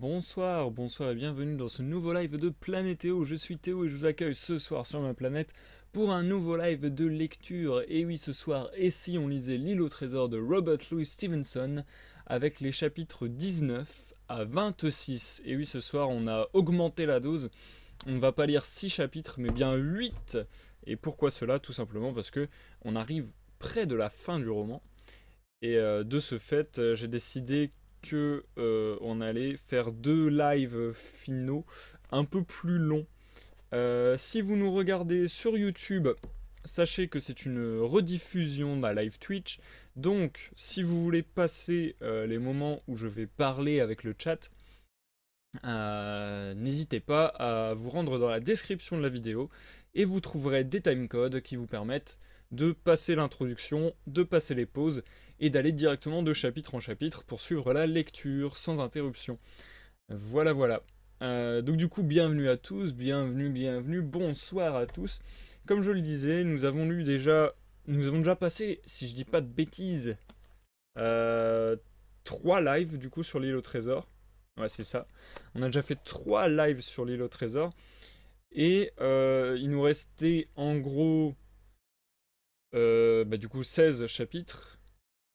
Bonsoir, bonsoir et bienvenue dans ce nouveau live de Planète Théo. Je suis Théo et je vous accueille ce soir sur ma planète pour un nouveau live de lecture. Et oui, ce soir, et si on lisait L'île au trésor de Robert Louis Stevenson avec les chapitres 19 à 26. Et oui, ce soir, on a augmenté la dose. On ne va pas lire 6 chapitres, mais bien 8. Et pourquoi cela Tout simplement parce que on arrive près de la fin du roman. Et euh, de ce fait, euh, j'ai décidé que euh, on allait faire deux lives finaux un peu plus longs. Euh, si vous nous regardez sur YouTube, sachez que c'est une rediffusion d'un live Twitch. Donc, si vous voulez passer euh, les moments où je vais parler avec le chat, n'hésitez pas à vous rendre dans la description de la vidéo et vous trouverez des timecodes qui vous permettent de passer l'introduction, de passer les pauses et d'aller directement de chapitre en chapitre pour suivre la lecture sans interruption. Voilà, voilà. Euh, donc du coup, bienvenue à tous, bienvenue, bienvenue, bonsoir à tous. Comme je le disais, nous avons lu déjà, nous avons déjà passé, si je dis pas de bêtises, euh, trois lives du coup sur l'île au trésor. Ouais, c'est ça. On a déjà fait trois lives sur l'île au trésor. Et euh, il nous restait en gros, bah, du coup, 16 chapitres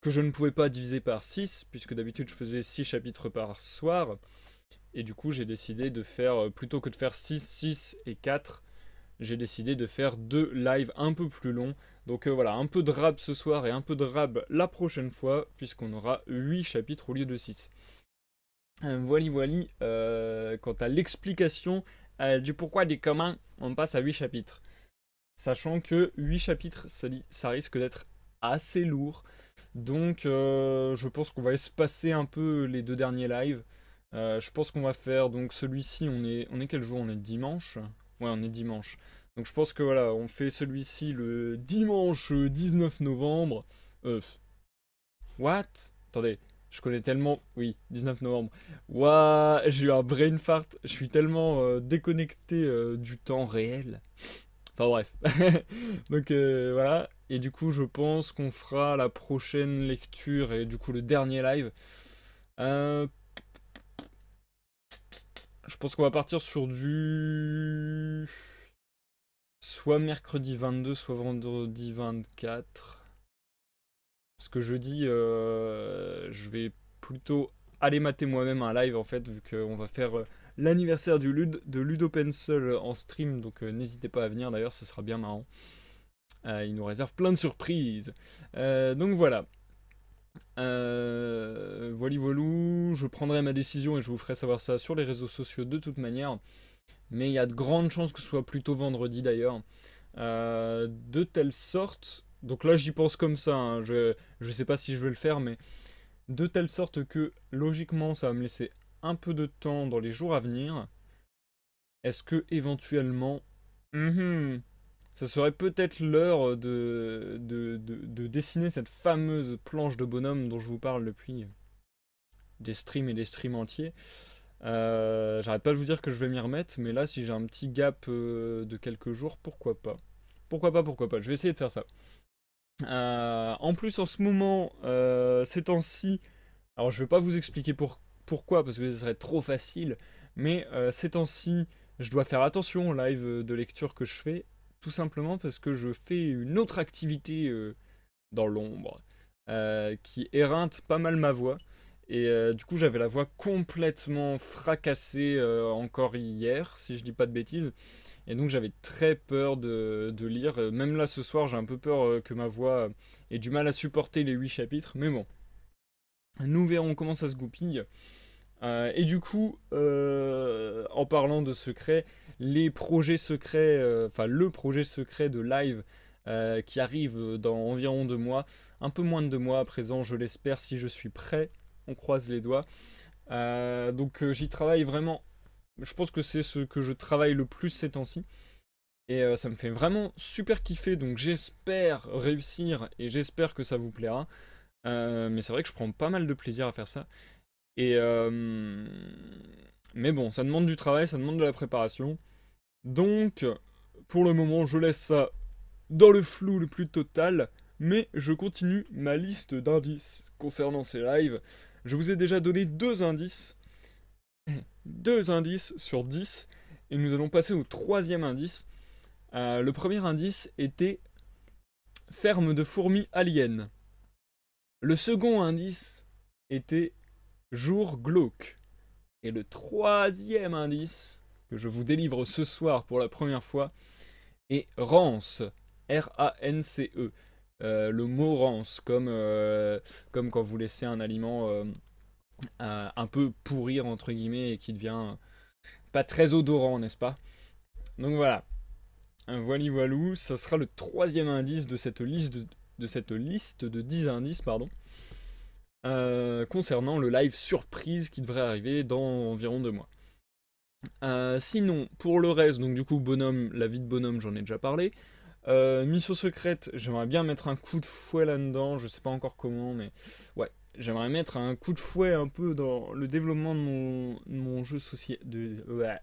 que je ne pouvais pas diviser par 6, puisque d'habitude je faisais 6 chapitres par soir. Et du coup, j'ai décidé de faire, euh, plutôt que de faire 6, 6 et 4, j'ai décidé de faire deux lives un peu plus longs. Donc euh, voilà, un peu de rab ce soir et un peu de rab la prochaine fois, puisqu'on aura 8 chapitres au lieu de 6. Euh, voilà, voilà, quant à l'explication du pourquoi des communs, on passe à 8 chapitres. Sachant que 8 chapitres, ça risque d'être assez lourd. Donc euh, je pense qu'on va espacer un peu les deux derniers lives. Euh, je pense qu'on va faire donc celui-ci, on est, on est quel jour On est dimanche Ouais, on est dimanche. Donc je pense que voilà, on fait celui-ci le dimanche 19 euh, novembre. what Attendez, je connais tellement... Oui, 19 novembre. Waouh, j'ai eu un brain fart. Je suis tellement déconnecté du temps réel. Enfin bref. Donc voilà, et du coup, je pense qu'on fera la prochaine lecture et du coup le dernier live. Euh, je pense qu'on va partir sur du. Soit mercredi 22, soit vendredi 24. Parce que jeudi, euh, je vais plutôt aller mater moi-même un live en fait, vu qu'on va faire euh, l'anniversaire de Ludo Pencil en stream. Donc euh, n'hésitez pas à venir d'ailleurs, ce sera bien marrant. Euh, il nous réserve plein de surprises. Euh, donc voilà. Euh, voilà, je prendrai ma décision et je vous ferai savoir ça sur les réseaux sociaux de toute manière. Mais il y a de grandes chances que ce soit plutôt vendredi d'ailleurs. Euh, de telle sorte, donc là j'y pense comme ça, hein. je, ne sais pas si je vais le faire, mais de telle sorte que logiquement ça va me laisser un peu de temps dans les jours à venir. Est-ce que éventuellement. Mm-hmm ça serait peut-être l'heure de, de, dessiner cette fameuse planche de bonhomme dont je vous parle depuis des streams et des streams entiers. Euh, j'arrête pas de vous dire que je vais m'y remettre, mais là, si j'ai un petit gap euh, de quelques jours, pourquoi pas Pourquoi pas, pourquoi pas Je vais essayer de faire ça. Euh, en plus, en ce moment, ces temps-ci, alors je vais pas vous expliquer pourquoi, parce que ce serait trop facile, mais ces temps-ci, je dois faire attention au live de lecture que je fais tout simplement parce que je fais une autre activité euh, dans l'ombre euh, qui éreinte pas mal ma voix. Et euh, du coup, j'avais la voix complètement fracassée encore hier, si je dis pas de bêtises. Et donc, j'avais très peur de, de, lire. Même là, ce soir, j'ai un peu peur que ma voix ait du mal à supporter les 8 chapitres. Mais bon, nous verrons comment ça se goupille. Euh, et du coup, euh, en parlant de secrets, les projets secrets, euh, enfin le projet secret de live qui arrive dans environ deux mois, un peu moins de deux mois à présent, je l'espère, si je suis prêt, on croise les doigts. donc j'y travaille vraiment. Je pense que c'est ce que je travaille le plus ces temps-ci. Et ça me fait vraiment super kiffer, donc j'espère réussir et j'espère que ça vous plaira. mais c'est vrai que je prends pas mal de plaisir à faire ça. Et euh, Mais bon, ça demande du travail, ça demande de la préparation. Donc, pour le moment, je laisse ça dans le flou le plus total. Mais je continue ma liste d'indices concernant ces lives. Je vous ai déjà donné deux indices. deux indices sur dix Et nous allons passer au troisième indice. Euh, le premier indice était ferme de fourmis aliens. Le second indice était jour glauque. Et le troisième indice que je vous délivre ce soir pour la première fois est rance. R-A-N-C-E. Euh, le mot rance, comme, euh, comme quand vous laissez un aliment euh, un peu pourrir, entre guillemets, et qui devient pas très odorant, n'est-ce pas Donc voilà. Un voili voilou, ça sera le troisième indice de cette liste de, de cette liste de 10 indices, pardon. Euh, concernant le live surprise qui devrait arriver dans environ deux mois. Euh, sinon, pour le reste, donc du coup, bonhomme, la vie de bonhomme, j'en ai déjà parlé. Euh, mission secrète, j'aimerais bien mettre un coup de fouet là-dedans, je sais pas encore comment, mais ouais, j'aimerais mettre un coup de fouet un peu dans le développement de mon, jeu société De... Bah,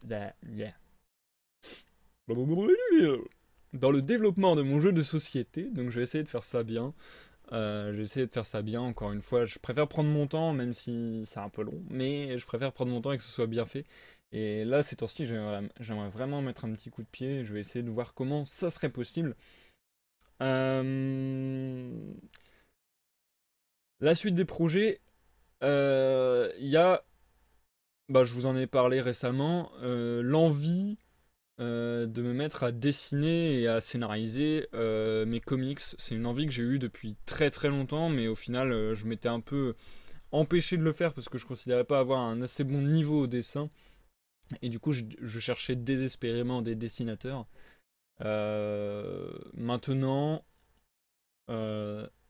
dans le développement de mon jeu de société, donc je vais essayer de faire ça bien. Euh, j'essaie de faire ça bien, encore une fois. Je préfère prendre mon temps, même si c'est un peu long, mais je préfère prendre mon temps et que ce soit bien fait. Et là, c'est aussi j'aimerais vraiment mettre un petit coup de pied. Je vais essayer de voir comment ça serait possible. Euh, la suite des projets, euh, il y a, bah, je vous en ai parlé récemment, l'envie euh, de me mettre à dessiner et à scénariser euh, mes comics. C'est une envie que j'ai eue depuis très très longtemps, mais au final, euh, je m'étais un peu empêché de le faire parce que je considérais pas avoir un assez bon niveau au dessin. Et du coup, je, je cherchais désespérément des dessinateurs. maintenant,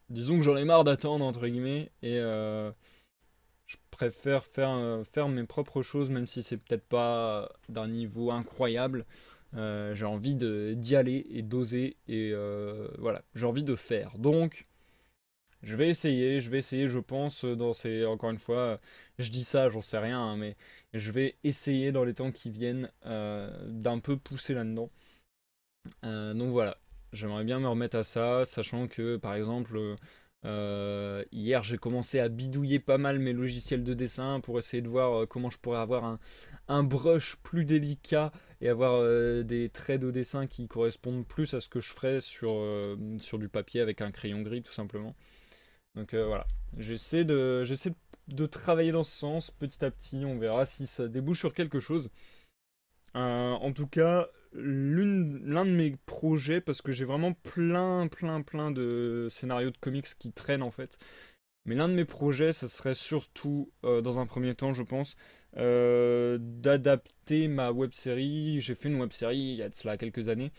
disons que j'en ai marre d'attendre, entre guillemets, et je préfère faire, euh, faire mes propres choses, même si c'est peut-être pas d'un niveau incroyable. Euh, j'ai envie d'y aller et d'oser et euh, voilà, j'ai envie de faire. Donc, je vais essayer, je vais essayer, je pense, dans ces, encore une fois, je dis ça, j'en sais rien, hein, mais je vais essayer dans les temps qui viennent d'un peu pousser là-dedans. donc voilà, j'aimerais bien me remettre à ça, sachant que, par exemple, euh, hier, j'ai commencé à bidouiller pas mal mes logiciels de dessin pour essayer de voir euh, comment je pourrais avoir un, un brush plus délicat et avoir euh, des traits de dessin qui correspondent plus à ce que je ferais sur, sur du papier avec un crayon gris, tout simplement. Donc voilà, j'essaie de, de travailler dans ce sens petit à petit. On verra si ça débouche sur quelque chose. Euh, en tout cas, l'un de mes projets, parce que j'ai vraiment plein, plein, plein de scénarios de comics qui traînent en fait. Mais l'un de mes projets, ça serait surtout, euh, dans un premier temps, je pense, euh, d'adapter ma web série. J'ai fait une web série il y a de cela quelques années.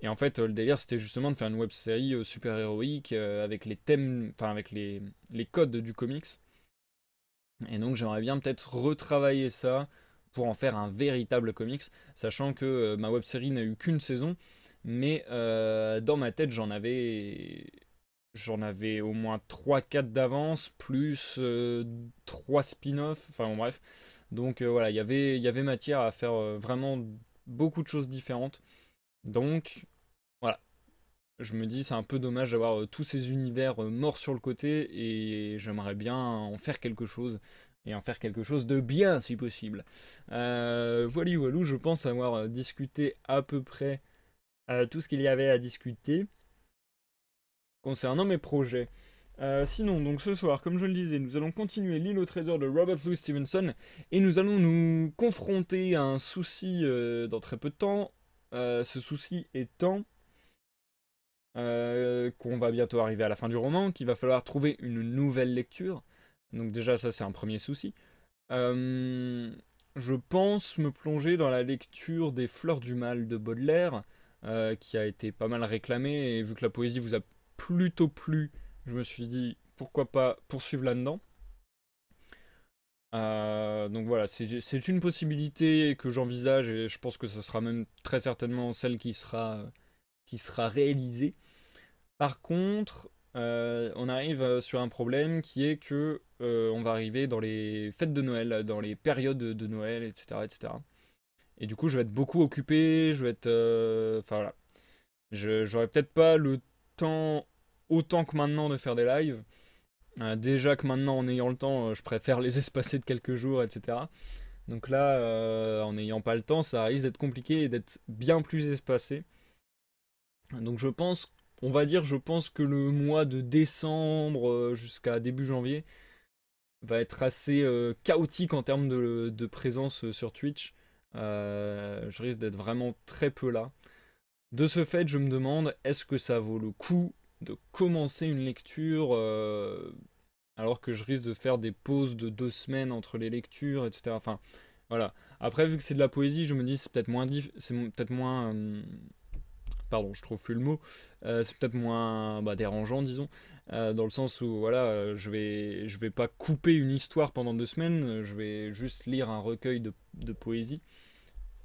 Et en fait, le délire, c'était justement de faire une web série super-héroïque avec les thèmes, enfin, avec les, les codes du comics. Et donc, j'aimerais bien peut-être retravailler ça pour en faire un véritable comics, sachant que euh, ma web série n'a eu qu'une saison, mais euh, dans ma tête j'en avais j'en avais au moins 3-4 d'avance, plus euh, trois 3 spin-offs, enfin bon, bref. Donc voilà, y il y avait matière à faire vraiment beaucoup de choses différentes. Donc voilà, je me dis c'est un peu dommage d'avoir tous ces univers morts sur le côté et j'aimerais bien en faire quelque chose et en faire quelque chose de bien si possible. Euh, voilà, voilou, je pense avoir euh, discuté à peu près euh, tout ce qu'il y avait à discuter concernant mes projets. Euh, sinon, donc ce soir, comme je le disais, nous allons continuer l'île au trésor de Robert Louis Stevenson et nous allons nous confronter à un souci dans très peu de temps. ce souci étant qu'on va bientôt arriver à la fin du roman, qu'il va falloir trouver une nouvelle lecture donc déjà ça c'est un premier souci. Euh, je pense me plonger dans la lecture des Fleurs du Mal de Baudelaire, euh, qui a été pas mal réclamée, et vu que la poésie vous a plutôt plu, je me suis dit pourquoi pas poursuivre là-dedans. Euh, donc voilà, c'est une possibilité que j'envisage et je pense que ce sera même très certainement celle qui sera, qui sera réalisée. Par contre, euh, on arrive euh, sur un problème qui est que euh, on va arriver dans les fêtes de Noël, dans les périodes de Noël, etc., etc. Et du coup, je vais être beaucoup occupé, je vais être, enfin voilà, je j'aurai peut-être pas le temps autant que maintenant de faire des lives. déjà que maintenant, en ayant le temps, je préfère les espacer de quelques jours, etc. Donc là, en n'ayant pas le temps, ça risque d'être compliqué et d'être bien plus espacé. Donc je pense on va dire, je pense que le mois de décembre euh, jusqu'à début janvier va être assez euh, chaotique en termes de, présence euh, sur Twitch. je risque d'être vraiment très peu là. De ce fait, je me demande, est-ce que ça vaut le coup de commencer une lecture alors que je risque de faire des pauses de deux semaines entre les lectures, etc. Enfin, voilà. Après, vu que c'est de la poésie, je me dis c'est peut-être moins, c'est peut-être moins, pardon, je trouve plus le mot, euh, c'est peut-être moins bah, dérangeant, disons, euh, dans le sens où voilà, euh, je vais, je vais pas couper une histoire pendant deux semaines, je vais juste lire un recueil de, poésie,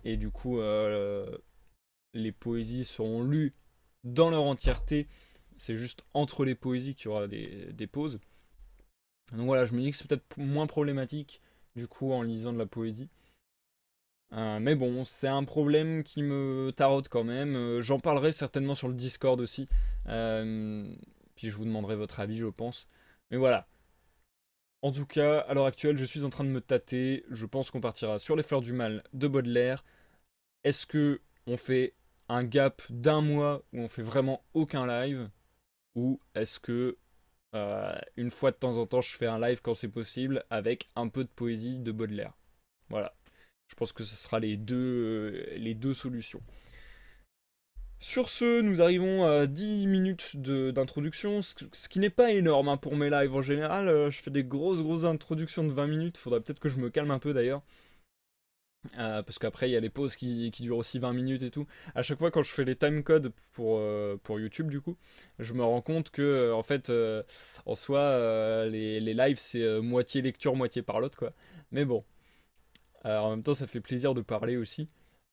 et du coup, les poésies seront lues dans leur entièreté, c'est juste entre les poésies qu'il y aura des, des pauses. Donc voilà, je me dis que c'est peut-être moins problématique, du coup, en lisant de la poésie. Euh, mais bon, c'est un problème qui me tarote quand même. Euh, j'en parlerai certainement sur le Discord aussi. Euh, puis je vous demanderai votre avis, je pense. Mais voilà. En tout cas, à l'heure actuelle, je suis en train de me tâter. Je pense qu'on partira sur les fleurs du mal de Baudelaire. Est-ce que on fait un gap d'un mois où on fait vraiment aucun live Ou est-ce que une fois de temps en temps je fais un live quand c'est possible avec un peu de poésie de Baudelaire Voilà. Je pense que ce sera les deux, euh, les deux solutions. Sur ce, nous arrivons à 10 minutes d'introduction, ce, qui n'est pas énorme hein, pour mes lives en général. Euh, je fais des grosses, grosses introductions de 20 minutes. Faudrait peut-être que je me calme un peu d'ailleurs. Euh, parce qu'après, il y a les pauses qui, qui, durent aussi 20 minutes et tout. À chaque fois, quand je fais les timecodes pour, pour YouTube, du coup, je me rends compte que, en fait, en soi, les, les lives, c'est moitié lecture, moitié l'autre quoi. Mais bon, euh, en même temps, ça fait plaisir de parler aussi.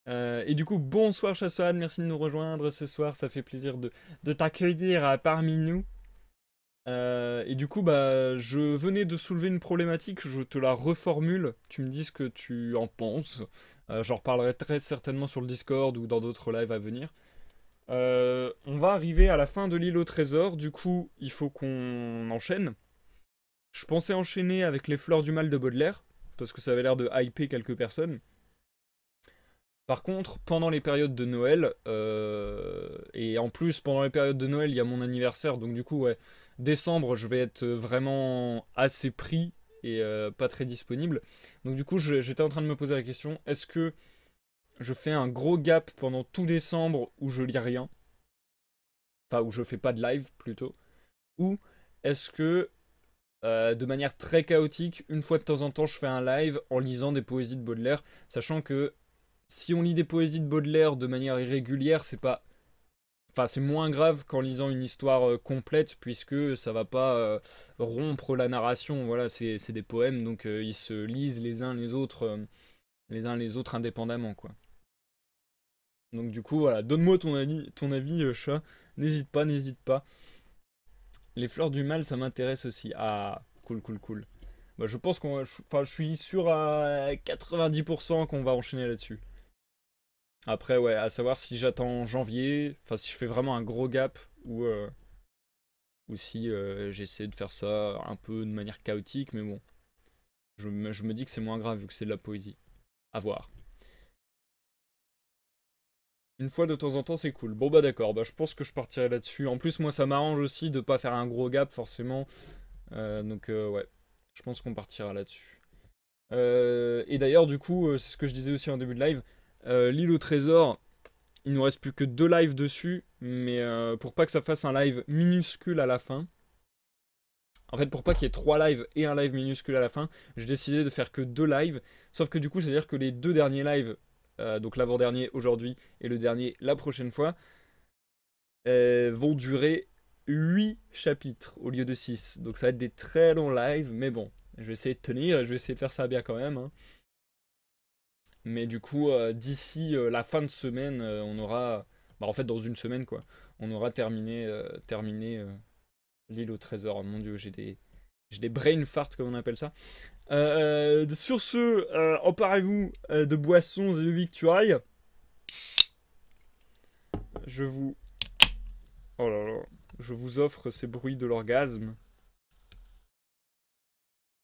Euh, et du coup, bonsoir Chassoane, merci de nous rejoindre ce soir, ça fait plaisir de, de t'accueillir euh, parmi nous. et du coup, bah, je venais de soulever une problématique, je te la reformule, tu me dis ce que tu en penses. J'en reparlerai très certainement sur le Discord ou dans d'autres lives à venir. on va arriver à la fin de l'île au trésor, du coup, il faut qu'on enchaîne. Je pensais enchaîner avec les fleurs du mal de Baudelaire, parce que ça avait l'air de hyper quelques personnes. Par contre, pendant les périodes de Noël, euh, et en plus pendant les périodes de Noël, il y a mon anniversaire, donc du coup, ouais, décembre, je vais être vraiment assez pris et euh, pas très disponible. Donc du coup, j'étais en train de me poser la question, est-ce que je fais un gros gap pendant tout décembre où je lis rien Enfin, où je fais pas de live plutôt Ou est-ce que euh, de manière très chaotique. Une fois de temps en temps, je fais un live en lisant des poésies de Baudelaire, sachant que si on lit des poésies de Baudelaire de manière irrégulière, c'est pas enfin c'est moins grave qu'en lisant une histoire euh, complète puisque ça va pas euh, rompre la narration voilà c'est des poèmes donc ils se lisent les uns les autres les uns les autres indépendamment quoi donc du coup voilà donne-moi ton avis ton avis chat n'hésite pas n'hésite pas les fleurs du mal, ça m'intéresse aussi. Ah, cool, cool, cool. Bah, je pense qu'on. Enfin, je suis sûr à 90% qu'on va enchaîner là-dessus. Après, ouais, à savoir si j'attends janvier, enfin, si je fais vraiment un gros gap ou. Euh, ou si euh, j'essaie de faire ça un peu de manière chaotique, mais bon. Je, je me dis que c'est moins grave vu que c'est de la poésie. À voir. Une fois de temps en temps, c'est cool. Bon bah d'accord, bah je pense que je partirai là-dessus. En plus, moi, ça m'arrange aussi de pas faire un gros gap, forcément. Euh, donc euh, ouais, je pense qu'on partira là-dessus. Euh, et d'ailleurs, du coup, c'est ce que je disais aussi en début de live. L'île au trésor, il nous reste plus que deux lives dessus, mais pour pas que ça fasse un live minuscule à la fin. En fait, pour pas qu'il y ait trois lives et un live minuscule à la fin, j'ai décidé de faire que deux lives. Sauf que du coup, c'est-à-dire que les deux derniers lives euh, donc l'avant-dernier aujourd'hui et le dernier la prochaine fois, euh, vont durer 8 chapitres au lieu de 6. Donc ça va être des très longs lives, mais bon, je vais essayer de tenir, je vais essayer de faire ça bien quand même. Hein. Mais du coup, euh, d'ici la fin de semaine, on aura... Bah, en fait, dans une semaine, quoi. On aura terminé, terminé l'île au trésor. Mon dieu, j'ai des... J'ai des brain farts, comme on appelle ça. Euh, euh, sur ce, euh, emparez-vous de boissons et de victuailles. Je vous. Oh là là. Je vous offre ces bruits de l'orgasme.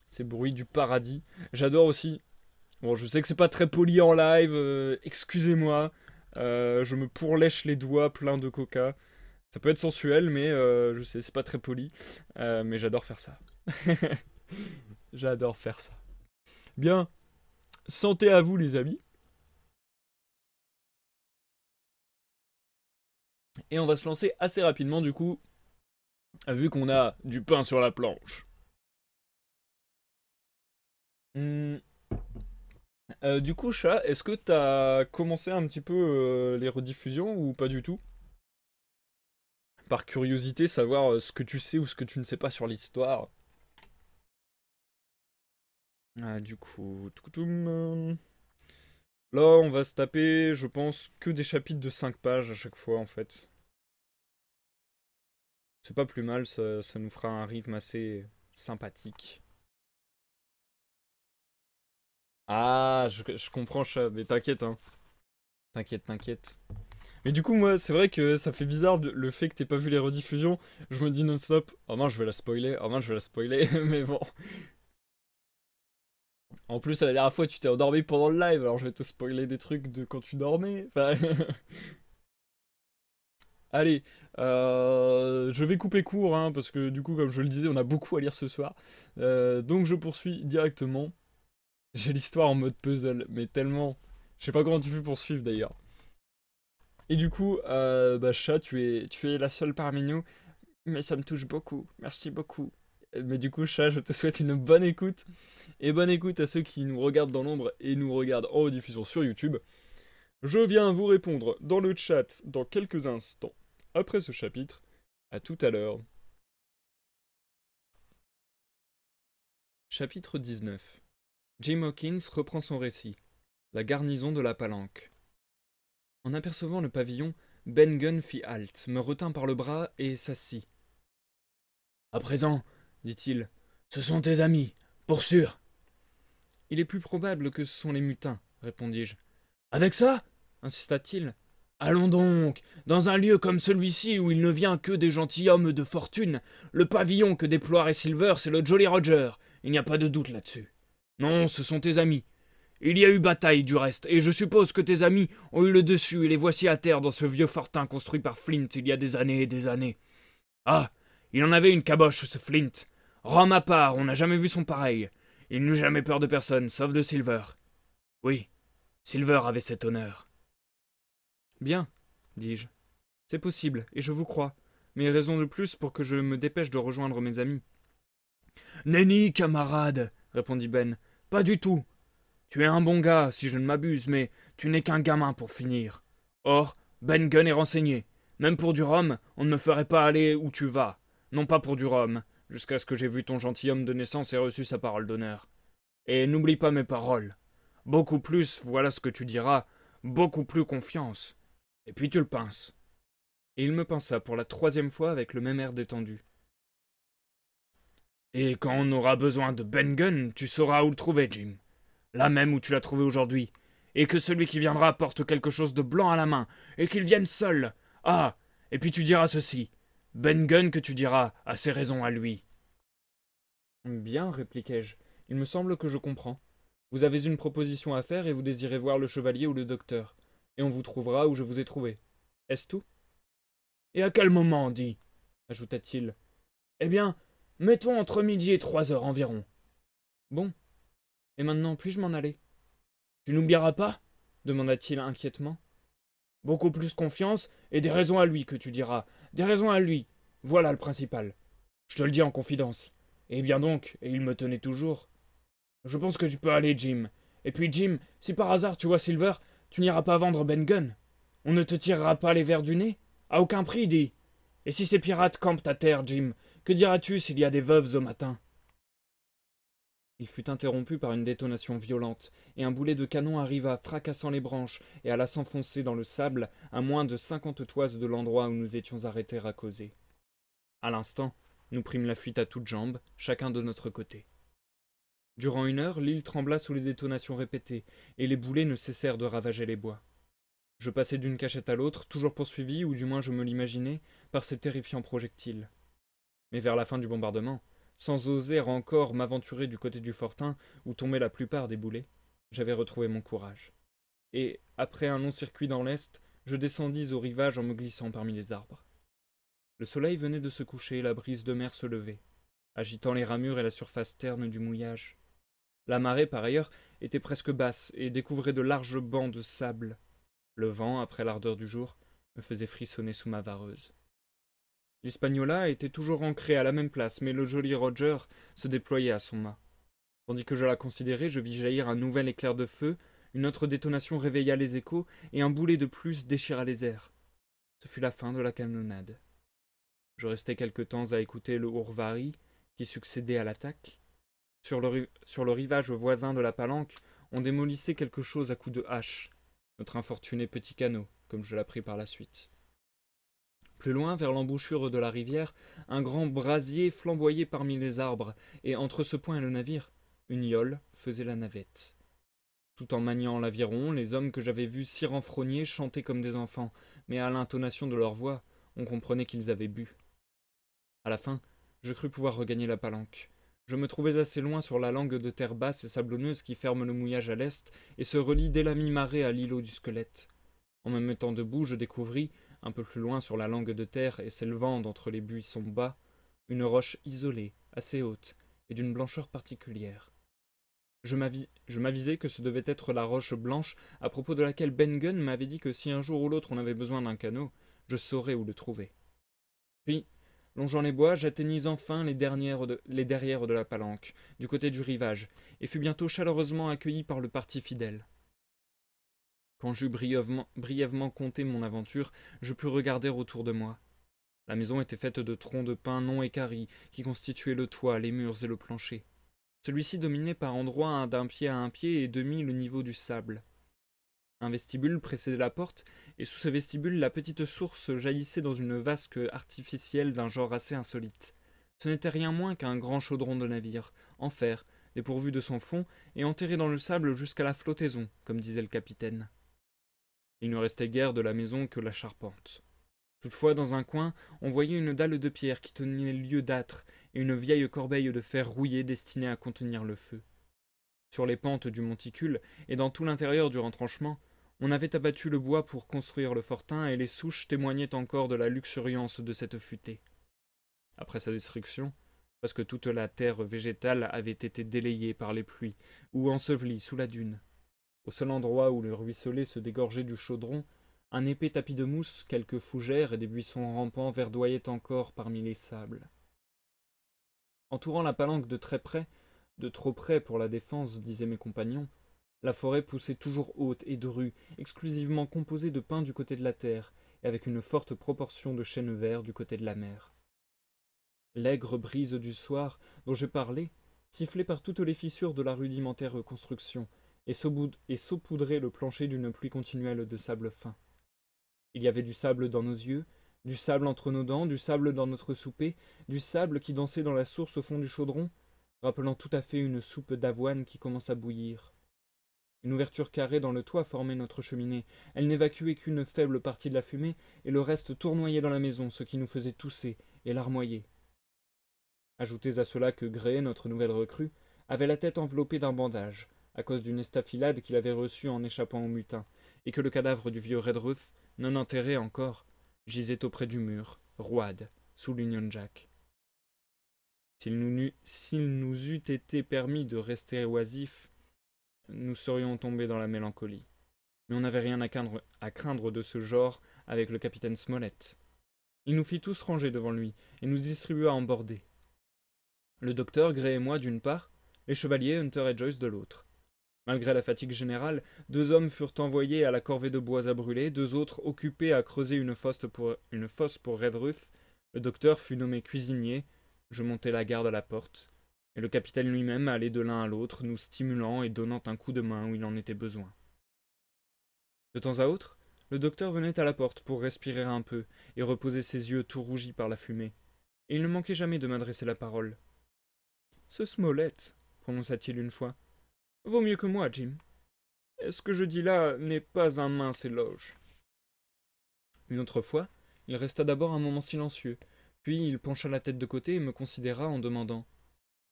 Ces bruits du paradis. J'adore aussi. Bon, je sais que c'est pas très poli en live. Excusez-moi. je me pourlèche les doigts plein de coca. Ça peut être sensuel, mais je sais, c'est pas très poli. mais j'adore faire ça. J'adore faire ça. Bien. Santé à vous, les amis. Et on va se lancer assez rapidement, du coup, vu qu'on a du pain sur la planche. Hmm. Euh, du coup, chat, est-ce que t'as commencé un petit peu euh, les rediffusions ou pas du tout Par curiosité, savoir euh, ce que tu sais ou ce que tu ne sais pas sur l'histoire. Ah, du coup, là on va se taper, je pense, que des chapitres de 5 pages à chaque fois en fait. C'est pas plus mal, ça, ça, nous fera un rythme assez sympathique. Ah, je, je comprends, mais t'inquiète, hein. T'inquiète, t'inquiète. Mais du coup, moi, c'est vrai que ça fait bizarre le fait que t'aies pas vu les rediffusions. Je me dis non-stop, oh mince, je vais la spoiler, oh mince, je vais la spoiler, mais bon. En plus, la dernière fois, tu t'es endormi pendant le live, alors je vais te spoiler des trucs de quand tu dormais. Allez, euh, je vais couper court, hein, parce que du coup, comme je le disais, on a beaucoup à lire ce soir. Euh, donc je poursuis directement. J'ai l'histoire en mode puzzle, mais tellement... Je sais pas comment tu veux poursuivre, d'ailleurs. Et du coup, euh, bah, chat, tu es, tu es la seule parmi nous, mais ça me touche beaucoup. Merci beaucoup. Mais du coup, chat, je te souhaite une bonne écoute. Et bonne écoute à ceux qui nous regardent dans l'ombre et nous regardent en rediffusion sur YouTube. Je viens vous répondre dans le chat dans quelques instants après ce chapitre. À tout à l'heure. Chapitre 19 Jim Hawkins reprend son récit. La garnison de la palanque. En apercevant le pavillon, Ben Gunn fit halte, me retint par le bras et s'assit. À présent, dit-il. Ce sont tes amis, pour sûr. Il est plus probable que ce sont les mutins, répondis-je. Avec ça insista-t-il. Allons donc, dans un lieu comme celui-ci où il ne vient que des gentilshommes de fortune, le pavillon que déploierait Silver, c'est le Jolly Roger. Il n'y a pas de doute là-dessus. Non, ce sont tes amis. Il y a eu bataille du reste, et je suppose que tes amis ont eu le dessus et les voici à terre dans ce vieux fortin construit par Flint il y a des années et des années. Ah, il en avait une caboche, ce Flint, Rome à part, on n'a jamais vu son pareil. Il n'eut jamais peur de personne, sauf de Silver. Oui, Silver avait cet honneur. Bien, dis-je. C'est possible, et je vous crois. Mais raison de plus pour que je me dépêche de rejoindre mes amis. Nenni, camarade, répondit Ben. Pas du tout. Tu es un bon gars, si je ne m'abuse, mais tu n'es qu'un gamin pour finir. Or, Ben Gunn est renseigné. Même pour du rhum, on ne me ferait pas aller où tu vas. Non pas pour du rhum, jusqu'à ce que j'ai vu ton gentilhomme de naissance et reçu sa parole d'honneur. Et n'oublie pas mes paroles. Beaucoup plus, voilà ce que tu diras, beaucoup plus confiance. Et puis tu le pinces. Et il me pinça pour la troisième fois avec le même air détendu. Et quand on aura besoin de Ben Gunn, tu sauras où le trouver, Jim. Là même où tu l'as trouvé aujourd'hui. Et que celui qui viendra porte quelque chose de blanc à la main, et qu'il vienne seul. Ah, et puis tu diras ceci. Ben Gunn que tu diras a ses raisons à lui. Bien, répliquai-je. Il me semble que je comprends. Vous avez une proposition à faire et vous désirez voir le chevalier ou le docteur, et on vous trouvera où je vous ai trouvé. Est-ce tout Et à quel moment, dit ajouta-t-il. Eh bien, mettons entre midi et trois heures environ. Bon. Et maintenant, puis-je m'en aller Tu n'oublieras pas demanda-t-il inquiètement. Beaucoup plus confiance et des raisons à lui que tu diras, des raisons à lui. Voilà le principal. Je te le dis en confidence. Eh bien donc, et il me tenait toujours. Je pense que tu peux aller, Jim. Et puis, Jim, si par hasard tu vois Silver, tu n'iras pas vendre Ben Gunn. On ne te tirera pas les verres du nez À aucun prix, dis. Et si ces pirates campent à terre, Jim, que diras-tu s'il y a des veuves au matin il fut interrompu par une détonation violente, et un boulet de canon arriva, fracassant les branches et alla s'enfoncer dans le sable à moins de cinquante toises de l'endroit où nous étions arrêtés à causer. À l'instant, nous prîmes la fuite à toutes jambes, chacun de notre côté. Durant une heure, l'île trembla sous les détonations répétées, et les boulets ne cessèrent de ravager les bois. Je passais d'une cachette à l'autre, toujours poursuivi, ou du moins je me l'imaginais, par ces terrifiants projectiles. Mais vers la fin du bombardement, sans oser encore m'aventurer du côté du fortin où tombaient la plupart des boulets, j'avais retrouvé mon courage. Et, après un long circuit dans l'est, je descendis au rivage en me glissant parmi les arbres. Le soleil venait de se coucher et la brise de mer se levait, agitant les ramures et la surface terne du mouillage. La marée, par ailleurs, était presque basse et découvrait de larges bancs de sable. Le vent, après l'ardeur du jour, me faisait frissonner sous ma vareuse. L'Hispaniola était toujours ancrée à la même place, mais le joli Roger se déployait à son mât. Tandis que je la considérais, je vis jaillir un nouvel éclair de feu, une autre détonation réveilla les échos, et un boulet de plus déchira les airs. Ce fut la fin de la canonnade. Je restai quelque temps à écouter le Hourvari, qui succédait à l'attaque. Sur, sur le, rivage voisin de la palanque, on démolissait quelque chose à coups de hache, notre infortuné petit canot, comme je l'appris par la suite. Plus loin, vers l'embouchure de la rivière, un grand brasier flamboyait parmi les arbres, et entre ce point et le navire, une yole faisait la navette. Tout en maniant l'aviron, les hommes que j'avais vus si renfrognés chantaient comme des enfants, mais à l'intonation de leur voix, on comprenait qu'ils avaient bu. À la fin, je crus pouvoir regagner la palanque. Je me trouvais assez loin sur la langue de terre basse et sablonneuse qui ferme le mouillage à l'est et se relie dès la mi-marée à l'îlot du squelette. En me mettant debout, je découvris, un peu plus loin sur la langue de terre et s'élevant d'entre les buissons bas, une roche isolée, assez haute, et d'une blancheur particulière. Je m'avisai que ce devait être la roche blanche à propos de laquelle Ben Gunn m'avait dit que si un jour ou l'autre on avait besoin d'un canot, je saurais où le trouver. Puis, longeant les bois, j'atteignis enfin les, dernières les derrières de la palanque, du côté du rivage, et fus bientôt chaleureusement accueilli par le parti fidèle. Quand j'eus brièvement, compté conté mon aventure, je pus regarder autour de moi. La maison était faite de troncs de pin non équarris, qui constituaient le toit, les murs et le plancher. Celui-ci dominait par endroits hein, d'un pied à un pied et demi le niveau du sable. Un vestibule précédait la porte, et sous ce vestibule la petite source jaillissait dans une vasque artificielle d'un genre assez insolite. Ce n'était rien moins qu'un grand chaudron de navire, en fer, dépourvu de son fond, et enterré dans le sable jusqu'à la flottaison, comme disait le capitaine. Il ne restait guère de la maison que la charpente. Toutefois, dans un coin, on voyait une dalle de pierre qui tenait lieu d'âtre et une vieille corbeille de fer rouillé destinée à contenir le feu. Sur les pentes du monticule et dans tout l'intérieur du retranchement, on avait abattu le bois pour construire le fortin et les souches témoignaient encore de la luxuriance de cette futaie. Après sa destruction, parce que toute la terre végétale avait été délayée par les pluies ou ensevelie sous la dune, au seul endroit où le ruisselet se dégorgeait du chaudron, un épais tapis de mousse, quelques fougères et des buissons rampants verdoyaient encore parmi les sables. Entourant la palanque de très près, de trop près pour la défense, disaient mes compagnons, la forêt poussait toujours haute et drue, exclusivement composée de pins du côté de la terre, et avec une forte proportion de chênes verts du côté de la mer. L'aigre brise du soir, dont je parlais, sifflait par toutes les fissures de la rudimentaire construction, et, saupoudrait le plancher d'une pluie continuelle de sable fin. Il y avait du sable dans nos yeux, du sable entre nos dents, du sable dans notre souper, du sable qui dansait dans la source au fond du chaudron, rappelant tout à fait une soupe d'avoine qui commence à bouillir. Une ouverture carrée dans le toit formait notre cheminée. Elle n'évacuait qu'une faible partie de la fumée, et le reste tournoyait dans la maison, ce qui nous faisait tousser et larmoyer. Ajoutez à cela que Gray, notre nouvelle recrue, avait la tête enveloppée d'un bandage, à cause d'une estafilade qu'il avait reçue en échappant au mutin, et que le cadavre du vieux Redruth, non enterré encore, gisait auprès du mur, roide, sous l'Union Jack. S'il nous, eût été permis de rester oisifs, nous serions tombés dans la mélancolie. Mais on n'avait rien à craindre, de ce genre avec le capitaine Smollett. Il nous fit tous ranger devant lui et nous distribua en bordée. Le docteur, Gray et moi d'une part, les chevaliers Hunter et Joyce de l'autre, Malgré la fatigue générale, deux hommes furent envoyés à la corvée de bois à brûler, deux autres occupés à creuser une fosse pour, une fosse pour Redruth. Le docteur fut nommé cuisinier, je montai la garde à la porte, et le capitaine lui-même allait de l'un à l'autre, nous stimulant et donnant un coup de main où il en était besoin. De temps à autre, le docteur venait à la porte pour respirer un peu et reposer ses yeux tout rougis par la fumée, et il ne manquait jamais de m'adresser la parole. Ce Smollett, prononça-t-il une fois, Vaut mieux que moi, Jim. Ce que je dis là n'est pas un mince éloge. Une autre fois, il resta d'abord un moment silencieux, puis il pencha la tête de côté et me considéra en demandant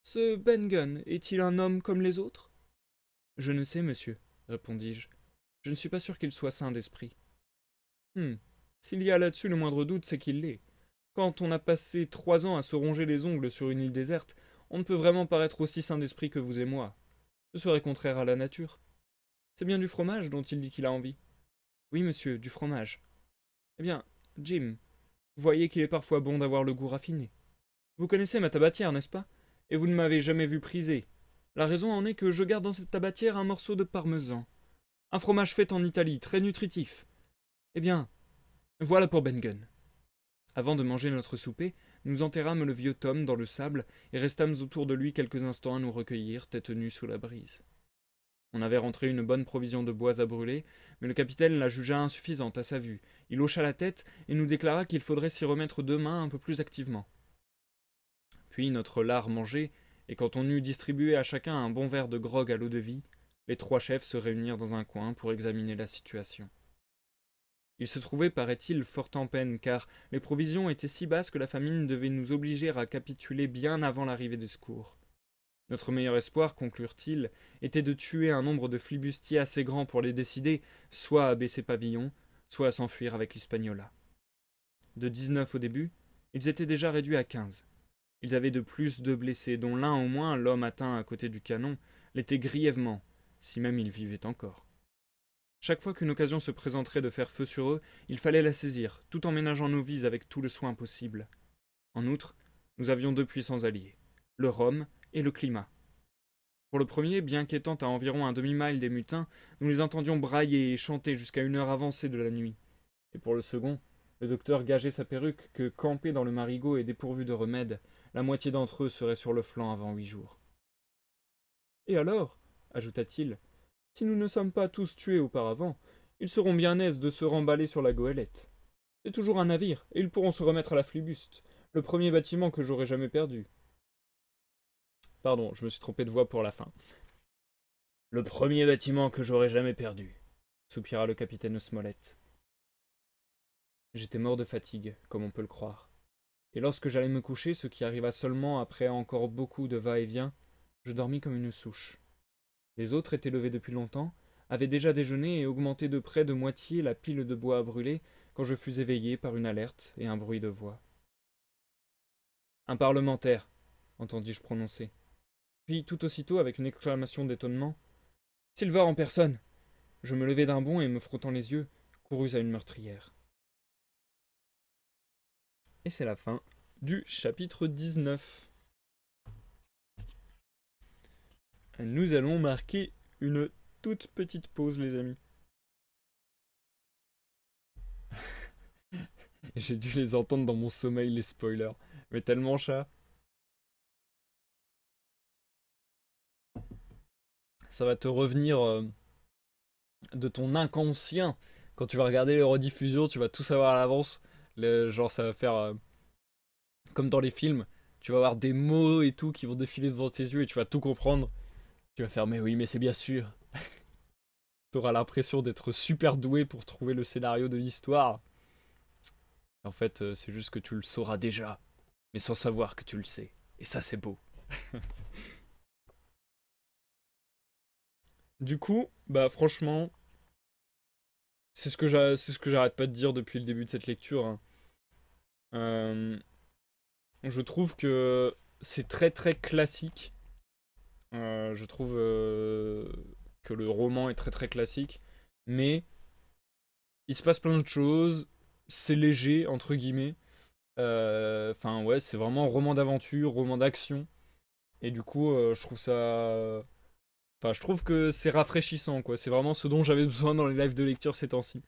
Ce Ben Gunn est-il un homme comme les autres Je ne sais, monsieur, répondis-je. Je ne suis pas sûr qu'il soit sain d'esprit. Hum, s'il y a là-dessus le moindre doute, c'est qu'il l'est. Quand on a passé trois ans à se ronger les ongles sur une île déserte, on ne peut vraiment paraître aussi sain d'esprit que vous et moi. Ce serait contraire à la nature. C'est bien du fromage dont il dit qu'il a envie. Oui, monsieur, du fromage. Eh bien, Jim, vous voyez qu'il est parfois bon d'avoir le goût raffiné. Vous connaissez ma tabatière, n'est-ce pas Et vous ne m'avez jamais vu priser. La raison en est que je garde dans cette tabatière un morceau de parmesan. Un fromage fait en Italie, très nutritif. Eh bien, voilà pour Ben Gunn. Avant de manger notre souper, nous enterrâmes le vieux Tom dans le sable et restâmes autour de lui quelques instants à nous recueillir, tête nue sous la brise. On avait rentré une bonne provision de bois à brûler, mais le capitaine la jugea insuffisante à sa vue. Il hocha la tête et nous déclara qu'il faudrait s'y remettre demain un peu plus activement. Puis notre lard mangé, et quand on eut distribué à chacun un bon verre de grog à l'eau-de-vie, les trois chefs se réunirent dans un coin pour examiner la situation. Il se trouvait, paraît-il, fort en peine, car les provisions étaient si basses que la famine devait nous obliger à capituler bien avant l'arrivée des secours. Notre meilleur espoir, conclurent-ils, était de tuer un nombre de flibustiers assez grand pour les décider, soit à baisser pavillon, soit à s'enfuir avec l'Hispaniola. De dix-neuf au début, ils étaient déjà réduits à quinze. Ils avaient de plus deux blessés, dont l'un au moins, l'homme atteint à côté du canon, l'était grièvement, si même il vivait encore. Chaque fois qu'une occasion se présenterait de faire feu sur eux, il fallait la saisir, tout en ménageant nos vies avec tout le soin possible. En outre, nous avions deux puissants alliés, le rhum et le climat. Pour le premier, bien qu'étant à environ un demi-mile des mutins, nous les entendions brailler et chanter jusqu'à une heure avancée de la nuit. Et pour le second, le docteur gageait sa perruque que, campé dans le marigot et dépourvu de remède, la moitié d'entre eux serait sur le flanc avant huit jours. Et alors ajouta-t-il, si nous ne sommes pas tous tués auparavant, ils seront bien aises de se remballer sur la goélette. C'est toujours un navire, et ils pourront se remettre à la flibuste, le premier bâtiment que j'aurai jamais perdu. Pardon, je me suis trompé de voix pour la fin. Le premier bâtiment que j'aurai jamais perdu, soupira le capitaine Smollett. J'étais mort de fatigue, comme on peut le croire. Et lorsque j'allais me coucher, ce qui arriva seulement après encore beaucoup de va-et-vient, je dormis comme une souche. Les autres étaient levés depuis longtemps, avaient déjà déjeuné et augmenté de près de moitié la pile de bois à brûler quand je fus éveillé par une alerte et un bruit de voix. Un parlementaire, entendis-je prononcer. Puis tout aussitôt, avec une exclamation d'étonnement, Sylvain en personne Je me levai d'un bond et, me frottant les yeux, courus à une meurtrière. Et c'est la fin du chapitre 19. Nous allons marquer une toute petite pause, les amis. J'ai dû les entendre dans mon sommeil, les spoilers. Mais tellement chat. Ça va te revenir euh, de ton inconscient. Quand tu vas regarder les rediffusions, tu vas tout savoir à l'avance. Genre, ça va faire euh, comme dans les films. Tu vas avoir des mots et tout qui vont défiler devant tes yeux et tu vas tout comprendre. Tu vas faire, mais oui, mais c'est bien sûr. tu auras l'impression d'être super doué pour trouver le scénario de l'histoire. En fait, euh, c'est juste que tu le sauras déjà, mais sans savoir que tu le sais. Et ça, c'est beau. du coup, bah franchement, c'est ce que j'arrête pas de dire depuis le début de cette lecture. Hein. Euh, je trouve que c'est très très classique euh, je trouve euh, que le roman est très très classique, mais il se passe plein de choses, c'est léger entre guillemets. Euh, enfin ouais, c'est vraiment roman d'aventure, roman d'action. Et du coup, je trouve ça. Enfin, je trouve que c'est rafraîchissant, quoi. C'est vraiment ce dont j'avais besoin dans les lives de lecture ces temps-ci.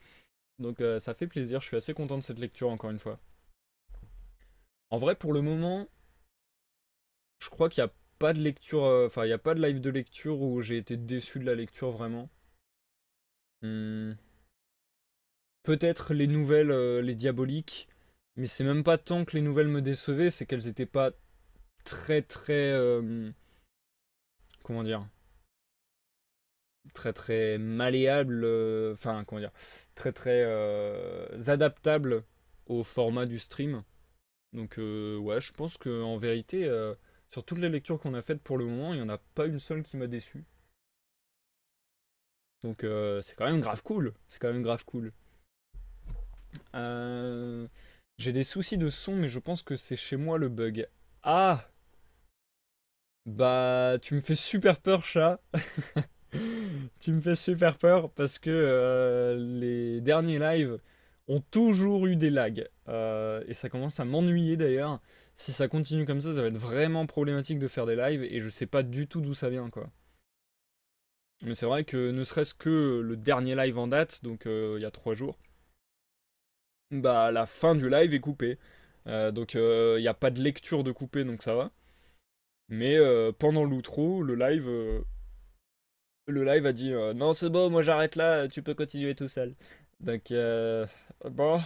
Donc, ça fait plaisir. Je suis assez content de cette lecture, encore une fois. En vrai, pour le moment, je crois qu'il y a pas de lecture, euh, enfin, il n'y a pas de live de lecture où j'ai été déçu de la lecture vraiment. Hmm. Peut-être les nouvelles, euh, les diaboliques, mais c'est même pas tant que les nouvelles me décevaient, c'est qu'elles n'étaient pas très très. Euh, comment dire Très très malléables, enfin, comment dire Très très adaptables au format du stream. Donc, ouais, je pense qu'en vérité sur toutes les lectures qu'on a faites pour le moment, il n'y en a pas une seule qui m'a déçu. Donc euh, c'est quand même grave cool. C'est quand même grave cool. Euh, j'ai des soucis de son, mais je pense que c'est chez moi le bug. Ah Bah tu me fais super peur chat. tu me fais super peur parce que euh, les derniers lives ont toujours eu des lags. et ça commence à m'ennuyer d'ailleurs si ça continue comme ça, ça va être vraiment problématique de faire des lives et je sais pas du tout d'où ça vient quoi. Mais c'est vrai que ne serait-ce que le dernier live en date, donc euh, il y a trois jours, bah la fin du live est coupée. Euh, donc euh, il n'y a pas de lecture de coupé, donc ça va. Mais pendant l'outro, le live, le live a dit non c'est bon, moi j'arrête là, tu peux continuer tout seul. Donc bon,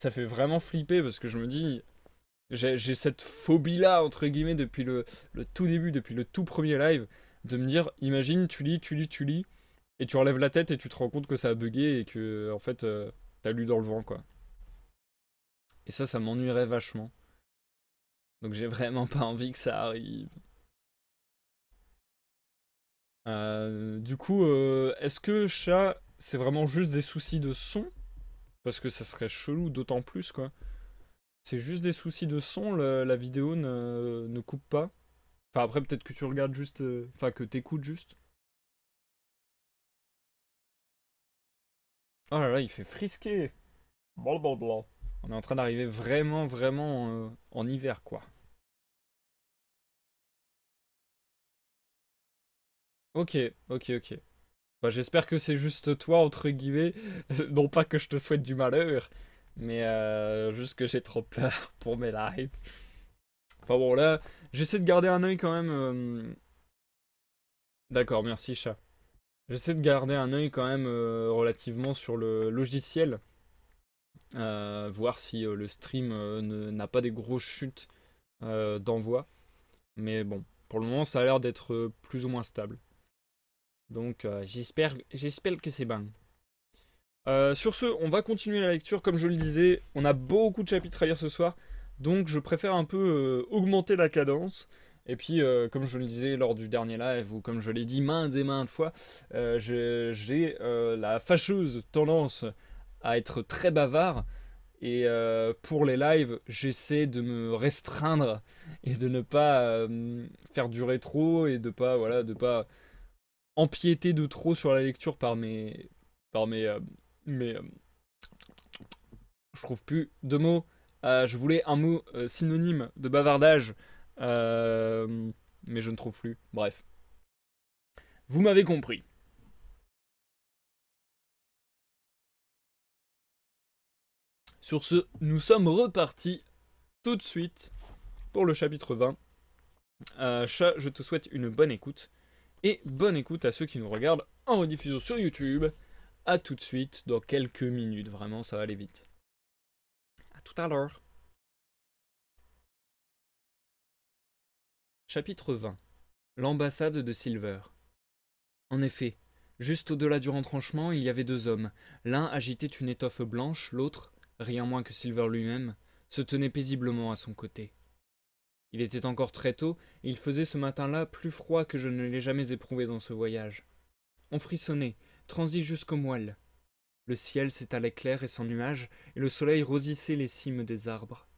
ça fait vraiment flipper parce que je me dis j'ai cette phobie-là, entre guillemets, depuis le, tout début, depuis le tout premier live, de me dire, imagine, tu lis, tu lis, tu lis, et tu relèves la tête et tu te rends compte que ça a bugué et que, euh, en fait, euh, t'as lu dans le vent, quoi. Et ça, ça m'ennuierait vachement. Donc j'ai vraiment pas envie que ça arrive. Euh, du coup, est-ce que chat, c'est vraiment juste des soucis de son Parce que ça serait chelou, d'autant plus, quoi. C'est juste des soucis de son, la, vidéo ne, ne, coupe pas. Enfin après peut-être que tu regardes juste, euh, enfin que t'écoutes juste. Oh là là, il fait frisquer. Blablabla. On est en train d'arriver vraiment, vraiment euh, en hiver quoi. Ok, ok, ok. Bah, j'espère que c'est juste toi, entre guillemets, non pas que je te souhaite du malheur, mais euh, juste que j'ai trop peur pour mes lives. Enfin bon, là, j'essaie de garder un œil quand même. Euh, D'accord, merci chat. J'essaie de garder un oeil quand même euh, relativement sur le logiciel. voir si le stream n'a pas des grosses chutes d'envoi. Mais bon, pour le moment, ça a l'air d'être plus ou moins stable. Donc, j'espère que c'est bon. Euh, sur ce, on va continuer la lecture. Comme je le disais, on a beaucoup de chapitres à lire ce soir, donc je préfère un peu euh, augmenter la cadence. Et puis, euh, comme je le disais lors du dernier live, ou comme je l'ai dit maintes et maintes fois, j'ai la fâcheuse tendance à être très bavard. Et pour les lives, j'essaie de me restreindre et de ne pas faire durer trop, et de pas voilà de pas empiéter de trop sur la lecture par mes par mes mais euh, je trouve plus de mots. Euh, je voulais un mot euh, synonyme de bavardage, mais je ne trouve plus. Bref. Vous m'avez compris. Sur ce, nous sommes repartis tout de suite pour le chapitre 20. je te souhaite une bonne écoute. Et bonne écoute à ceux qui nous regardent en rediffusion sur YouTube à tout de suite dans quelques minutes. Vraiment, ça va aller vite. À tout à l'heure. Chapitre 20 L'ambassade de Silver. En effet, juste au-delà du retranchement, il y avait deux hommes. L'un agitait une étoffe blanche, l'autre, rien moins que Silver lui-même, se tenait paisiblement à son côté. Il était encore très tôt, et il faisait ce matin-là plus froid que je ne l'ai jamais éprouvé dans ce voyage. On frissonnait, transit jusqu'aux moelles. Le ciel s'étalait clair et sans nuages, et le soleil rosissait les cimes des arbres.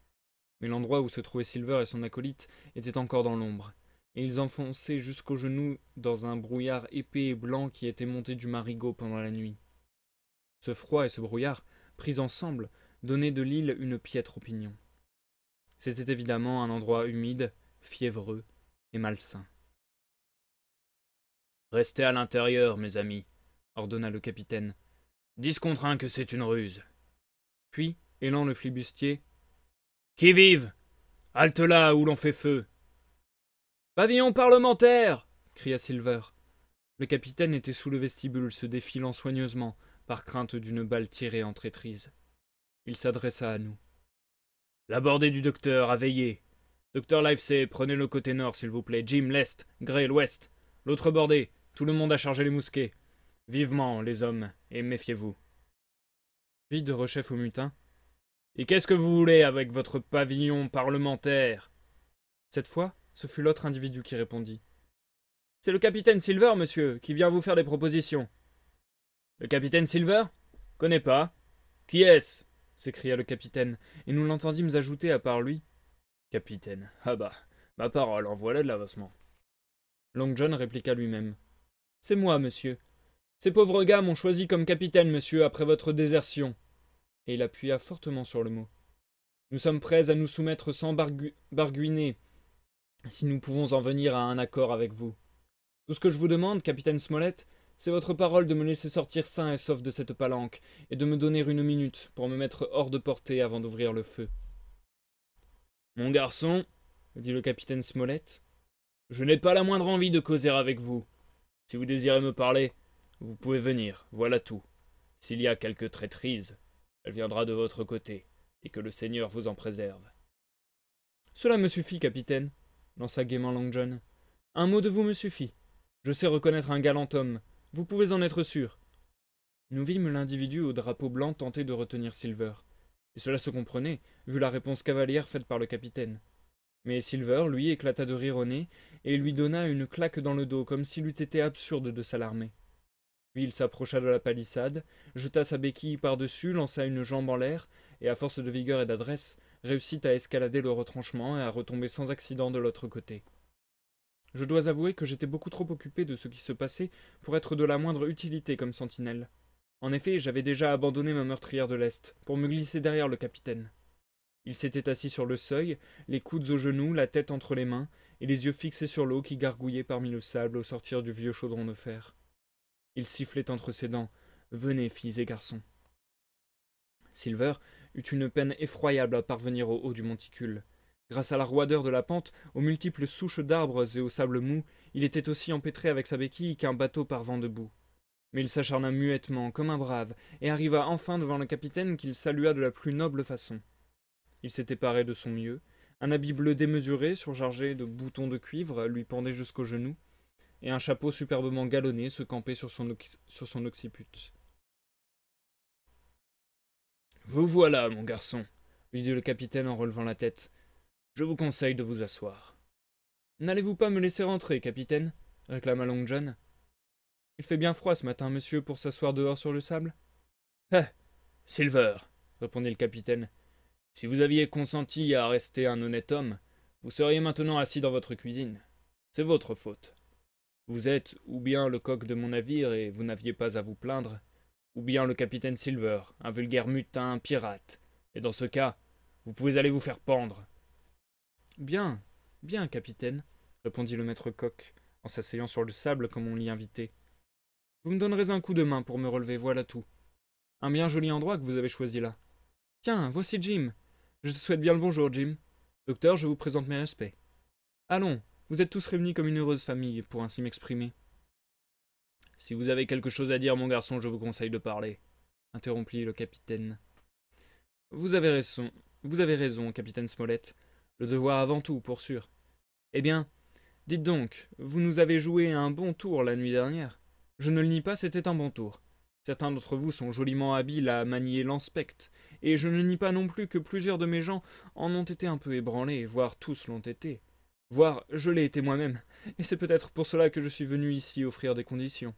Mais l'endroit où se trouvaient Silver et son acolyte était encore dans l'ombre, et ils enfonçaient jusqu'aux genoux dans un brouillard épais et blanc qui était monté du marigot pendant la nuit. Ce froid et ce brouillard, pris ensemble, donnaient de l'île une piètre opinion. C'était évidemment un endroit humide, fiévreux et malsain. Restez à l'intérieur, mes amis, ordonna le capitaine. Dix contre un que c'est une ruse. Puis, élant le flibustier. Qui vive Halte là où l'on fait feu Pavillon parlementaire cria Silver. Le capitaine était sous le vestibule, se défilant soigneusement, par crainte d'une balle tirée en traîtrise. Il s'adressa à nous. La bordée du docteur a veillé. Docteur Livesey, prenez le côté nord, s'il vous plaît. Jim, l'est. Gray, l'ouest. L'autre bordée. Tout le monde a chargé les mousquets. Vivement, les hommes, et méfiez-vous. Vide de rechef au mutin. Et qu'est-ce que vous voulez avec votre pavillon parlementaire Cette fois, ce fut l'autre individu qui répondit. C'est le capitaine Silver, monsieur, qui vient vous faire des propositions. Le capitaine Silver Connais pas. Qui est-ce s'écria le capitaine, et nous l'entendîmes ajouter à part lui. Capitaine, ah bah, ma parole, en voilà de l'avancement. Long John répliqua lui-même. C'est moi, monsieur, ces pauvres gars m'ont choisi comme capitaine, monsieur, après votre désertion. Et il appuya fortement sur le mot. Nous sommes prêts à nous soumettre sans barguiner, si nous pouvons en venir à un accord avec vous. Tout ce que je vous demande, capitaine Smollett, c'est votre parole de me laisser sortir sain et sauf de cette palanque, et de me donner une minute pour me mettre hors de portée avant d'ouvrir le feu. Mon garçon, dit le capitaine Smollett, je n'ai pas la moindre envie de causer avec vous. Si vous désirez me parler, vous pouvez venir, voilà tout. S'il y a quelque traîtrise, elle viendra de votre côté, et que le Seigneur vous en préserve. Cela me suffit, capitaine, lança gaiement Long John. Un mot de vous me suffit. Je sais reconnaître un galant homme, vous pouvez en être sûr. Nous vîmes l'individu au drapeau blanc tenter de retenir Silver, et cela se comprenait, vu la réponse cavalière faite par le capitaine. Mais Silver, lui, éclata de rire au nez, et lui donna une claque dans le dos, comme s'il eût été absurde de s'alarmer. Puis il s'approcha de la palissade, jeta sa béquille par-dessus, lança une jambe en l'air, et à force de vigueur et d'adresse, réussit à escalader le retranchement et à retomber sans accident de l'autre côté. Je dois avouer que j'étais beaucoup trop occupé de ce qui se passait pour être de la moindre utilité comme sentinelle. En effet, j'avais déjà abandonné ma meurtrière de l'Est, pour me glisser derrière le capitaine. Il s'était assis sur le seuil, les coudes aux genoux, la tête entre les mains, et les yeux fixés sur l'eau qui gargouillait parmi le sable au sortir du vieux chaudron de fer. Il sifflait entre ses dents. Venez, filles et garçons. Silver eut une peine effroyable à parvenir au haut du monticule. Grâce à la roideur de la pente, aux multiples souches d'arbres et au sable mou, il était aussi empêtré avec sa béquille qu'un bateau par vent debout. Mais il s'acharna muettement, comme un brave, et arriva enfin devant le capitaine qu'il salua de la plus noble façon. Il s'était paré de son mieux. Un habit bleu démesuré, surchargé de boutons de cuivre, lui pendait jusqu'aux genoux et un chapeau superbement galonné se campait sur son, occiput. Vous voilà, mon garçon, lui dit le capitaine en relevant la tête. Je vous conseille de vous asseoir. N'allez-vous pas me laisser rentrer, capitaine réclama Long John. Il fait bien froid ce matin, monsieur, pour s'asseoir dehors sur le sable Eh Silver répondit le capitaine. Si vous aviez consenti à rester un honnête homme, vous seriez maintenant assis dans votre cuisine. C'est votre faute. Vous êtes ou bien le coq de mon navire et vous n'aviez pas à vous plaindre, ou bien le capitaine Silver, un vulgaire mutin pirate, et dans ce cas, vous pouvez aller vous faire pendre. Bien, bien, capitaine, répondit le maître coq, en s'asseyant sur le sable comme on l'y invitait. Vous me donnerez un coup de main pour me relever, voilà tout. Un bien joli endroit que vous avez choisi là. Tiens, voici Jim. Je te souhaite bien le bonjour, Jim. Docteur, je vous présente mes respects. Allons, vous êtes tous réunis comme une heureuse famille, pour ainsi m'exprimer. Si vous avez quelque chose à dire, mon garçon, je vous conseille de parler, interrompit le capitaine. Vous avez raison, vous avez raison, capitaine Smollett. Le devoir avant tout, pour sûr. Eh bien, dites donc, vous nous avez joué un bon tour la nuit dernière. Je ne le nie pas, c'était un bon tour. Certains d'entre vous sont joliment habiles à manier l'inspect, et je ne nie pas non plus que plusieurs de mes gens en ont été un peu ébranlés, voire tous l'ont été. Voir, je l'ai été moi-même, et c'est peut-être pour cela que je suis venu ici offrir des conditions.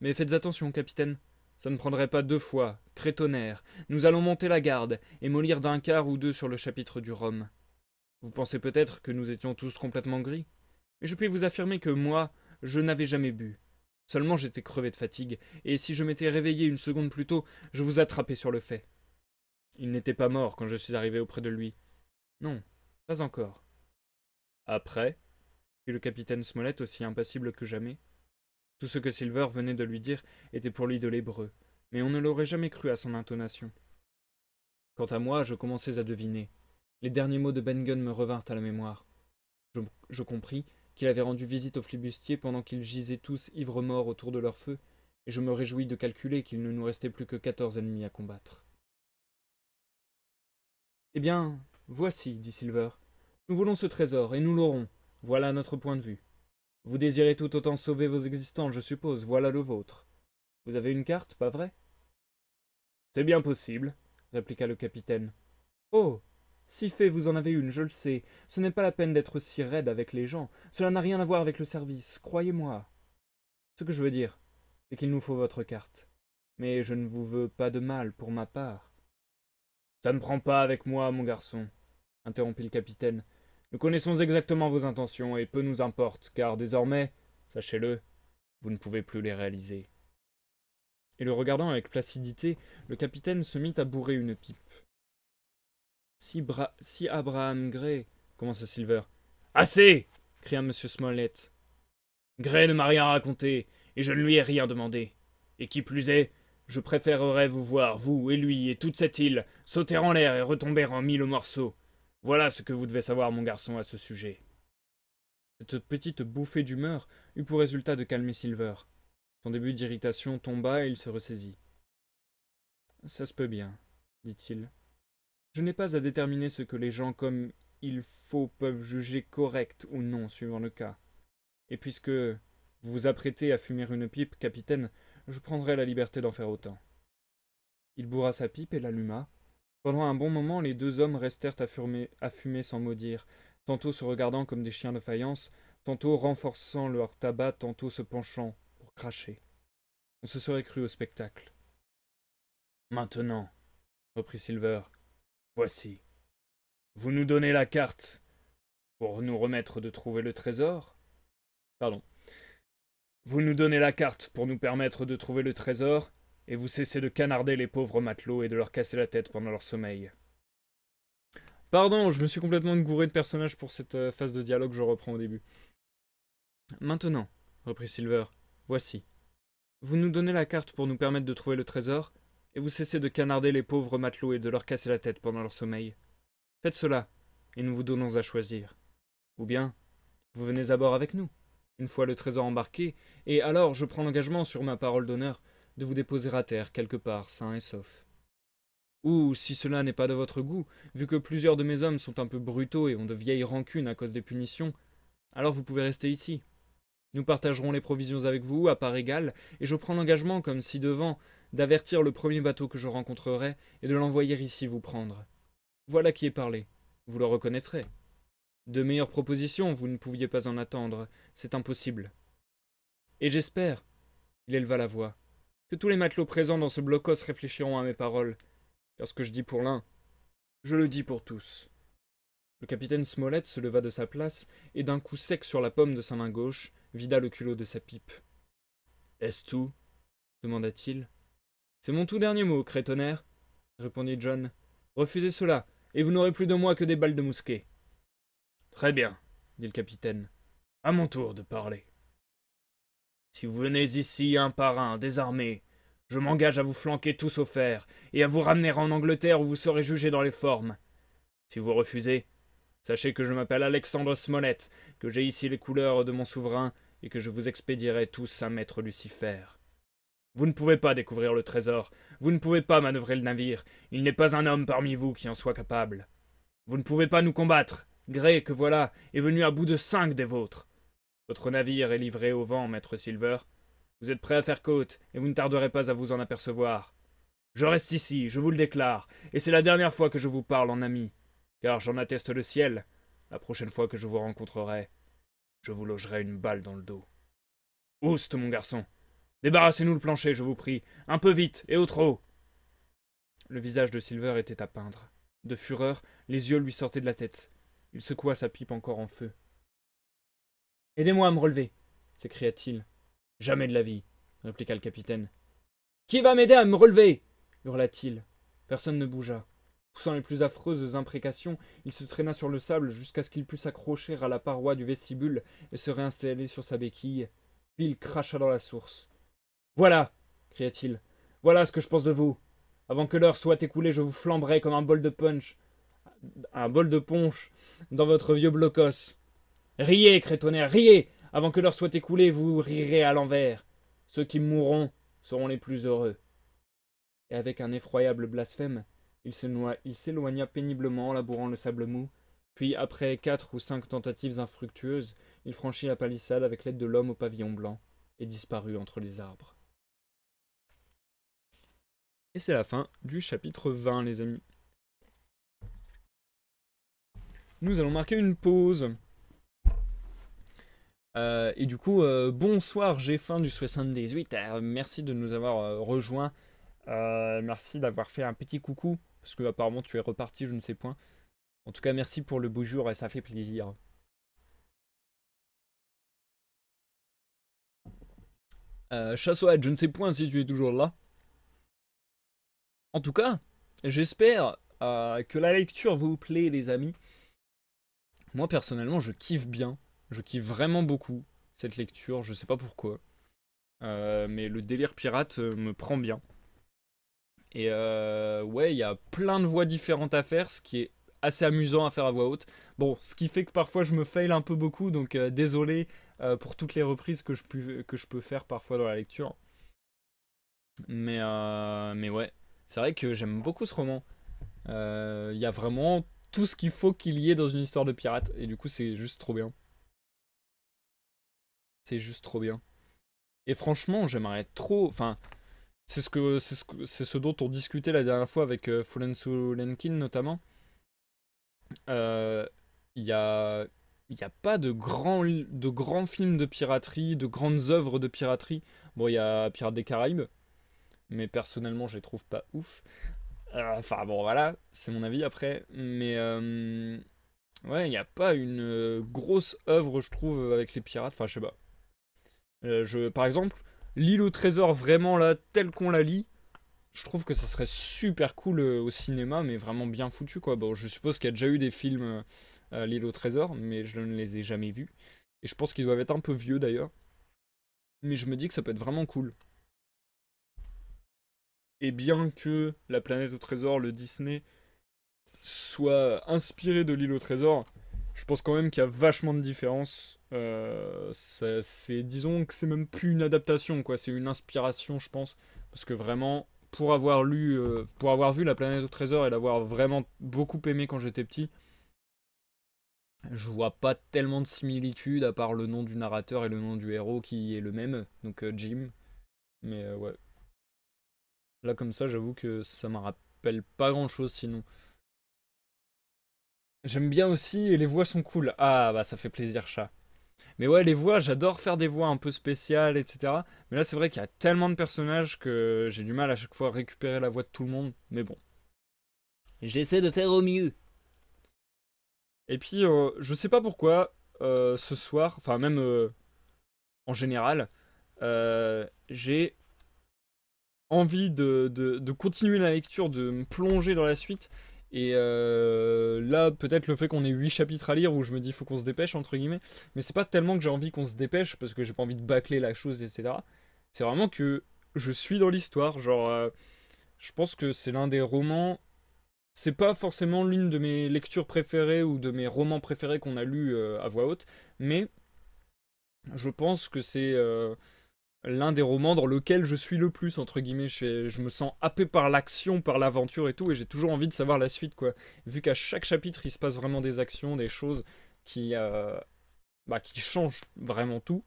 Mais faites attention, capitaine, ça ne prendrait pas deux fois, crétonnerre, nous allons monter la garde, et mollir d'un quart ou deux sur le chapitre du Rhum. Vous pensez peut-être que nous étions tous complètement gris, mais je puis vous affirmer que moi, je n'avais jamais bu. Seulement j'étais crevé de fatigue, et si je m'étais réveillé une seconde plus tôt, je vous attrapais sur le fait. Il n'était pas mort quand je suis arrivé auprès de lui. Non, pas encore. Après, fit le capitaine Smollett aussi impassible que jamais. Tout ce que Silver venait de lui dire était pour lui de l'hébreu, mais on ne l'aurait jamais cru à son intonation. Quant à moi, je commençais à deviner. Les derniers mots de ben Gunn me revinrent à la mémoire. Je, je compris qu'il avait rendu visite aux flibustiers pendant qu'ils gisaient tous ivres morts autour de leur feu, et je me réjouis de calculer qu'il ne nous restait plus que quatorze ennemis à combattre. Eh bien, voici, dit Silver, nous voulons ce trésor, et nous l'aurons. Voilà notre point de vue. Vous désirez tout autant sauver vos existences, je suppose, voilà le vôtre. Vous avez une carte, pas vrai C'est bien possible, répliqua le capitaine. Oh Si fait, vous en avez une, je le sais. Ce n'est pas la peine d'être si raide avec les gens. Cela n'a rien à voir avec le service, croyez-moi. Ce que je veux dire, c'est qu'il nous faut votre carte. Mais je ne vous veux pas de mal pour ma part. Ça ne prend pas avec moi, mon garçon, interrompit le capitaine. Nous connaissons exactement vos intentions et peu nous importe, car désormais, sachez-le, vous ne pouvez plus les réaliser. Et le regardant avec placidité, le capitaine se mit à bourrer une pipe. Si, Bra si Abraham Gray, commença Silver. Assez cria M. Smollett. Gray ne m'a rien raconté, et je ne lui ai rien demandé. Et qui plus est, je préférerais vous voir, vous et lui et toute cette île, sauter en l'air et retomber en mille morceaux, voilà ce que vous devez savoir, mon garçon, à ce sujet. Cette petite bouffée d'humeur eut pour résultat de calmer Silver. Son début d'irritation tomba et il se ressaisit. Ça se peut bien, dit-il. Je n'ai pas à déterminer ce que les gens comme il faut peuvent juger correct ou non, suivant le cas. Et puisque vous vous apprêtez à fumer une pipe, capitaine, je prendrai la liberté d'en faire autant. Il bourra sa pipe et l'alluma, pendant un bon moment, les deux hommes restèrent à fumer, sans maudire, tantôt se regardant comme des chiens de faïence, tantôt renforçant leur tabac, tantôt se penchant pour cracher. On se serait cru au spectacle. Maintenant, reprit Silver, voici. Vous nous donnez la carte pour nous remettre de trouver le trésor Pardon. Vous nous donnez la carte pour nous permettre de trouver le trésor et vous cessez de canarder les pauvres matelots et de leur casser la tête pendant leur sommeil. Pardon, je me suis complètement gouré de personnages pour cette euh, phase de dialogue, je reprends au début. Maintenant, reprit Silver, voici. Vous nous donnez la carte pour nous permettre de trouver le trésor, et vous cessez de canarder les pauvres matelots et de leur casser la tête pendant leur sommeil. Faites cela, et nous vous donnons à choisir. Ou bien, vous venez à bord avec nous, une fois le trésor embarqué, et alors je prends l'engagement sur ma parole d'honneur de vous déposer à terre quelque part, sain et sauf. Ou, si cela n'est pas de votre goût, vu que plusieurs de mes hommes sont un peu brutaux et ont de vieilles rancunes à cause des punitions, alors vous pouvez rester ici. Nous partagerons les provisions avec vous, à part égale, et je prends l'engagement, comme ci devant, d'avertir le premier bateau que je rencontrerai et de l'envoyer ici vous prendre. Voilà qui est parlé. Vous le reconnaîtrez. De meilleures propositions, vous ne pouviez pas en attendre. C'est impossible. Et j'espère. Il éleva la voix que tous les matelots présents dans ce blocos réfléchiront à mes paroles, car ce que je dis pour l'un, je le dis pour tous. Le capitaine Smollett se leva de sa place et d'un coup sec sur la pomme de sa main gauche, vida le culot de sa pipe. Est-ce tout demanda-t-il. C'est mon tout dernier mot, crétonnerre, répondit John. Refusez cela, et vous n'aurez plus de moi que des balles de mousquet. Très bien, dit le capitaine. À mon tour de parler. Si vous venez ici un par un, désarmés, je m'engage à vous flanquer tous au fer et à vous ramener en Angleterre où vous serez jugés dans les formes. Si vous refusez, sachez que je m'appelle Alexandre Smollett, que j'ai ici les couleurs de mon souverain et que je vous expédierai tous à maître Lucifer. Vous ne pouvez pas découvrir le trésor, vous ne pouvez pas manœuvrer le navire, il n'est pas un homme parmi vous qui en soit capable. Vous ne pouvez pas nous combattre, Grey que voilà est venu à bout de cinq des vôtres. Votre navire est livré au vent, maître Silver. Vous êtes prêt à faire côte, et vous ne tarderez pas à vous en apercevoir. Je reste ici, je vous le déclare, et c'est la dernière fois que je vous parle en ami, car j'en atteste le ciel. La prochaine fois que je vous rencontrerai, je vous logerai une balle dans le dos. Ouste, mon garçon. Débarrassez-nous le plancher, je vous prie. Un peu vite, et au trop. Le visage de Silver était à peindre. De fureur, les yeux lui sortaient de la tête. Il secoua sa pipe encore en feu. Aidez-moi à me relever, s'écria-t-il. Jamais de la vie, répliqua le capitaine. Qui va m'aider à me relever hurla-t-il. Personne ne bougea. Poussant les plus affreuses imprécations, il se traîna sur le sable jusqu'à ce qu'il pût s'accrocher à la paroi du vestibule et se réinstaller sur sa béquille. Puis il cracha dans la source. Voilà cria-t-il. Voilà ce que je pense de vous. Avant que l'heure soit écoulée, je vous flamberai comme un bol de punch. Un bol de punch dans votre vieux blocos. Riez, crétonnerre, riez Avant que l'heure soit écoulée, vous rirez à l'envers. Ceux qui mourront seront les plus heureux. Et avec un effroyable blasphème, il s'éloigna péniblement, en labourant le sable mou. Puis, après quatre ou cinq tentatives infructueuses, il franchit la palissade avec l'aide de l'homme au pavillon blanc et disparut entre les arbres. Et c'est la fin du chapitre 20, les amis. Nous allons marquer une pause. Euh, et du coup, euh, bonsoir J'ai faim du 78. merci de nous avoir euh, rejoints. merci d'avoir fait un petit coucou. Parce que apparemment tu es reparti, je ne sais point. En tout cas, merci pour le beau jour et ça fait plaisir. Euh, je ne sais point si tu es toujours là. En tout cas, j'espère que la lecture vous plaît, les amis. Moi, personnellement, je kiffe bien. Je kiffe vraiment beaucoup cette lecture, je sais pas pourquoi. Euh, mais le délire pirate euh, me prend bien. Et euh, ouais, il y a plein de voix différentes à faire, ce qui est assez amusant à faire à voix haute. Bon, ce qui fait que parfois je me fail un peu beaucoup, donc désolé pour toutes les reprises que je, que je peux faire parfois dans la lecture. Mais, mais ouais, c'est vrai que j'aime beaucoup ce roman. Il y a vraiment tout ce qu'il faut qu'il y ait dans une histoire de pirate, et du coup c'est juste trop bien. C'est juste trop bien. Et franchement, j'aimerais trop. Enfin, c'est ce que c'est ce, ce dont on discutait la dernière fois avec euh, Lenkin notamment. Euh, il y a n'y a pas de grands de films de piraterie, de grandes œuvres de piraterie. Bon, il y a Pirates des Caraïbes, mais personnellement, je les trouve pas ouf. Euh, enfin bon, voilà, c'est mon avis après, mais euh, ouais, il n'y a pas une grosse œuvre, je trouve, avec les pirates. Enfin, je sais pas. Euh, je, par exemple, l'île au trésor, vraiment là, telle qu'on la lit, je trouve que ça serait super cool euh, au cinéma, mais vraiment bien foutu quoi. Bon, je suppose qu'il y a déjà eu des films à l'île au trésor, mais je ne les ai jamais vus. Et je pense qu'ils doivent être un peu vieux d'ailleurs. Mais je me dis que ça peut être vraiment cool. Et bien que la planète au trésor, le Disney, soit inspiré de l'île au trésor, je pense quand même qu'il y a vachement de différence. Euh, c'est, disons que c'est même plus une adaptation, quoi. C'est une inspiration, je pense, parce que vraiment, pour avoir lu, euh, pour avoir vu La Planète au Trésor et l'avoir vraiment beaucoup aimé quand j'étais petit, je vois pas tellement de similitudes à part le nom du narrateur et le nom du héros qui est le même, donc euh, Jim. Mais ouais. Là comme ça, j'avoue que ça me rappelle pas grand chose sinon. J'aime bien aussi, et les voix sont cool. Ah, bah ça fait plaisir, chat. Mais ouais, les voix, j'adore faire des voix un peu spéciales, etc. Mais là, c'est vrai qu'il y a tellement de personnages que j'ai du mal à chaque fois à récupérer la voix de tout le monde. Mais bon. J'essaie de faire au mieux. Et puis, euh, je sais pas pourquoi, euh, ce soir, enfin même euh, en général, j'ai envie de, de, de continuer la lecture, de me plonger dans la suite. Et euh, là, peut-être le fait qu'on ait 8 chapitres à lire où je me dis faut qu'on se dépêche, entre guillemets, mais c'est pas tellement que j'ai envie qu'on se dépêche parce que j'ai pas envie de bâcler la chose, etc. C'est vraiment que je suis dans l'histoire. Genre, euh, je pense que c'est l'un des romans. C'est pas forcément l'une de mes lectures préférées ou de mes romans préférés qu'on a lus euh, à voix haute, mais je pense que c'est l'un des romans dans lequel je suis le plus entre guillemets je, me sens happé par l'action par l'aventure et tout et j'ai toujours envie de savoir la suite quoi vu qu'à chaque chapitre il se passe vraiment des actions des choses qui euh, bah, qui changent vraiment tout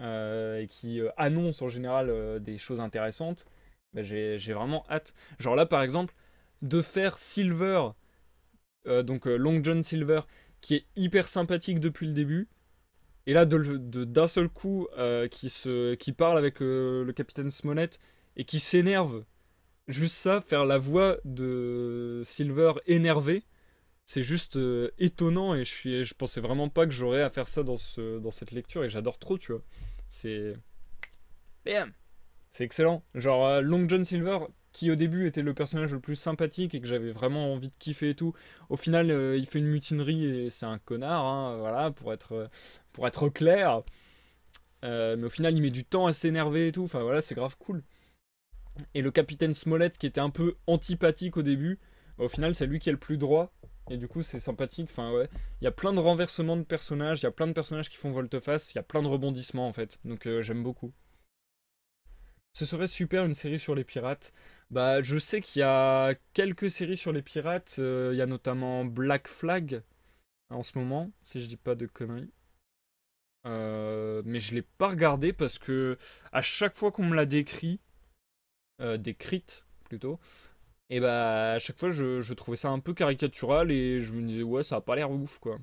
euh, et qui euh, annoncent en général des choses intéressantes bah, j'ai vraiment hâte genre là par exemple de faire Silver donc Long John Silver qui est hyper sympathique depuis le début et là, d'un de, seul coup, euh, qui, se, qui parle avec euh, le capitaine Smollett et qui s'énerve. Juste ça, faire la voix de Silver énervé, c'est juste euh, étonnant et je, suis, je pensais vraiment pas que j'aurais à faire ça dans, ce, dans cette lecture et j'adore trop, tu vois. C'est. Bam! C'est excellent. Genre, Long John Silver, qui au début était le personnage le plus sympathique et que j'avais vraiment envie de kiffer et tout, au final euh, il fait une mutinerie et c'est un connard, hein, voilà, pour être, euh, pour être clair. Euh, mais au final il met du temps à s'énerver et tout, enfin voilà, c'est grave cool. Et le capitaine Smollett qui était un peu antipathique au début, bah, au final c'est lui qui est le plus droit. Et du coup, c'est sympathique. Enfin, ouais. Il y a plein de renversements de personnages, il y a plein de personnages qui font volte-face, il y a plein de rebondissements en fait. Donc, j'aime beaucoup. Ce serait super une série sur les pirates. Bah, je sais qu'il y a quelques séries sur les pirates. Euh, il y a notamment Black Flag en ce moment, si je dis pas de conneries. Euh, mais je l'ai pas regardé parce que à chaque fois qu'on me l'a décrit, euh, décrite plutôt, et bah à chaque fois je, trouvais ça un peu caricatural et je me disais ouais ça a pas l'air ouf quoi.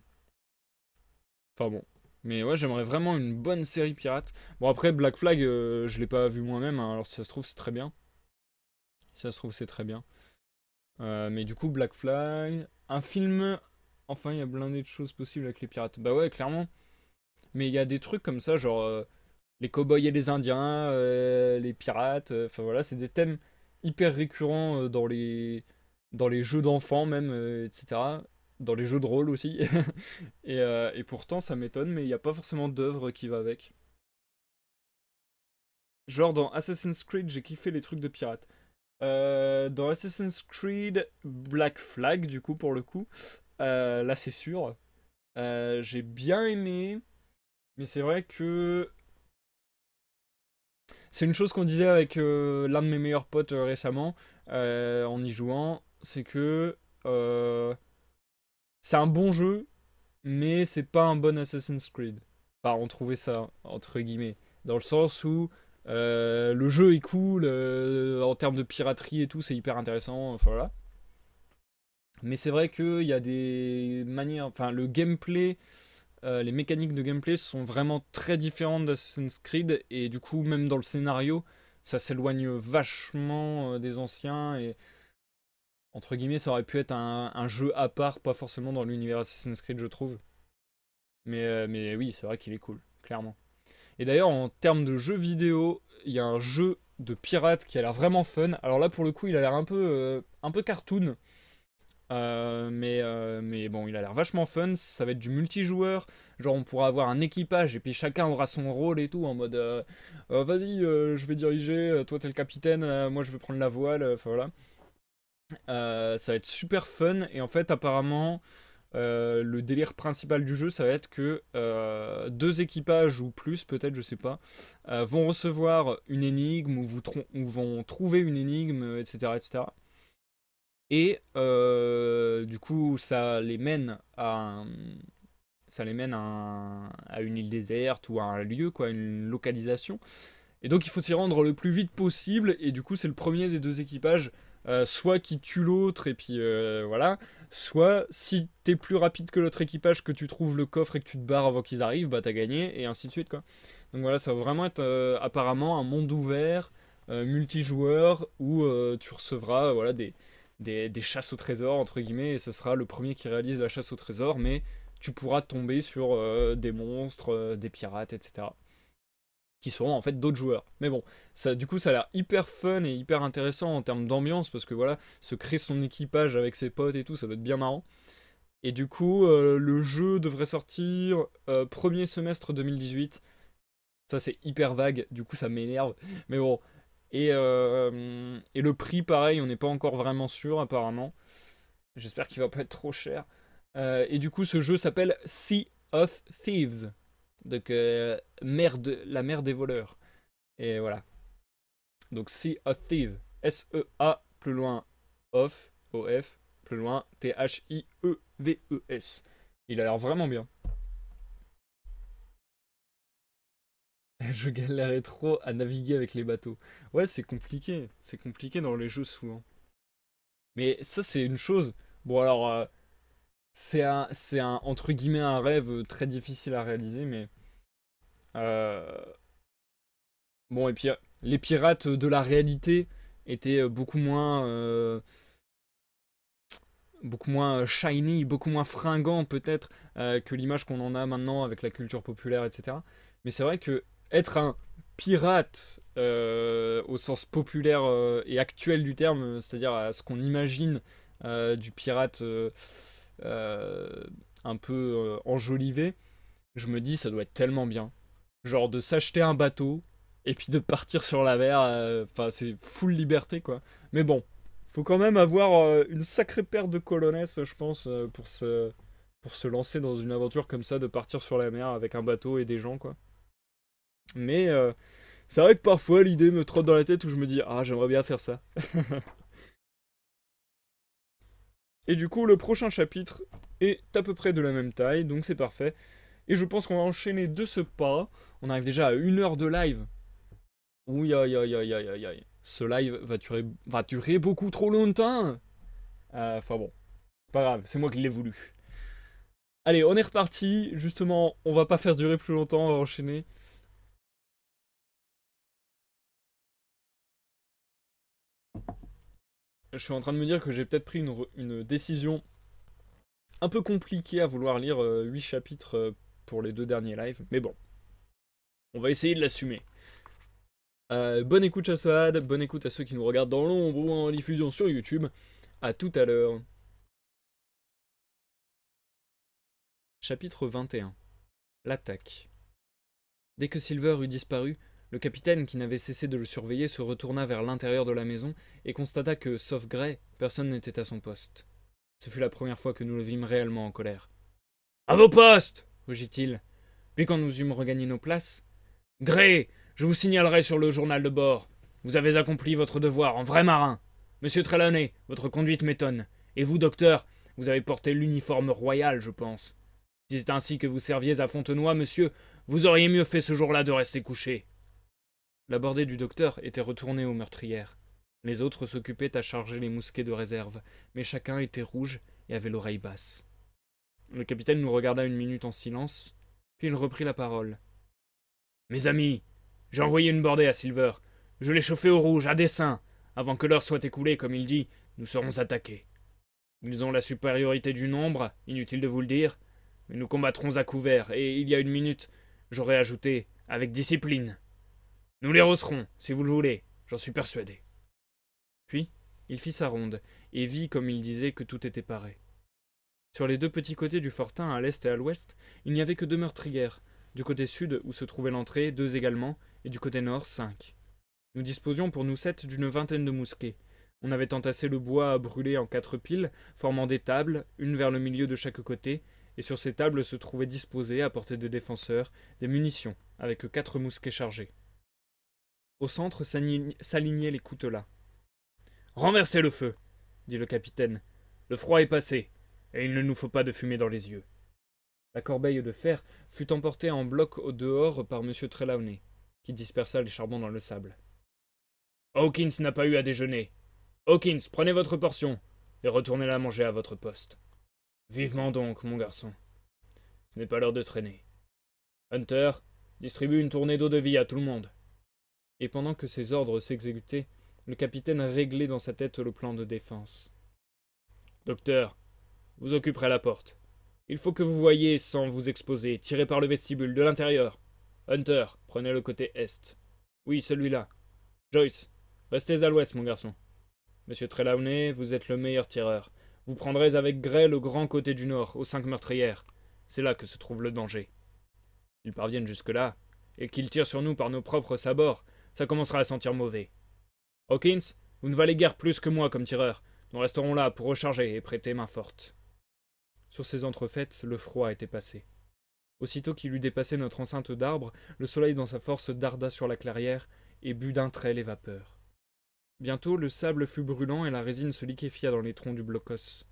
Enfin bon. Mais ouais, j'aimerais vraiment une bonne série pirate. Bon, après, Black Flag, je l'ai pas vu moi-même, hein, alors si ça se trouve, c'est très bien ça se trouve, c'est très bien. Euh, mais du coup, Black Flag, un film. Enfin, il y a blindé de choses possibles avec les pirates. Bah ouais, clairement. Mais il y a des trucs comme ça, genre euh, les cowboys et les indiens, euh, les pirates. Enfin voilà, c'est des thèmes hyper récurrents dans les dans les jeux d'enfants même, etc. Dans les jeux de rôle aussi. et, et, pourtant, ça m'étonne, mais il n'y a pas forcément d'œuvre qui va avec. Genre dans Assassin's Creed, j'ai kiffé les trucs de pirates. Euh, dans Assassin's Creed Black Flag, du coup, pour le coup, euh, là c'est sûr. Euh, j'ai bien aimé, mais c'est vrai que. C'est une chose qu'on disait avec l'un de mes meilleurs potes récemment, en y jouant, c'est que. c'est un bon jeu, mais c'est pas un bon Assassin's Creed. Enfin, on trouvait ça, entre guillemets. Dans le sens où euh, le jeu est cool, euh, en termes de piraterie et tout, c'est hyper intéressant, voilà. Mais c'est vrai qu'il y a des manières, enfin le gameplay, euh, les mécaniques de gameplay sont vraiment très différentes d'Assassin's Creed, et du coup même dans le scénario, ça s'éloigne vachement des anciens, et entre guillemets ça aurait pu être un, jeu à part, pas forcément dans l'univers Assassin's Creed je trouve. Mais, mais oui, c'est vrai qu'il est cool, clairement. Et d'ailleurs, en termes de jeux vidéo, il y a un jeu de pirate qui a l'air vraiment fun. Alors là, pour le coup, il a l'air un peu, euh, un peu cartoon. Euh, mais, euh, mais bon, il a l'air vachement fun. Ça va être du multijoueur. Genre, on pourra avoir un équipage et puis chacun aura son rôle et tout. En mode, vas-y, je vais diriger. toi, t'es le capitaine. moi, je vais prendre la voile. Enfin, voilà. ça va être super fun. Et en fait, apparemment, euh, le délire principal du jeu, ça va être que euh, deux équipages ou plus, peut-être, je sais pas, euh, vont recevoir une énigme ou, vont trouver une énigme, etc., etc. Et du coup, ça les mène à, à, une île déserte ou à un lieu, quoi, une localisation. Et donc, il faut s'y rendre le plus vite possible. Et du coup, c'est le premier des deux équipages euh, soit qui tue l'autre et puis euh, voilà, soit si t'es plus rapide que l'autre équipage, que tu trouves le coffre et que tu te barres avant qu'ils arrivent, bah t'as gagné et ainsi de suite quoi. Donc voilà, ça va vraiment être euh, apparemment un monde ouvert, multijoueur où tu recevras voilà des, des, chasses au trésor entre guillemets et ce sera le premier qui réalise la chasse au trésor, mais tu pourras tomber sur des monstres, des pirates, etc qui seront en fait d'autres joueurs. Mais bon, ça, du coup, ça a l'air hyper fun et hyper intéressant en termes d'ambiance, parce que voilà, se créer son équipage avec ses potes et tout, ça doit être bien marrant. Et du coup, euh, le jeu devrait sortir euh, premier semestre 2018. Ça, c'est hyper vague, du coup, ça m'énerve. Mais bon. Et, euh, et le prix, pareil, on n'est pas encore vraiment sûr, apparemment. J'espère qu'il va pas être trop cher. et du coup, ce jeu s'appelle Sea of Thieves. Donc, mère de, la mère des voleurs. Et voilà. Donc, Sea of Thieves. S-E-A, plus loin, off, O-F, plus loin, T-H-I-E-V-E-S. Il a l'air vraiment bien. Je galère trop à naviguer avec les bateaux. Ouais, c'est compliqué. C'est compliqué dans les jeux souvent. Mais ça, c'est une chose. Bon, alors, euh, c'est un, c'est un, entre guillemets, un rêve très difficile à réaliser, mais. Euh, bon, et puis, les pirates de la réalité étaient beaucoup moins. Euh, beaucoup moins shiny, beaucoup moins fringant peut-être euh, que l'image qu'on en a maintenant avec la culture populaire, etc. Mais c'est vrai que être un pirate au sens populaire et actuel du terme, c'est-à-dire à ce qu'on imagine du pirate euh, un peu euh, enjolivé, je me dis ça doit être tellement bien. Genre de s'acheter un bateau et puis de partir sur la mer, euh, enfin c'est full liberté quoi. Mais bon, faut quand même avoir une sacrée paire de colonnes, je pense, pour se, pour se lancer dans une aventure comme ça, de partir sur la mer avec un bateau et des gens, quoi. Mais c'est vrai que parfois l'idée me trotte dans la tête où je me dis, ah, j'aimerais bien faire ça. Et du coup, le prochain chapitre est à peu près de la même taille, donc c'est parfait. Et je pense qu'on va enchaîner de ce pas. On arrive déjà à une heure de live. Oui, aïe, aïe, aïe, aïe, aïe. Ce live va durer, va durer beaucoup trop longtemps. Euh, enfin bon, pas grave, c'est moi qui l'ai voulu. Allez, on est reparti. Justement, on va pas faire durer plus longtemps, on va enchaîner. je suis en train de me dire que j'ai peut-être pris une, décision un peu compliquée à vouloir lire 8 euh, chapitres euh, pour les deux derniers lives, mais bon, on va essayer de l'assumer. Euh, bonne écoute à Soad, bonne écoute à ceux qui nous regardent dans l'ombre ou en diffusion sur YouTube. À tout à l'heure. Chapitre 21 L'attaque. Dès que Silver eut disparu, le capitaine, qui n'avait cessé de le surveiller, se retourna vers l'intérieur de la maison et constata que, sauf Gray, personne n'était à son poste. Ce fut la première fois que nous le vîmes réellement en colère. À vos postes rugit-il. Puis quand nous eûmes regagné nos places, Gray, je vous signalerai sur le journal de bord. Vous avez accompli votre devoir en vrai marin. Monsieur Trelawney, votre conduite m'étonne. Et vous, docteur, vous avez porté l'uniforme royal, je pense. Si c'est ainsi que vous serviez à Fontenoy, monsieur, vous auriez mieux fait ce jour-là de rester couché. La bordée du docteur était retournée aux meurtrières. Les autres s'occupaient à charger les mousquets de réserve, mais chacun était rouge et avait l'oreille basse. Le capitaine nous regarda une minute en silence, puis il reprit la parole. Mes amis, j'ai envoyé une bordée à Silver. Je l'ai chauffé au rouge, à dessein. Avant que l'heure soit écoulée, comme il dit, nous serons attaqués. Ils ont la supériorité du nombre, inutile de vous le dire, mais nous combattrons à couvert, et il y a une minute, j'aurais ajouté avec discipline. Nous les rosserons, si vous le voulez, j'en suis persuadé. Puis, il fit sa ronde, et vit, comme il disait, que tout était paré. Sur les deux petits côtés du fortin, à l'est et à l'ouest, il n'y avait que deux meurtrières, du côté sud, où se trouvait l'entrée, deux également, et du côté nord, cinq. Nous disposions pour nous sept d'une vingtaine de mousquets. On avait entassé le bois à brûler en quatre piles, formant des tables, une vers le milieu de chaque côté, et sur ces tables se trouvaient disposées, à portée des défenseurs, des munitions, avec quatre mousquets chargés. Au centre s'alignaient les coutelas. Renversez le feu, dit le capitaine. Le froid est passé, et il ne nous faut pas de fumée dans les yeux. La corbeille de fer fut emportée en bloc au dehors par M. Trelawney, qui dispersa les charbons dans le sable. Hawkins n'a pas eu à déjeuner. Hawkins, prenez votre portion, et retournez la manger à votre poste. Vivement donc, mon garçon. Ce n'est pas l'heure de traîner. Hunter, distribue une tournée d'eau de vie à tout le monde et pendant que ces ordres s'exécutaient, le capitaine réglait dans sa tête le plan de défense. Docteur, vous occuperez la porte. Il faut que vous voyez sans vous exposer, tirer par le vestibule de l'intérieur. Hunter, prenez le côté est. Oui, celui-là. Joyce, restez à l'ouest, mon garçon. Monsieur Trelawney, vous êtes le meilleur tireur. Vous prendrez avec Gray le grand côté du nord, aux cinq meurtrières. C'est là que se trouve le danger. S'ils parviennent jusque-là, et qu'ils tirent sur nous par nos propres sabords, ça commencera à sentir mauvais. Hawkins, vous ne valez guère plus que moi comme tireur. Nous resterons là pour recharger et prêter main forte. Sur ces entrefaites, le froid était passé. Aussitôt qu'il eut dépassé notre enceinte d'arbres, le soleil dans sa force darda sur la clairière et but d'un trait les vapeurs. Bientôt, le sable fut brûlant et la résine se liquéfia dans les troncs du blocos.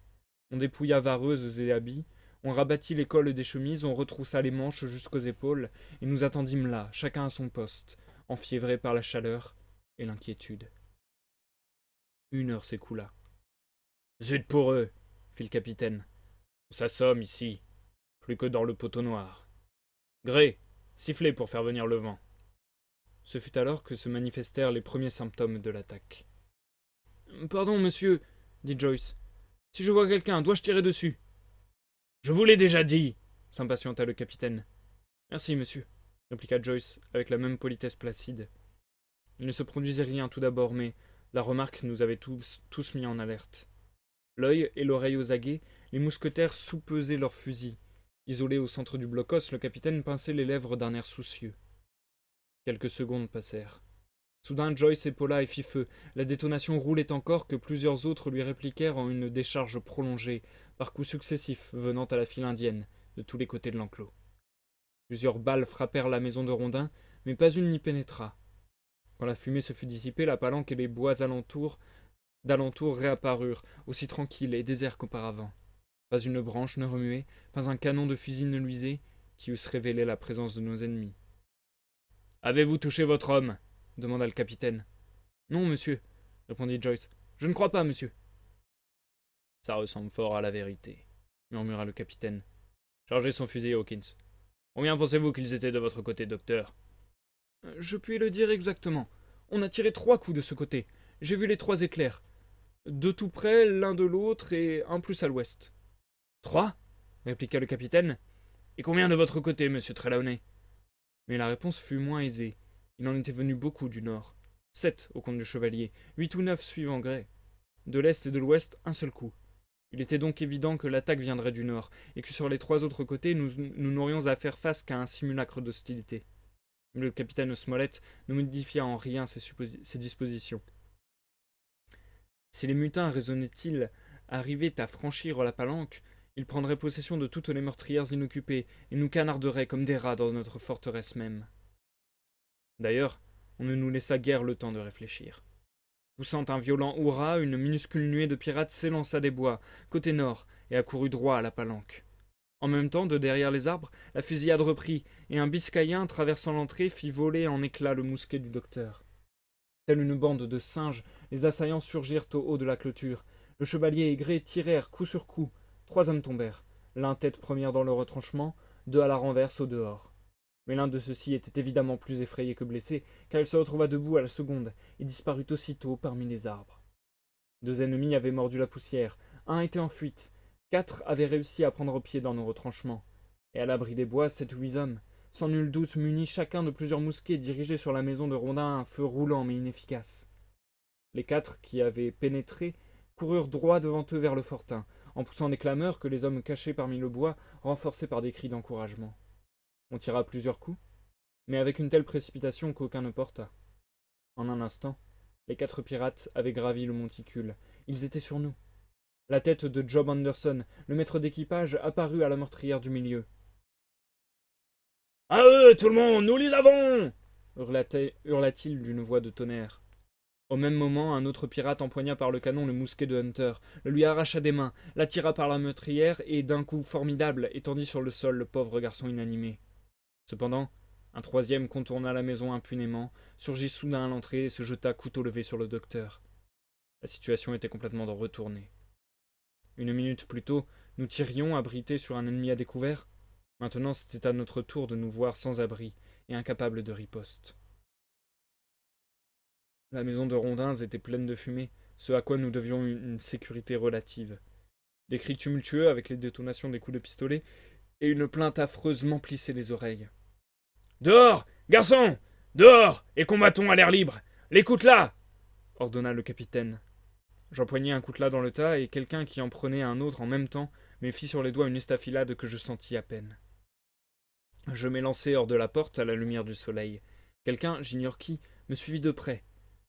On dépouilla vareuses et habits, on rabattit les cols des chemises, on retroussa les manches jusqu'aux épaules, et nous attendîmes là, chacun à son poste, enfiévré par la chaleur et l'inquiétude. Une heure s'écoula. Zut pour eux, fit le capitaine. On s'assomme ici, plus que dans le poteau noir. Gré, sifflez pour faire venir le vent. Ce fut alors que se manifestèrent les premiers symptômes de l'attaque. Pardon, monsieur, dit Joyce. Si je vois quelqu'un, dois-je tirer dessus Je vous l'ai déjà dit, s'impatienta le capitaine. Merci, monsieur répliqua Joyce avec la même politesse placide. Il ne se produisait rien tout d'abord, mais la remarque nous avait tous, tous mis en alerte. L'œil et l'oreille aux aguets, les mousquetaires soupesaient leurs fusils. Isolé au centre du blocos, le capitaine pinçait les lèvres d'un air soucieux. Quelques secondes passèrent. Soudain, Joyce épaula et fit feu. La détonation roulait encore que plusieurs autres lui répliquèrent en une décharge prolongée, par coups successifs venant à la file indienne, de tous les côtés de l'enclos. Plusieurs balles frappèrent la maison de Rondin, mais pas une n'y pénétra. Quand la fumée se fut dissipée, la palanque et les bois d'alentour réapparurent, aussi tranquilles et déserts qu'auparavant. Pas une branche ne remuait, pas un canon de fusil ne luisait, qui eussent révélé la présence de nos ennemis. Avez-vous touché votre homme demanda le capitaine. Non, monsieur, répondit Joyce. Je ne crois pas, monsieur. Ça ressemble fort à la vérité, murmura le capitaine. Chargez son fusil, Hawkins. Combien pensez-vous qu'ils étaient de votre côté, docteur euh, Je puis le dire exactement. On a tiré trois coups de ce côté. J'ai vu les trois éclairs. De tout près, l'un de l'autre et un plus à l'ouest. Trois répliqua le capitaine. Et combien de votre côté, monsieur Trelawney Mais la réponse fut moins aisée. Il en était venu beaucoup du nord. Sept, au compte du chevalier, huit ou neuf suivant Gray. De l'est et de l'ouest, un seul coup. Il était donc évident que l'attaque viendrait du nord, et que sur les trois autres côtés, nous, n'aurions à faire face qu'à un simulacre d'hostilité. Le capitaine Smollett ne modifia en rien ses, ses dispositions. Si les mutins, raisonnait-il, arrivaient à franchir la palanque, ils prendraient possession de toutes les meurtrières inoccupées et nous canarderaient comme des rats dans notre forteresse même. D'ailleurs, on ne nous laissa guère le temps de réfléchir. Poussant un violent hurrah, une minuscule nuée de pirates s'élança des bois, côté nord, et accourut droit à la palanque. En même temps, de derrière les arbres, la fusillade reprit, et un biscaïen, traversant l'entrée fit voler en éclats le mousquet du docteur. Telle une bande de singes, les assaillants surgirent au haut de la clôture. Le chevalier et Gré tirèrent coup sur coup. Trois hommes tombèrent, l'un tête première dans le retranchement, deux à la renverse au dehors. Mais l'un de ceux-ci était évidemment plus effrayé que blessé, car il se retrouva debout à la seconde et disparut aussitôt parmi les arbres. Deux ennemis avaient mordu la poussière, un était en fuite, quatre avaient réussi à prendre pied dans nos retranchements. Et à l'abri des bois, sept ou huit hommes, sans nul doute munis chacun de plusieurs mousquets, dirigés sur la maison de Rondin un feu roulant mais inefficace. Les quatre qui avaient pénétré coururent droit devant eux vers le fortin, en poussant des clameurs que les hommes cachés parmi le bois renforçaient par des cris d'encouragement. On tira plusieurs coups, mais avec une telle précipitation qu'aucun ne porta. En un instant, les quatre pirates avaient gravi le monticule. Ils étaient sur nous. La tête de Job Anderson, le maître d'équipage, apparut à la meurtrière du milieu. À eux, tout le monde, nous les avons hurla-t-il d'une voix de tonnerre. Au même moment, un autre pirate empoigna par le canon le mousquet de Hunter, le lui arracha des mains, l'attira par la meurtrière et, d'un coup formidable, étendit sur le sol le pauvre garçon inanimé. Cependant, un troisième contourna la maison impunément, surgit soudain à l'entrée et se jeta couteau levé sur le docteur. La situation était complètement retournée. Une minute plus tôt, nous tirions abrités sur un ennemi à découvert. Maintenant, c'était à notre tour de nous voir sans abri et incapables de riposte. La maison de Rondins était pleine de fumée, ce à quoi nous devions une sécurité relative. Des cris tumultueux avec les détonations des coups de pistolet et une plainte affreuse m'emplissait les oreilles. Dehors Garçon Dehors Et combattons à l'air libre l'écoute là ordonna le capitaine. J'empoignai un coutelas dans le tas, et quelqu'un qui en prenait un autre en même temps me fit sur les doigts une estafilade que je sentis à peine. Je m'élançai hors de la porte à la lumière du soleil. Quelqu'un, j'ignore qui, me suivit de près.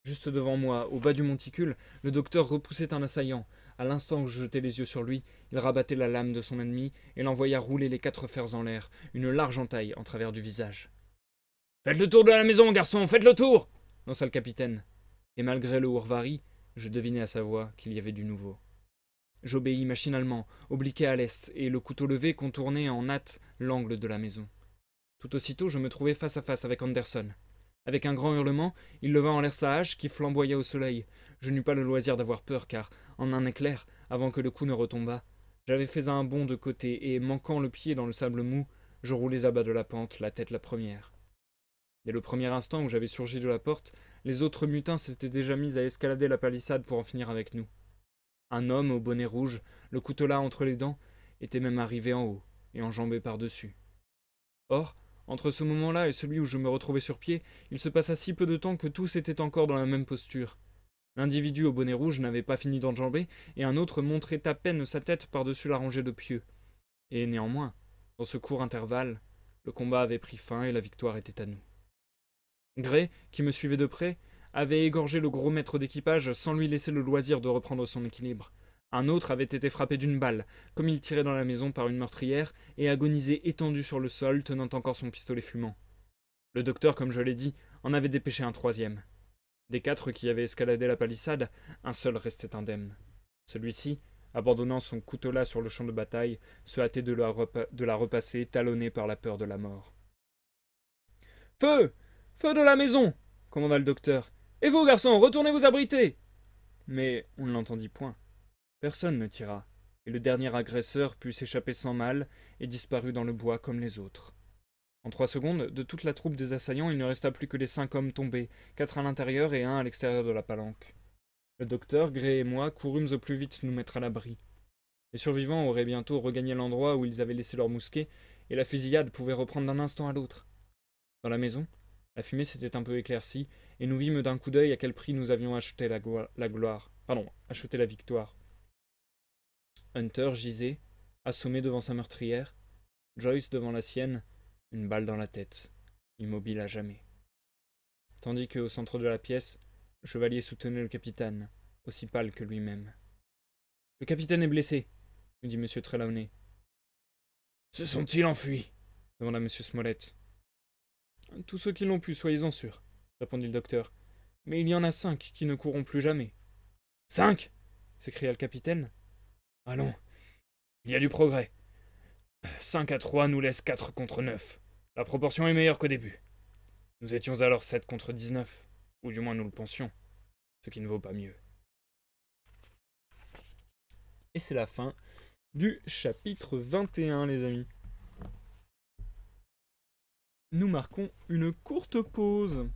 Juste devant moi, au bas du monticule, le docteur repoussait un assaillant. À l'instant où je jetais les yeux sur lui, il rabattait la lame de son ennemi et l'envoya rouler les quatre fers en l'air, une large entaille en travers du visage. Faites le tour de la maison, garçon, faites le tour lança le capitaine. Et malgré le hourvari, je devinai à sa voix qu'il y avait du nouveau. J'obéis machinalement, obliqué à l'est, et le couteau levé contournait en hâte l'angle de la maison. Tout aussitôt, je me trouvai face à face avec Anderson. Avec un grand hurlement, il leva en l'air sa hache qui flamboya au soleil. Je n'eus pas le loisir d'avoir peur, car, en un éclair, avant que le coup ne retombât, j'avais fait un bond de côté, et, manquant le pied dans le sable mou, je roulais à bas de la pente, la tête la première. Dès le premier instant où j'avais surgi de la porte, les autres mutins s'étaient déjà mis à escalader la palissade pour en finir avec nous. Un homme au bonnet rouge, le couteau-là entre les dents, était même arrivé en haut et enjambé par-dessus. Or, entre ce moment-là et celui où je me retrouvais sur pied, il se passa si peu de temps que tous étaient encore dans la même posture. L'individu au bonnet rouge n'avait pas fini d'enjamber, et un autre montrait à peine sa tête par-dessus la rangée de pieux. Et néanmoins, dans ce court intervalle, le combat avait pris fin et la victoire était à nous. Gray, qui me suivait de près, avait égorgé le gros maître d'équipage sans lui laisser le loisir de reprendre son équilibre. Un autre avait été frappé d'une balle, comme il tirait dans la maison par une meurtrière, et agonisait étendu sur le sol, tenant encore son pistolet fumant. Le docteur, comme je l'ai dit, en avait dépêché un troisième. Des quatre qui avaient escaladé la palissade, un seul restait indemne. Celui-ci, abandonnant son couteau là sur le champ de bataille, se hâtait de la, de la repasser, talonné par la peur de la mort. Feu Feu de la maison commanda le docteur. Et vous, garçons, retournez vous abriter Mais on ne l'entendit point. Personne ne tira, et le dernier agresseur put s'échapper sans mal et disparut dans le bois comme les autres. En trois secondes, de toute la troupe des assaillants, il ne resta plus que les cinq hommes tombés, quatre à l'intérieur et un à l'extérieur de la palanque. Le docteur, Gray et moi courûmes au plus vite nous mettre à l'abri. Les survivants auraient bientôt regagné l'endroit où ils avaient laissé leurs mousquets, et la fusillade pouvait reprendre d'un instant à l'autre. Dans la maison, la fumée s'était un peu éclaircie, et nous vîmes d'un coup d'œil à quel prix nous avions acheté la, gloire. Pardon, acheté la victoire. Hunter gisait, assommé devant sa meurtrière, Joyce devant la sienne, une balle dans la tête, immobile à jamais. Tandis que, au centre de la pièce, Chevalier soutenait le capitaine, aussi pâle que lui-même. Le capitaine est blessé, lui dit M. Trelawney. Se sont-ils enfuis demanda M. Smollett. Tous ceux qui l'ont pu, soyez-en sûrs, répondit le docteur. Mais il y en a cinq qui ne courront plus jamais. Cinq s'écria le capitaine, Allons, il y a du progrès. 5 à 3 nous laisse 4 contre 9. La proportion est meilleure qu'au début. Nous étions alors 7 contre 19, ou du moins nous le pensions, ce qui ne vaut pas mieux. Et c'est la fin du chapitre 21, les amis. Nous marquons une courte pause.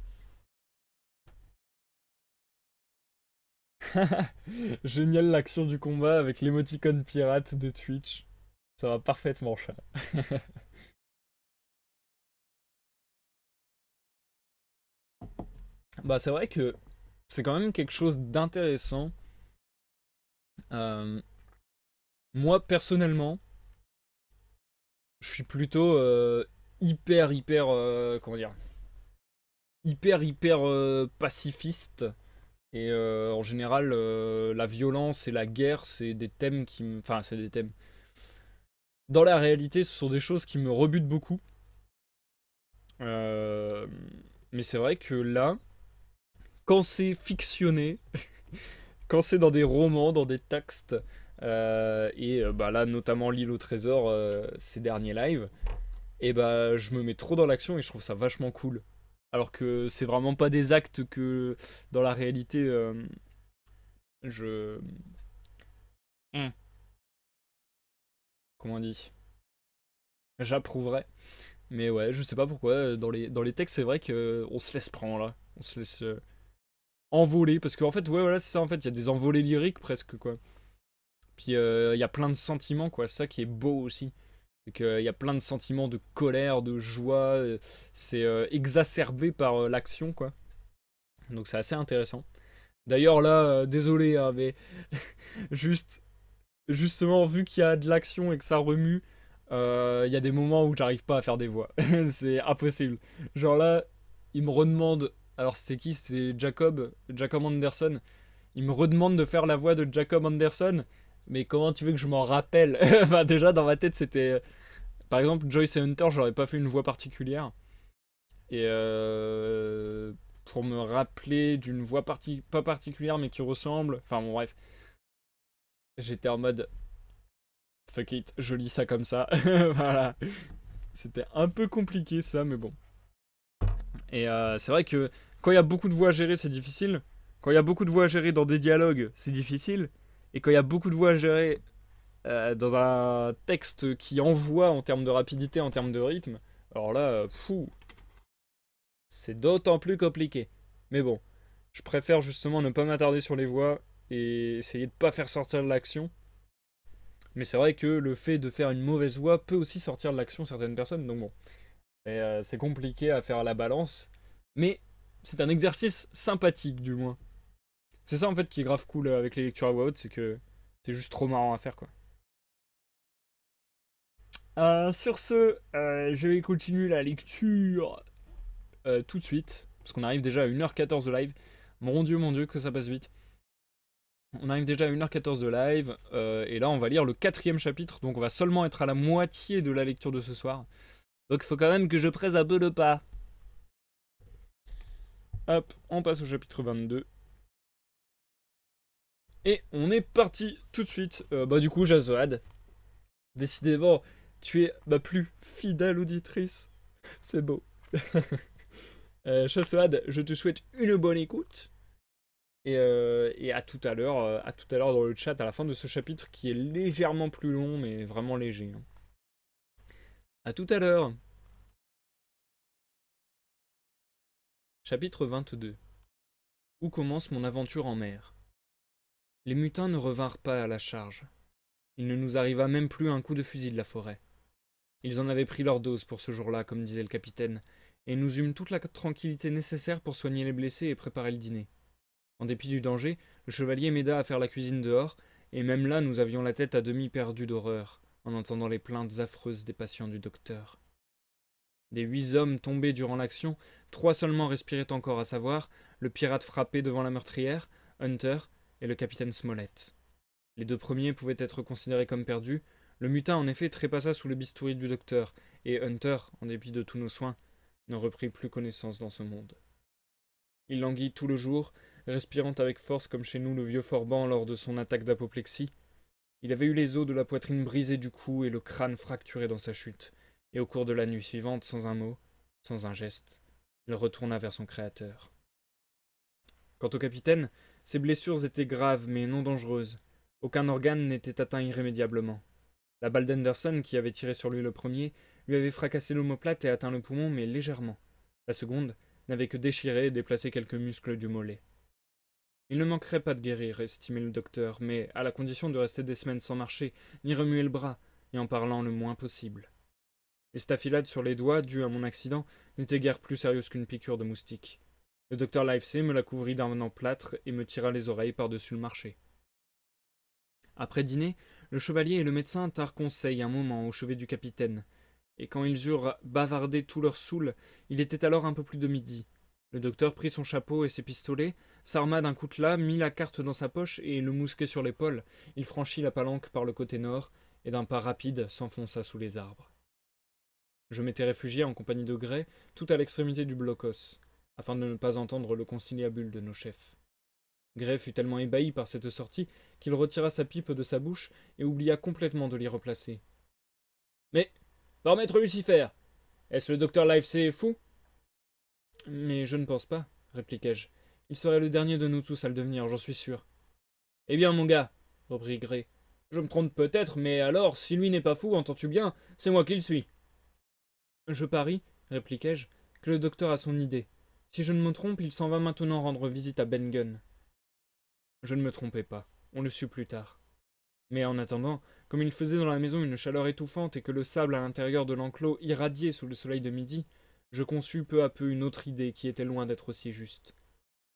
Génial l'action du combat avec l'émoticône pirate de Twitch. Ça va parfaitement, chat. bah, c'est vrai que c'est quand même quelque chose d'intéressant. Euh, moi, personnellement, je suis plutôt euh, hyper, hyper. Euh, comment dire Hyper, hyper pacifiste et euh, en général, euh, la violence et la guerre, c'est des thèmes qui me... Enfin, c'est des thèmes... Dans la réalité, ce sont des choses qui me rebutent beaucoup. Euh, mais c'est vrai que là, quand c'est fictionné, quand c'est dans des romans, dans des textes, et bah, là, notamment L'île au trésor, ces derniers lives, et bah, je me mets trop dans l'action et je trouve ça vachement cool alors que c'est vraiment pas des actes que dans la réalité euh, je hmm. comment on dit j'approuverais mais ouais je sais pas pourquoi euh, dans les dans les textes c'est vrai que on se laisse prendre là on se laisse euh, envoler parce qu'en fait ouais voilà c'est ça en fait il y a des envolées lyriques presque quoi puis il y a plein de sentiments quoi ça qui est beau aussi euh, il y a plein de sentiments de colère, de joie. Euh, c'est euh, exacerbé par l'action, quoi. Donc c'est assez intéressant. D'ailleurs là, désolé, hein, mais juste, justement vu qu'il y a de l'action et que ça remue, il y a des moments où j'arrive pas à faire des voix. c'est impossible. Genre là, il me redemande. Alors c'était qui C'était Jacob, Jacob Anderson. Il me redemande de faire la voix de Jacob Anderson mais comment tu veux que je m'en rappelle enfin, Déjà, dans ma tête, c'était. Par exemple, Joyce et Hunter, j'aurais pas fait une voix particulière. Et euh, pour me rappeler d'une voix pas particulière, mais qui ressemble. Enfin, bon, bref. J'étais en mode. Fuck it, je lis ça comme ça. voilà. C'était un peu compliqué, ça, mais bon. Et euh, c'est vrai que quand il y a beaucoup de voix à gérer, c'est difficile. Quand il y a beaucoup de voix à gérer dans des dialogues, c'est difficile. Et quand il y a beaucoup de voix à gérer euh, dans un texte qui envoie en termes de rapidité, en termes de rythme, alors là, euh, fou, c'est d'autant plus compliqué. Mais bon, je préfère justement ne pas m'attarder sur les voix et essayer de ne pas faire sortir de l'action. Mais c'est vrai que le fait de faire une mauvaise voix peut aussi sortir de l'action certaines personnes, donc bon. Euh, c'est compliqué à faire à la balance, mais c'est un exercice sympathique du moins. C'est ça en fait qui est grave cool euh, avec les lectures à voix c'est que c'est juste trop marrant à faire quoi. Euh, sur ce, euh, je vais continuer la lecture tout de suite, parce qu'on arrive déjà à 1h14 de live. Mon dieu, mon dieu, que ça passe vite. On arrive déjà à 1h14 de live, et là on va lire le quatrième chapitre, donc on va seulement être à la moitié de la lecture de ce soir. Donc il faut quand même que je presse un peu de pas. Hop, on passe au chapitre 22. Et on est parti tout de suite. Euh, bah du coup, Jazoad, décidément, tu es ma plus fidèle auditrice. C'est beau. euh, je te souhaite une bonne écoute. Et, euh, et à tout à l'heure, euh, à tout à l'heure dans le chat, à la fin de ce chapitre qui est légèrement plus long, mais vraiment léger. Hein. À tout à l'heure. Chapitre 22. Où commence mon aventure en mer les mutins ne revinrent pas à la charge. Il ne nous arriva même plus un coup de fusil de la forêt. Ils en avaient pris leur dose pour ce jour-là, comme disait le capitaine, et nous eûmes toute la tranquillité nécessaire pour soigner les blessés et préparer le dîner. En dépit du danger, le chevalier m'aida à faire la cuisine dehors, et même là nous avions la tête à demi perdue d'horreur, en entendant les plaintes affreuses des patients du docteur. Des huit hommes tombés durant l'action, trois seulement respiraient encore, à savoir le pirate frappé devant la meurtrière, Hunter, et le capitaine Smollett. Les deux premiers pouvaient être considérés comme perdus. Le mutin en effet trépassa sous le bistouri du docteur, et Hunter, en dépit de tous nos soins, n'en reprit plus connaissance dans ce monde. Il languit tout le jour, respirant avec force comme chez nous le vieux Forban lors de son attaque d'apoplexie. Il avait eu les os de la poitrine brisés du cou et le crâne fracturé dans sa chute, et au cours de la nuit suivante, sans un mot, sans un geste, il retourna vers son créateur. Quant au capitaine, ses blessures étaient graves mais non dangereuses. Aucun organe n'était atteint irrémédiablement. La balle d'Anderson, qui avait tiré sur lui le premier, lui avait fracassé l'omoplate et atteint le poumon, mais légèrement. La seconde n'avait que déchiré et déplacé quelques muscles du mollet. Il ne manquerait pas de guérir, estimait le docteur, mais à la condition de rester des semaines sans marcher, ni remuer le bras, et en parlant le moins possible. Les sur les doigts, dues à mon accident, n'étaient guère plus sérieuses qu'une piqûre de moustique. Le docteur Livesey me la couvrit d'un emplâtre et me tira les oreilles par-dessus le marché. Après dîner, le chevalier et le médecin tinrent conseil un moment au chevet du capitaine, et quand ils eurent bavardé tout leur saoul, il était alors un peu plus de midi. Le docteur prit son chapeau et ses pistolets, s'arma d'un coutelas, mit la carte dans sa poche et le mousquet sur l'épaule. Il franchit la palanque par le côté nord et d'un pas rapide s'enfonça sous les arbres. Je m'étais réfugié en compagnie de Gray, tout à l'extrémité du blocos afin de ne pas entendre le conciliabule de nos chefs. Gray fut tellement ébahi par cette sortie qu'il retira sa pipe de sa bouche et oublia complètement de l'y replacer. Mais, par maître Lucifer, est-ce le docteur est fou Mais je ne pense pas, répliquai-je. Il serait le dernier de nous tous à le devenir, j'en suis sûr. Eh bien, mon gars, reprit Gray, je me trompe peut-être, mais alors, si lui n'est pas fou, entends-tu bien, c'est moi qui le suis. Je parie, répliquai-je, que le docteur a son idée, si je ne me trompe, il s'en va maintenant rendre visite à Ben Gunn. Je ne me trompais pas, on le sut plus tard. Mais en attendant, comme il faisait dans la maison une chaleur étouffante et que le sable à l'intérieur de l'enclos irradiait sous le soleil de midi, je conçus peu à peu une autre idée qui était loin d'être aussi juste.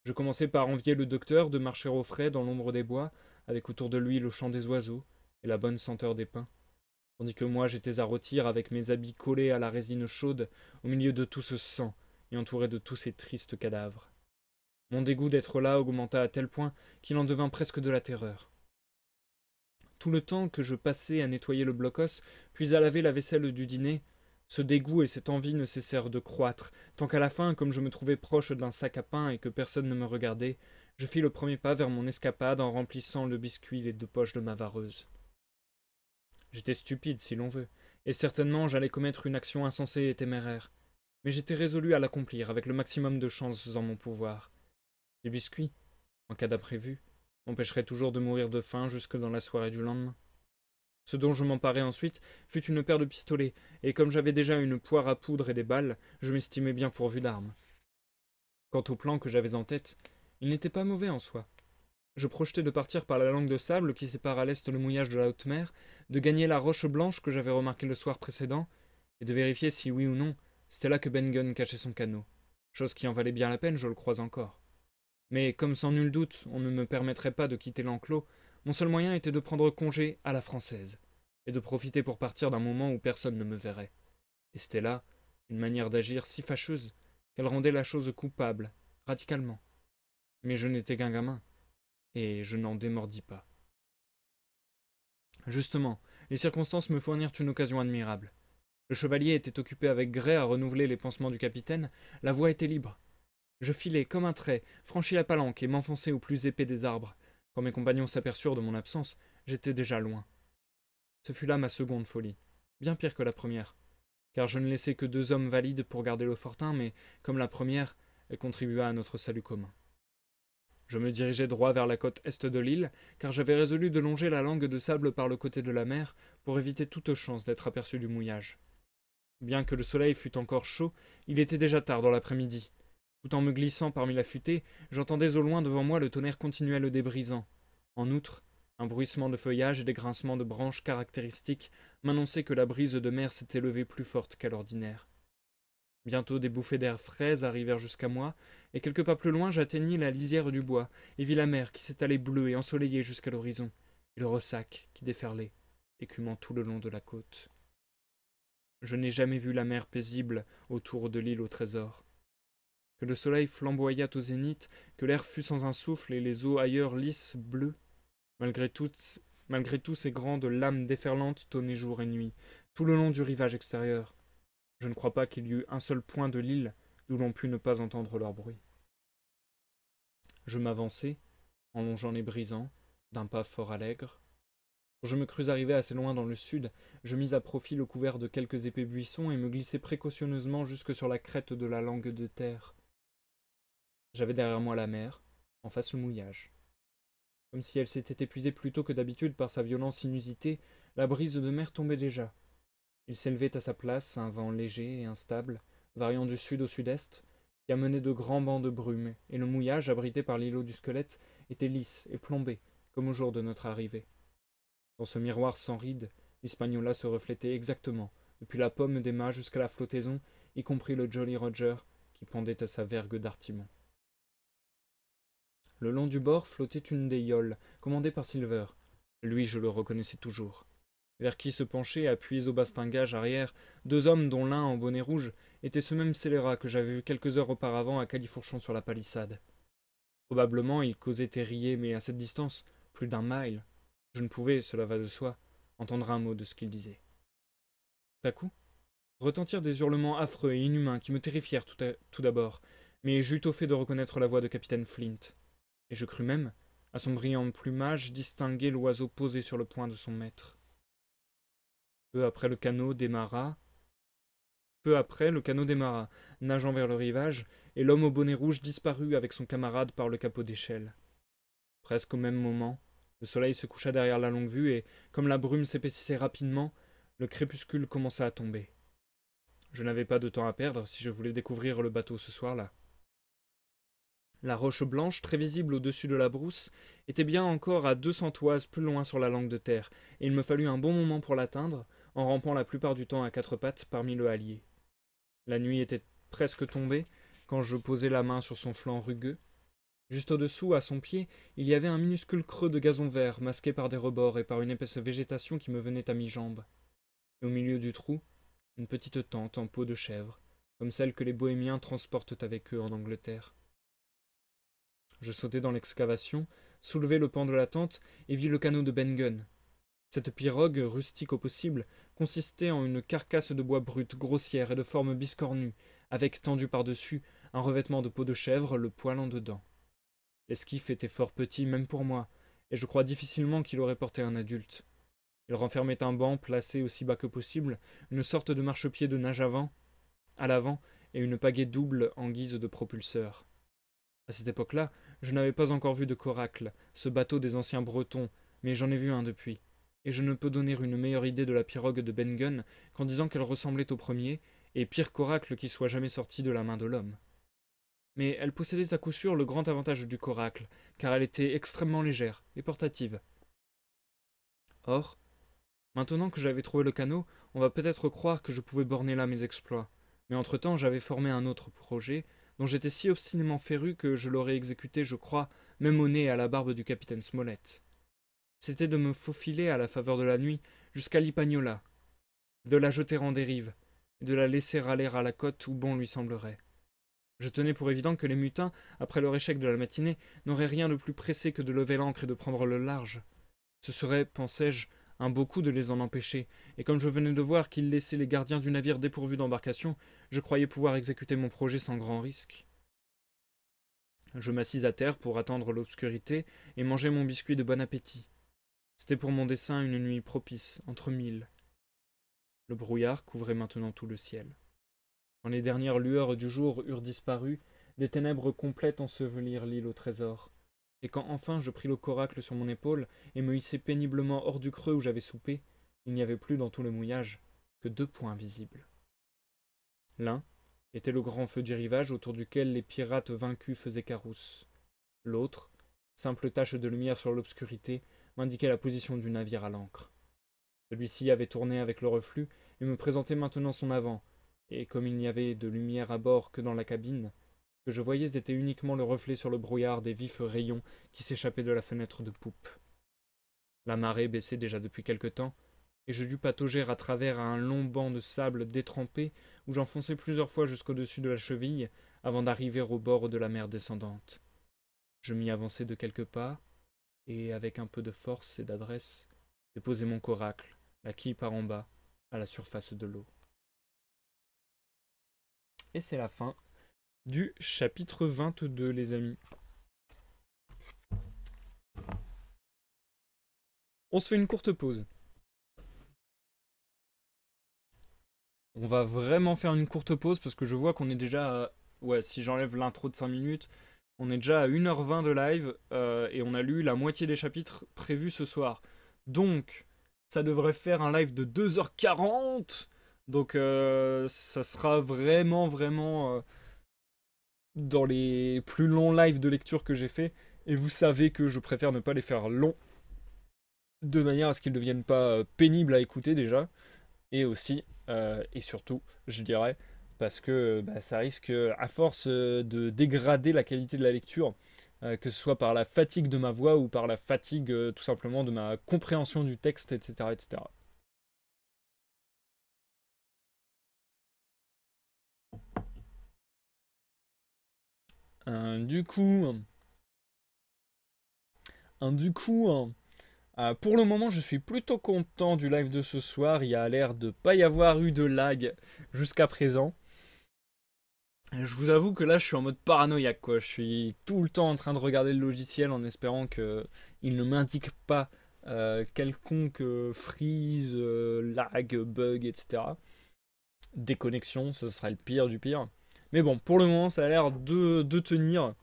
Je commençai par envier le docteur de marcher au frais dans l'ombre des bois, avec autour de lui le chant des oiseaux et la bonne senteur des pins, tandis que moi j'étais à rôtir avec mes habits collés à la résine chaude au milieu de tout ce sang et entouré de tous ces tristes cadavres. Mon dégoût d'être là augmenta à tel point qu'il en devint presque de la terreur. Tout le temps que je passais à nettoyer le bloc puis à laver la vaisselle du dîner, ce dégoût et cette envie ne cessèrent de croître, tant qu'à la fin, comme je me trouvais proche d'un sac à pain et que personne ne me regardait, je fis le premier pas vers mon escapade en remplissant le biscuit les deux poches de ma vareuse. J'étais stupide, si l'on veut, et certainement j'allais commettre une action insensée et téméraire mais j'étais résolu à l'accomplir avec le maximum de chances en mon pouvoir. Les biscuits, en cas d'imprévu, m'empêcheraient toujours de mourir de faim jusque dans la soirée du lendemain. Ce dont je m'emparai ensuite fut une paire de pistolets, et comme j'avais déjà une poire à poudre et des balles, je m'estimais bien pourvu d'armes. Quant au plan que j'avais en tête, il n'était pas mauvais en soi. Je projetais de partir par la langue de sable qui sépare à l'est le mouillage de la haute mer, de gagner la roche blanche que j'avais remarquée le soir précédent, et de vérifier si oui ou non c'était là que Ben Gunn cachait son canot, chose qui en valait bien la peine, je le crois encore. Mais comme sans nul doute on ne me permettrait pas de quitter l'enclos, mon seul moyen était de prendre congé à la française, et de profiter pour partir d'un moment où personne ne me verrait. Et c'était là une manière d'agir si fâcheuse qu'elle rendait la chose coupable, radicalement. Mais je n'étais qu'un gamin, et je n'en démordis pas. Justement, les circonstances me fournirent une occasion admirable. Le chevalier était occupé avec gré à renouveler les pansements du capitaine, la voie était libre. Je filai comme un trait, franchis la palanque et m'enfonçai au plus épais des arbres. Quand mes compagnons s'aperçurent de mon absence, j'étais déjà loin. Ce fut là ma seconde folie, bien pire que la première, car je ne laissai que deux hommes valides pour garder le fortin, mais, comme la première, elle contribua à notre salut commun. Je me dirigeai droit vers la côte est de l'île, car j'avais résolu de longer la langue de sable par le côté de la mer, pour éviter toute chance d'être aperçu du mouillage. Bien que le soleil fût encore chaud, il était déjà tard dans l'après-midi. Tout en me glissant parmi la futaie, j'entendais au loin devant moi le tonnerre continuel le débrisant. En outre, un bruissement de feuillage et des grincements de branches caractéristiques m'annonçaient que la brise de mer s'était levée plus forte qu'à l'ordinaire. Bientôt des bouffées d'air frais arrivèrent jusqu'à moi, et quelques pas plus loin j'atteignis la lisière du bois et vis la mer qui s'étalait bleue et ensoleillée jusqu'à l'horizon, et le ressac qui déferlait, écumant tout le long de la côte je n'ai jamais vu la mer paisible autour de l'île au trésor. Que le soleil flamboyât au zénith, que l'air fût sans un souffle et les eaux ailleurs lisses, bleues. Malgré, toutes, malgré ces grandes lames déferlantes tonnées jour et nuit, tout le long du rivage extérieur. Je ne crois pas qu'il y eût un seul point de l'île d'où l'on pût ne pas entendre leur bruit. Je m'avançai, en longeant les brisants, d'un pas fort allègre, je me crus arrivé assez loin dans le sud, je mis à profit le couvert de quelques épais buissons et me glissai précautionneusement jusque sur la crête de la langue de terre. J'avais derrière moi la mer, en face le mouillage. Comme si elle s'était épuisée plus tôt que d'habitude par sa violence inusitée, la brise de mer tombait déjà. Il s'élevait à sa place un vent léger et instable, variant du sud au sud-est, qui amenait de grands bancs de brume, et le mouillage, abrité par l'îlot du squelette, était lisse et plombé, comme au jour de notre arrivée. Dans ce miroir sans rides, l'Hispaniola se reflétait exactement, depuis la pomme des mâts jusqu'à la flottaison, y compris le Jolly Roger qui pendait à sa vergue d'artimon. Le long du bord flottait une des yoles, commandée par Silver. Lui, je le reconnaissais toujours. Vers qui se penchaient, appuyés au bastingage arrière, deux hommes dont l'un en bonnet rouge était ce même scélérat que j'avais vu quelques heures auparavant à Califourchon sur la palissade. Probablement, ils causaient et riaient, mais à cette distance, plus d'un mile, je ne pouvais, cela va de soi, entendre un mot de ce qu'il disait. Tout à coup, retentirent des hurlements affreux et inhumains qui me terrifièrent tout, d'abord, mais j'eus au fait de reconnaître la voix de capitaine Flint, et je crus même, à son brillant plumage, distinguer l'oiseau posé sur le poing de son maître. Peu après le canot démarra, peu après, le canot démarra, nageant vers le rivage, et l'homme au bonnet rouge disparut avec son camarade par le capot d'échelle. Presque au même moment, le soleil se coucha derrière la longue vue et, comme la brume s'épaississait rapidement, le crépuscule commença à tomber. Je n'avais pas de temps à perdre si je voulais découvrir le bateau ce soir-là. La roche blanche, très visible au-dessus de la brousse, était bien encore à deux cents toises plus loin sur la langue de terre, et il me fallut un bon moment pour l'atteindre, en rampant la plupart du temps à quatre pattes parmi le hallier. La nuit était presque tombée quand je posai la main sur son flanc rugueux, Juste au-dessous, à son pied, il y avait un minuscule creux de gazon vert, masqué par des rebords et par une épaisse végétation qui me venait à mi-jambe. Au milieu du trou, une petite tente en peau de chèvre, comme celle que les bohémiens transportent avec eux en Angleterre. Je sautai dans l'excavation, soulevai le pan de la tente et vis le canot de ben Gunn. Cette pirogue, rustique au possible, consistait en une carcasse de bois brut, grossière et de forme biscornue, avec tendu par-dessus un revêtement de peau de chèvre, le poil en dedans. L'esquif était fort petit, même pour moi, et je crois difficilement qu'il aurait porté un adulte. Il renfermait un banc placé aussi bas que possible, une sorte de marchepied de nage avant, à l'avant, et une pagaie double en guise de propulseur. À cette époque-là, je n'avais pas encore vu de coracle, ce bateau des anciens Bretons, mais j'en ai vu un depuis, et je ne peux donner une meilleure idée de la pirogue de Ben qu'en disant qu'elle ressemblait au premier, et pire coracle qui soit jamais sorti de la main de l'homme mais elle possédait à coup sûr le grand avantage du coracle, car elle était extrêmement légère et portative. Or, maintenant que j'avais trouvé le canot, on va peut-être croire que je pouvais borner là mes exploits, mais entre-temps j'avais formé un autre projet, dont j'étais si obstinément féru que je l'aurais exécuté, je crois, même au nez et à la barbe du capitaine Smollett. C'était de me faufiler à la faveur de la nuit jusqu'à l'Ipagnola, de la jeter en dérive, et de la laisser aller à la côte où bon lui semblerait. Je tenais pour évident que les mutins, après leur échec de la matinée, n'auraient rien de plus pressé que de lever l'ancre et de prendre le large. Ce serait, pensais-je, un beau coup de les en empêcher, et comme je venais de voir qu'ils laissaient les gardiens du navire dépourvus d'embarcation, je croyais pouvoir exécuter mon projet sans grand risque. Je m'assis à terre pour attendre l'obscurité et mangeai mon biscuit de bon appétit. C'était pour mon dessein une nuit propice, entre mille. Le brouillard couvrait maintenant tout le ciel. Quand les dernières lueurs du jour eurent disparu, des ténèbres complètes ensevelirent l'île au trésor. Et quand enfin je pris le coracle sur mon épaule et me hissai péniblement hors du creux où j'avais soupé, il n'y avait plus dans tout le mouillage que deux points visibles. L'un était le grand feu du rivage autour duquel les pirates vaincus faisaient carousse. L'autre, simple tache de lumière sur l'obscurité, m'indiquait la position du navire à l'ancre. Celui-ci avait tourné avec le reflux et me présentait maintenant son avant, et comme il n'y avait de lumière à bord que dans la cabine, que je voyais était uniquement le reflet sur le brouillard des vifs rayons qui s'échappaient de la fenêtre de poupe. La marée baissait déjà depuis quelque temps, et je dus patauger à travers un long banc de sable détrempé où j'enfonçai plusieurs fois jusqu'au-dessus de la cheville avant d'arriver au bord de la mer descendante. Je m'y avançai de quelques pas, et avec un peu de force et d'adresse, déposai mon coracle, la quille par en bas, à la surface de l'eau. Et c'est la fin du chapitre 22, les amis. On se fait une courte pause. On va vraiment faire une courte pause parce que je vois qu'on est déjà... À... Ouais, si j'enlève l'intro de 5 minutes, on est déjà à 1h20 de live euh, et on a lu la moitié des chapitres prévus ce soir. Donc, ça devrait faire un live de 2h40 donc euh, ça sera vraiment, vraiment euh, dans les plus longs lives de lecture que j'ai fait. Et vous savez que je préfère ne pas les faire longs, de manière à ce qu'ils ne deviennent pas euh, pénibles à écouter déjà. Et aussi, et surtout, je dirais, parce que bah, ça risque, à force de dégrader la qualité de la lecture, que ce soit par la fatigue de ma voix ou par la fatigue tout simplement de ma compréhension du texte, etc. etc. du coup, du coup, euh, pour le moment, je suis plutôt content du live de ce soir. Il y a l'air de pas y avoir eu de lag jusqu'à présent. Je vous avoue que là, je suis en mode paranoïaque. Quoi. Je suis tout le temps en train de regarder le logiciel en espérant qu'il ne m'indique pas euh, quelconque euh, freeze, lag, bug, etc. Déconnexion, ce serait le pire du pire. Mais bon, pour le moment, ça a l'air de, tenir.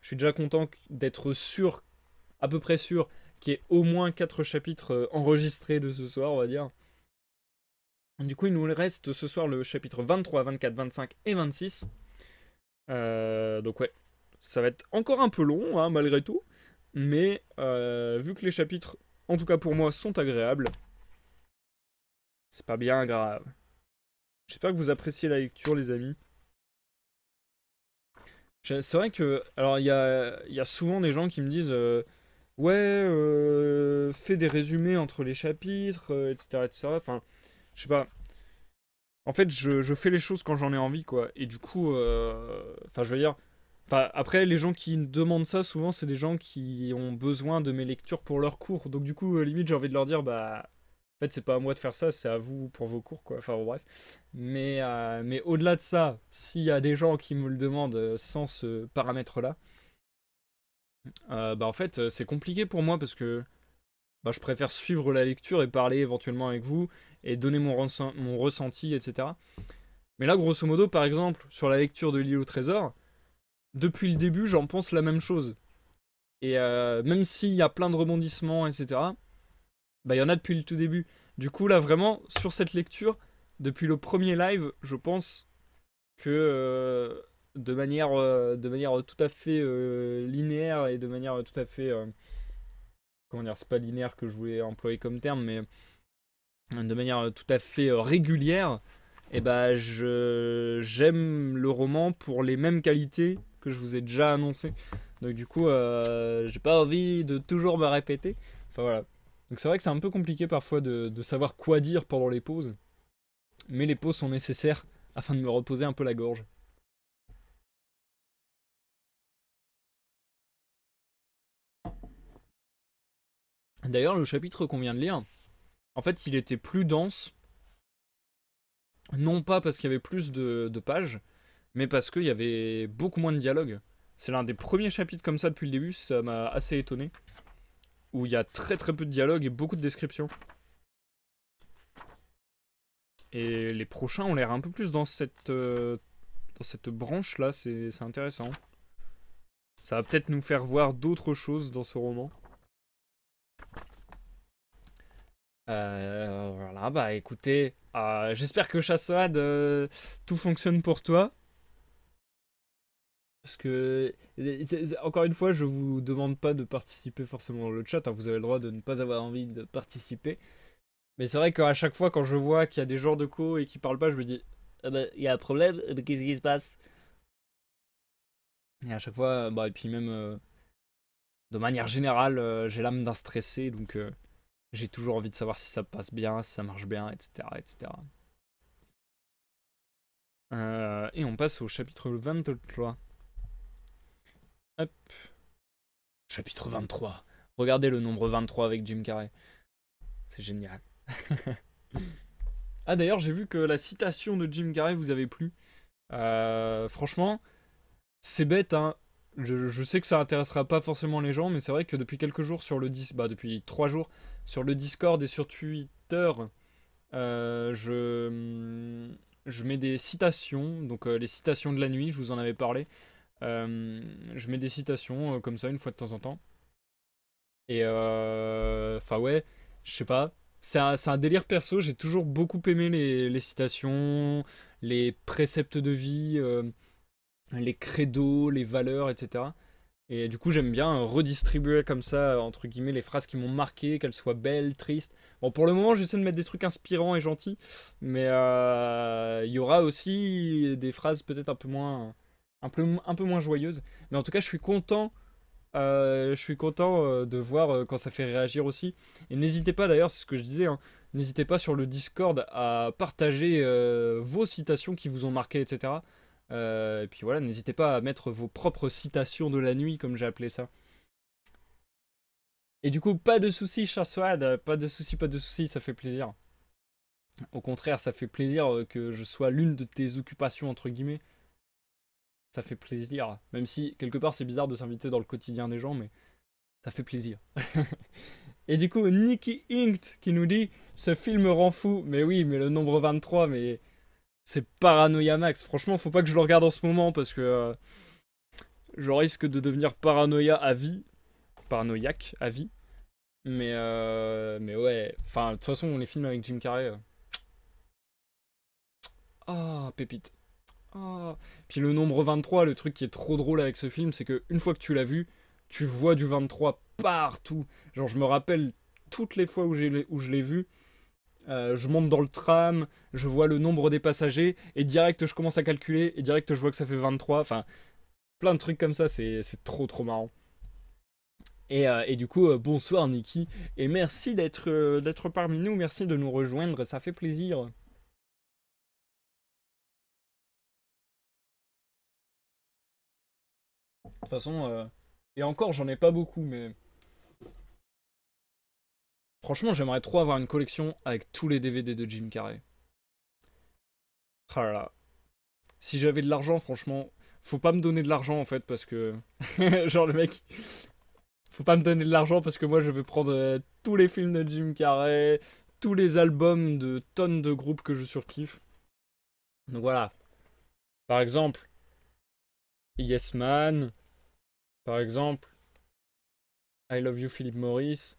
Je suis déjà content d'être sûr, à peu près sûr, qu'il y ait au moins 4 chapitres euh, enregistrés de ce soir, on va dire. Du coup, il nous reste ce soir le chapitre 23, 24, 25 et 26. Euh, donc ouais, ça va être encore un peu long, hein, malgré tout. Mais euh, vu que les chapitres, en tout cas pour moi, sont agréables, c'est pas bien grave. J'espère que vous appréciez la lecture, les amis. C'est vrai que, alors il y a, y souvent des gens qui me disent euh, Ouais, euh, fais des résumés entre les chapitres, etc., euh, etc. Enfin, je sais pas. En fait, je, fais les choses quand j'en ai envie, quoi. Et du coup, enfin, je veux dire. Enfin, après, les gens qui me demandent ça, souvent, c'est des gens qui ont besoin de mes lectures pour leur cours. Donc, du coup, limite, j'ai envie de leur dire Bah, en fait, c'est pas à moi de faire ça, c'est à vous pour vos cours, quoi. Enfin, bref. Euh, mais, au-delà de ça, s'il y a des gens qui me le demandent euh, sans ce paramètre-là, euh, bah en fait, c'est compliqué pour moi parce que bah, je préfère suivre la lecture et parler éventuellement avec vous et donner mon, ressenti, etc. Mais là, grosso modo, par exemple, sur la lecture de l'île au trésor, depuis le début, j'en pense la même chose. Et même s'il y a plein de rebondissements, etc., bah, y en a depuis le tout début. Du coup, là, vraiment, sur cette lecture, depuis le premier live, je pense que euh, de, manière, euh, de manière tout à fait euh, linéaire et de manière tout à fait. comment dire C'est pas linéaire que je voulais employer comme terme, mais de manière tout à fait régulière, et eh bah, je j'aime le roman pour les mêmes qualités que je vous ai déjà annoncées. Donc, du coup, j'ai pas envie de toujours me répéter. Enfin, voilà. Donc c'est vrai que c'est un peu compliqué parfois de, savoir quoi dire pendant les pauses, mais les pauses sont nécessaires afin de me reposer un peu la gorge. D'ailleurs, le chapitre qu'on vient de lire, en fait, il était plus dense, non pas parce qu'il y avait plus de, de pages, mais parce qu'il y avait beaucoup moins de dialogues. C'est l'un des premiers chapitres comme ça depuis le début, ça m'a assez étonné où il y a très très peu de dialogue et beaucoup de descriptions. Et les prochains ont l'air un peu plus dans cette, euh, dans cette branche-là, c'est intéressant. Ça va peut-être nous faire voir d'autres choses dans ce roman. Euh, voilà, bah écoutez, euh, j'espère que Chassad tout fonctionne pour toi. Parce que, encore une fois, je vous demande pas de participer forcément dans le chat. Hein, vous avez le droit de ne pas avoir envie de participer. Mais c'est vrai qu'à chaque fois, quand je vois qu'il y a des gens de co et qui parlent pas, je me dis eh ben, il y a un problème, eh ben, qu'est-ce qui se passe Et à chaque fois, euh, bah, et puis même euh, de manière générale, euh, j'ai l'âme d'un stressé, donc j'ai toujours envie de savoir si ça passe bien, si ça marche bien, etc. etc. et on passe au chapitre 23. Hop. Chapitre 23. Regardez le nombre 23 avec Jim Carrey. C'est génial. ah d'ailleurs, j'ai vu que la citation de Jim Carrey vous avait plu. Euh, franchement, c'est bête, hein. Je, sais que ça intéressera pas forcément les gens, mais c'est vrai que depuis quelques jours sur le Discord, bah depuis trois jours, sur le Discord et sur Twitter, euh, je, je mets des citations, donc euh, les citations de la nuit, je vous en avais parlé. Euh, je mets des citations euh, comme ça une fois de temps en temps. Et euh, enfin ouais, je sais pas, c'est un, délire perso, j'ai toujours beaucoup aimé les, les, citations, les préceptes de vie, les credos, les valeurs, etc. Et du coup, j'aime bien redistribuer comme ça, entre guillemets, les phrases qui m'ont marqué, qu'elles soient belles, tristes. Bon, pour le moment, j'essaie de mettre des trucs inspirants et gentils, mais il y aura aussi des phrases peut-être un peu moins un peu, un peu moins joyeuse. Mais en tout cas, je suis content. Euh, je suis content euh, de voir euh, quand ça fait réagir aussi. Et n'hésitez pas d'ailleurs, c'est ce que je disais, hein, n'hésitez pas sur le Discord à partager vos citations qui vous ont marqué, etc. et puis voilà, n'hésitez pas à mettre vos propres citations de la nuit, comme j'ai appelé ça. Et du coup, pas de soucis, soad, pas de soucis, pas de soucis, ça fait plaisir. Au contraire, ça fait plaisir que je sois l'une de tes occupations, entre guillemets ça fait plaisir. Même si, quelque part, c'est bizarre de s'inviter dans le quotidien des gens, mais ça fait plaisir. Et du coup, Nicky Inkt qui nous dit Ce film rend fou. Mais oui, mais le nombre 23, mais c'est paranoïa max. Franchement, faut pas que je le regarde en ce moment parce que euh, je risque de devenir paranoïa à vie. Paranoïaque à vie. Mais, euh, mais ouais. Enfin, de toute façon, les films avec Jim Carrey. Ah, pépite. Oh. Puis le nombre 23, le truc qui est trop drôle avec ce film, c'est qu'une fois que tu l'as vu, tu vois du 23 partout. Genre, je me rappelle toutes les fois où, je l'ai vu, euh, je monte dans le tram, je vois le nombre des passagers, et direct je commence à calculer, et direct je vois que ça fait 23, enfin, plein de trucs comme ça, c'est trop trop marrant. Et, euh, du coup, euh, bonsoir Niki, et merci d'être parmi nous, merci de nous rejoindre, ça fait plaisir. De toute façon, euh, et encore, j'en ai pas beaucoup, mais. Franchement, j'aimerais trop avoir une collection avec tous les DVD de Jim Carrey. voilà ah Si j'avais de l'argent, franchement, faut pas me donner de l'argent en fait, parce que. Genre le mec. Faut pas me donner de l'argent parce que moi je vais prendre euh, tous les films de Jim Carrey, tous les albums de tonnes de groupes que je surkiffe. Donc voilà. Par exemple, Yes Man, par exemple, I Love You Philip Morris.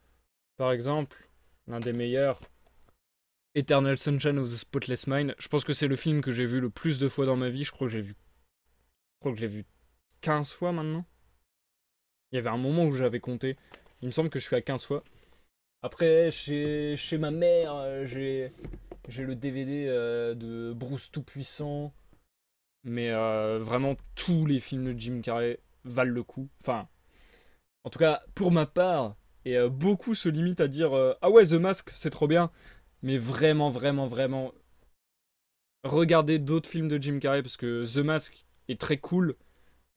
Par exemple, l'un des meilleurs, Eternal Sunshine of the Spotless Mind. Je pense que c'est le film que j'ai vu le plus de fois dans ma vie. Je crois que j'ai vu. Je crois que j'ai vu 15 fois maintenant. Il y avait un moment où j'avais compté. Il me semble que je suis à 15 fois. Après, chez, chez ma mère, euh, j'ai, j'ai le DVD euh, de Bruce Tout-Puissant. Mais euh, vraiment, tous les films de Jim Carrey, valent le coup. Enfin, en tout cas, pour ma part, et euh, beaucoup se limitent à dire euh, Ah ouais, The Mask, c'est trop bien. Mais vraiment, vraiment, vraiment, regardez d'autres films de Jim Carrey parce que The Mask est très cool.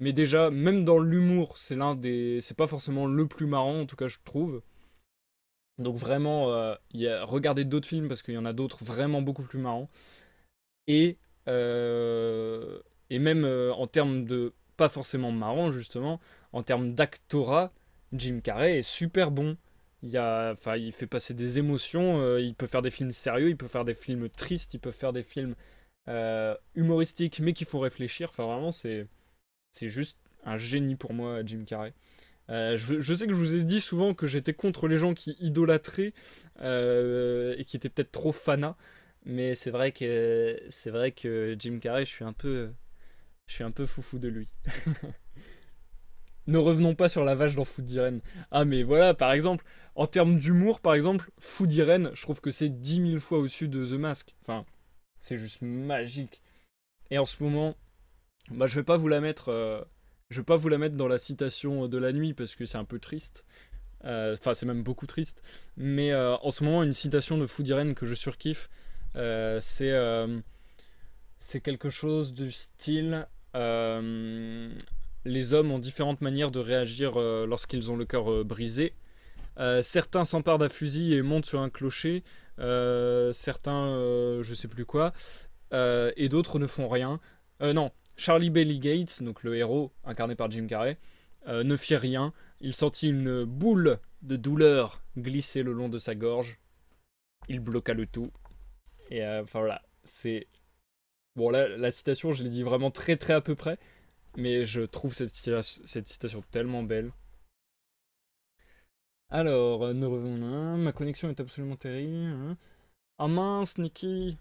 Mais déjà, même dans l'humour, c'est l'un des. C'est pas forcément le plus marrant, en tout cas, je trouve. Donc vraiment, il euh, y a... regardez d'autres films parce qu'il y en a d'autres vraiment beaucoup plus marrants. Et. Et même en termes de pas forcément marrant, justement, en termes d'actorat, Jim Carrey est super bon. Il, il fait passer des émotions, euh, il peut faire des films sérieux, il peut faire des films tristes, il peut faire des films euh, humoristiques, mais qu'il faut réfléchir. Enfin, vraiment, c'est, c'est juste un génie pour moi, Jim Carrey. Euh, je, sais que je vous ai dit souvent que j'étais contre les gens qui idolâtraient et qui étaient peut-être trop fanas, mais c'est vrai que c'est vrai que Jim Carrey, je suis un peu je suis un peu foufou de lui. ne revenons pas sur la vache dans Food Ah mais voilà, par exemple, en termes d'humour, par exemple, Food je trouve que c'est 10 000 fois au-dessus de The Mask. Enfin, c'est juste magique. Et en ce moment, bah, je vais pas vous la mettre, euh, je vais pas vous la mettre dans la citation de la nuit parce que c'est un peu triste. Euh, enfin, c'est même beaucoup triste. Mais euh, en ce moment, une citation de Food que je surkiffe, c'est c'est quelque chose du style. Euh, les hommes ont différentes manières de réagir euh, lorsqu'ils ont le cœur euh, brisé. certains s'emparent d'un fusil et montent sur un clocher, certains je sais plus quoi, et d'autres ne font rien. non, Charlie Bailey Gates, donc le héros incarné par Jim Carrey, ne fit rien. Il sentit une boule de douleur glisser le long de sa gorge. Il bloqua le tout. Et enfin voilà, c'est Bon, là, la citation, je l'ai dit vraiment très très à peu près, mais je trouve cette, citation tellement belle. Alors, euh, nous revenons là. Hein. Ma connexion est absolument terrible. Hein. Ah mince, Nikki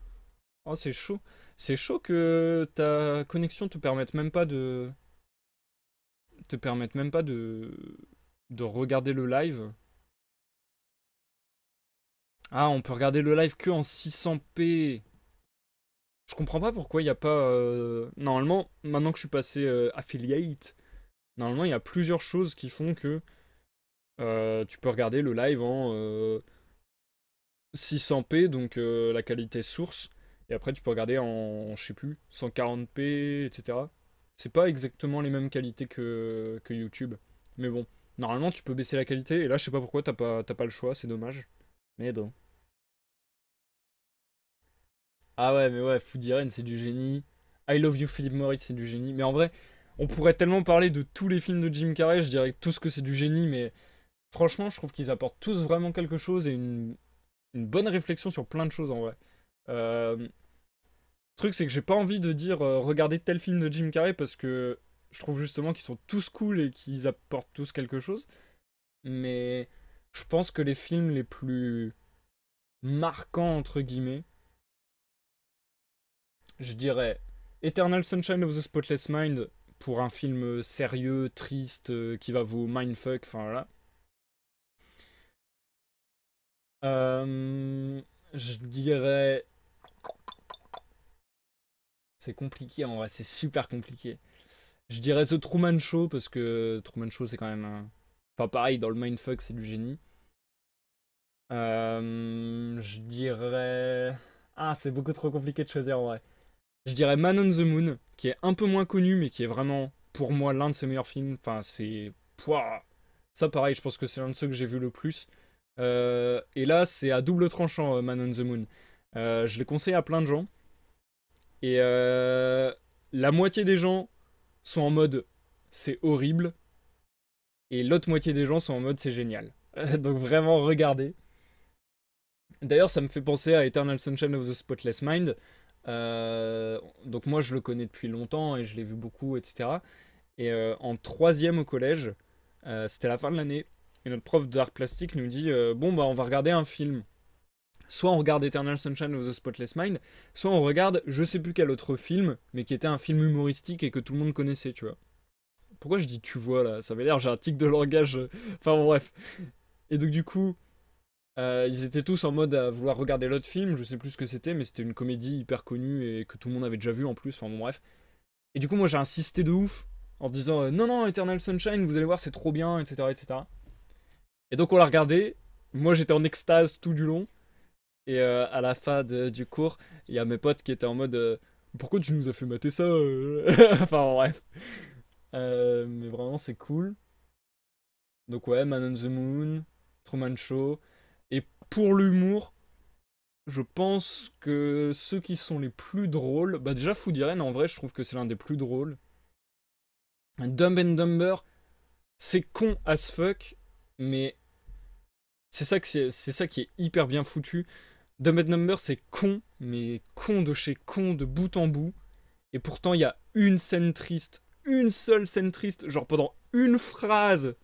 Oh, c'est chaud. C'est chaud que ta connexion te permette même pas de. te permette même pas de. de regarder le live. Ah, on peut regarder le live que en 600p. Je comprends pas pourquoi il n'y a pas. Euh, normalement, maintenant que je suis passé euh, affiliate, normalement, il y a plusieurs choses qui font que euh, tu peux regarder le live en 600p, donc la qualité source, et après tu peux regarder en, je sais plus, 140p, etc. C'est pas exactement les mêmes qualités que, que YouTube. Mais bon, normalement, tu peux baisser la qualité, et là, je sais pas pourquoi, t'as pas, pas le choix, c'est dommage. Mais bon. Ah ouais, mais ouais, Food c'est du génie. I Love You, Philippe Moritz, c'est du génie. Mais en vrai, on pourrait tellement parler de tous les films de Jim Carrey, je dirais tout ce que c'est du génie, mais franchement, je trouve qu'ils apportent tous vraiment quelque chose et une, bonne réflexion sur plein de choses en vrai. Le euh, truc, c'est que j'ai pas envie de dire euh, regardez tel film de Jim Carrey parce que je trouve justement qu'ils sont tous cool et qu'ils apportent tous quelque chose. Mais je pense que les films les plus marquants, entre guillemets, je dirais Eternal Sunshine of the Spotless Mind pour un film sérieux, triste, euh, qui va vous mindfuck, enfin voilà. Euh, je dirais. C'est compliqué en vrai, c'est super compliqué. Je dirais The Truman Show parce que Truman Show c'est quand même un. Enfin pareil, dans le mindfuck c'est du génie. Euh, je dirais. Ah, c'est beaucoup trop compliqué de choisir en vrai. Je dirais Man on the Moon, qui est un peu moins connu, mais qui est vraiment, pour moi, l'un de ses meilleurs films. Enfin, c'est. Ça, pareil, je pense que c'est l'un de ceux que j'ai vu le plus. Euh, et là, c'est à double tranchant, euh, Man on the Moon. Euh, je le conseille à plein de gens. Et la moitié des gens sont en mode c'est horrible. Et l'autre moitié des gens sont en mode c'est génial. Donc vraiment, regardez. D'ailleurs, ça me fait penser à Eternal Sunshine of the Spotless Mind, euh, donc moi, je le connais depuis longtemps et je l'ai vu beaucoup, etc. Et euh, en troisième au collège, euh, c'était la fin de l'année. Et notre prof d'art plastique nous dit Bon, bah, on va regarder un film soit on regarde Eternal Sunshine of the Spotless Mind, soit on regarde je sais plus quel autre film, mais qui était un film humoristique et que tout le monde connaissait, tu vois. Pourquoi je dis tu vois là Ça veut l'air j'ai un tic de langage. enfin bref. Et donc du coup, euh, ils étaient tous en mode à vouloir regarder l'autre film, je sais plus ce que c'était, mais c'était une comédie hyper connue et que tout le monde avait déjà vu en plus, enfin bon bref. Et du coup moi j'ai insisté de ouf en disant euh, non non Eternal Sunshine, vous allez voir c'est trop bien, etc. etc. Et donc on l'a regardé, moi j'étais en extase tout du long, et euh, à la fin du cours, il y a mes potes qui étaient en mode pourquoi tu nous as fait mater ça Enfin bref. mais vraiment c'est cool. Donc ouais, Man on the Moon, Truman Show pour l'humour, je pense que ceux qui sont les plus drôles, bah déjà Food en vrai, je trouve que c'est l'un des plus drôles. Dumb and Dumber, c'est con as fuck, mais c'est ça, c'est ça qui est hyper bien foutu. Dumb and Dumber, c'est con, mais con de chez con, de bout en bout. Et pourtant, il y a une scène triste, une seule scène triste, genre pendant une phrase.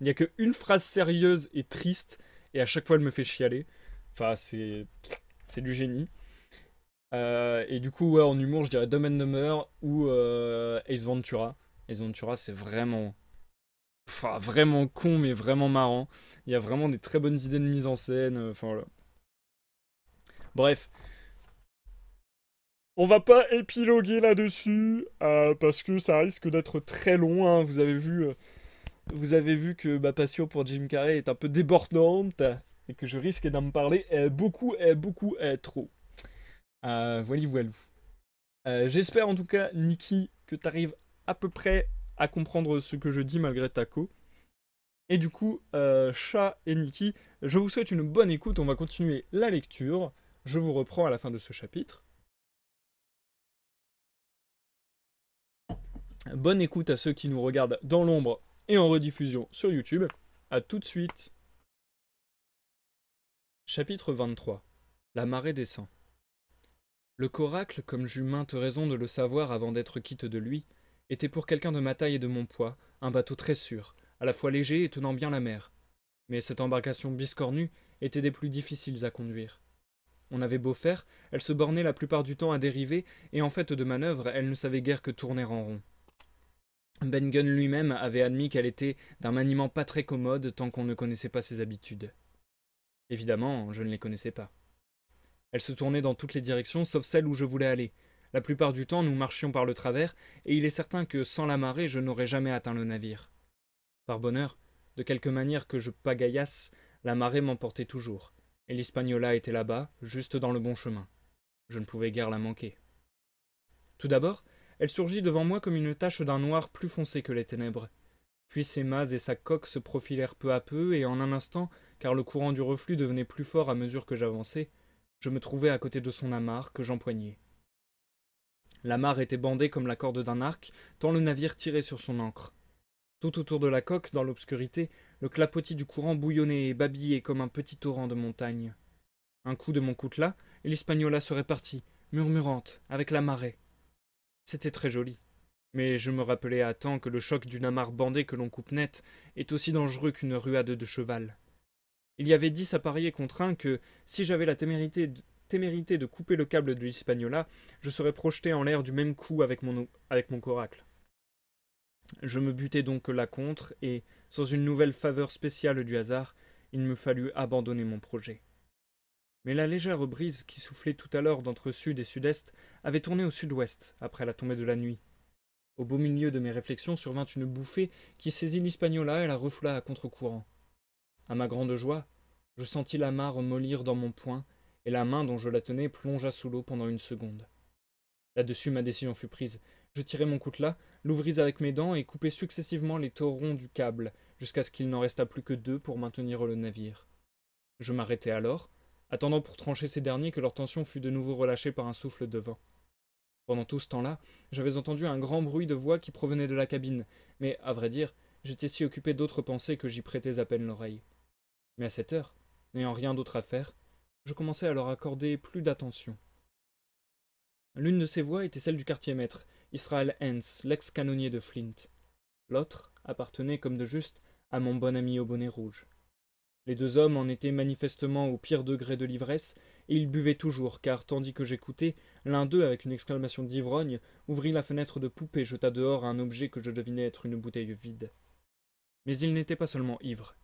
Il n'y a qu'une phrase sérieuse et triste. Et à chaque fois, elle me fait chialer. Enfin, c'est, c'est du génie. Euh, et du coup, en humour, je dirais Dumb and Dumber ou euh, Ace Ventura. Ace Ventura, c'est vraiment. Enfin, vraiment con, mais vraiment marrant. Il y a vraiment des très bonnes idées de mise en scène. Euh, enfin, Bref. On va pas épiloguer là-dessus, parce que ça risque d'être très long. Hein. Vous avez vu vous avez vu que ma passion pour Jim Carrey est un peu débordante et que je risque d'en parler euh, beaucoup, euh, beaucoup euh, trop. Euh, voilà, voilà. J'espère en tout cas, Nikki, que tu arrives à peu près à comprendre ce que je dis malgré ta co. Et du coup, Chat et Nikki, je vous souhaite une bonne écoute. On va continuer la lecture. Je vous reprends à la fin de ce chapitre. Bonne écoute à ceux qui nous regardent dans l'ombre et en rediffusion sur YouTube. A tout de suite. Chapitre 23 La marée descend. Le coracle, comme j'eus maintes raisons de le savoir avant d'être quitte de lui, était pour quelqu'un de ma taille et de mon poids un bateau très sûr, à la fois léger et tenant bien la mer. Mais cette embarcation biscornue était des plus difficiles à conduire. On avait beau faire, elle se bornait la plupart du temps à dériver, et en fait de manœuvre, elle ne savait guère que tourner en rond. Ben lui-même avait admis qu'elle était d'un maniement pas très commode tant qu'on ne connaissait pas ses habitudes. Évidemment, je ne les connaissais pas. Elle se tournait dans toutes les directions sauf celle où je voulais aller. La plupart du temps, nous marchions par le travers, et il est certain que sans la marée, je n'aurais jamais atteint le navire. Par bonheur, de quelque manière que je pagaillasse, la marée m'emportait toujours, et l'Hispaniola était là-bas, juste dans le bon chemin. Je ne pouvais guère la manquer. Tout d'abord, elle surgit devant moi comme une tache d'un noir plus foncé que les ténèbres. Puis ses mâts et sa coque se profilèrent peu à peu, et en un instant, car le courant du reflux devenait plus fort à mesure que j'avançais, je me trouvai à côté de son amarre que j'empoignais. L'amarre était bandée comme la corde d'un arc, tant le navire tirait sur son ancre. Tout autour de la coque, dans l'obscurité, le clapotis du courant bouillonnait et babillait comme un petit torrent de montagne. Un coup de mon coutelas, et l'Hispaniola serait partie, murmurante, avec la marée. C'était très joli. Mais je me rappelais à temps que le choc d'une amarre bandée que l'on coupe net est aussi dangereux qu'une ruade de cheval. Il y avait dix à parier contre que, si j'avais la témérité de, couper le câble de l'Hispaniola, je serais projeté en l'air du même coup avec mon, coracle. Je me butais donc là contre, et, sans une nouvelle faveur spéciale du hasard, il me fallut abandonner mon projet mais la légère brise qui soufflait tout à l'heure d'entre sud et sud-est avait tourné au sud-ouest après la tombée de la nuit. Au beau milieu de mes réflexions survint une bouffée qui saisit l'Hispaniola et la refoula à contre-courant. À ma grande joie, je sentis la mare mollir dans mon poing, et la main dont je la tenais plongea sous l'eau pendant une seconde. Là-dessus, ma décision fut prise. Je tirai mon coutelas, l'ouvris avec mes dents et coupai successivement les torrons du câble, jusqu'à ce qu'il n'en restât plus que deux pour maintenir le navire. Je m'arrêtai alors, attendant pour trancher ces derniers que leur tension fut de nouveau relâchée par un souffle de vent. Pendant tout ce temps-là, j'avais entendu un grand bruit de voix qui provenait de la cabine, mais, à vrai dire, j'étais si occupé d'autres pensées que j'y prêtais à peine l'oreille. Mais à cette heure, n'ayant rien d'autre à faire, je commençais à leur accorder plus d'attention. L'une de ces voix était celle du quartier-maître, Israel Hens, l'ex-canonnier de Flint. L'autre appartenait, comme de juste, à mon bon ami au bonnet rouge. Les deux hommes en étaient manifestement au pire degré de l'ivresse, et ils buvaient toujours, car tandis que j'écoutais, l'un d'eux, avec une exclamation d'ivrogne, ouvrit la fenêtre de poupée et jeta dehors un objet que je devinais être une bouteille vide. Mais ils n'étaient pas seulement ivres.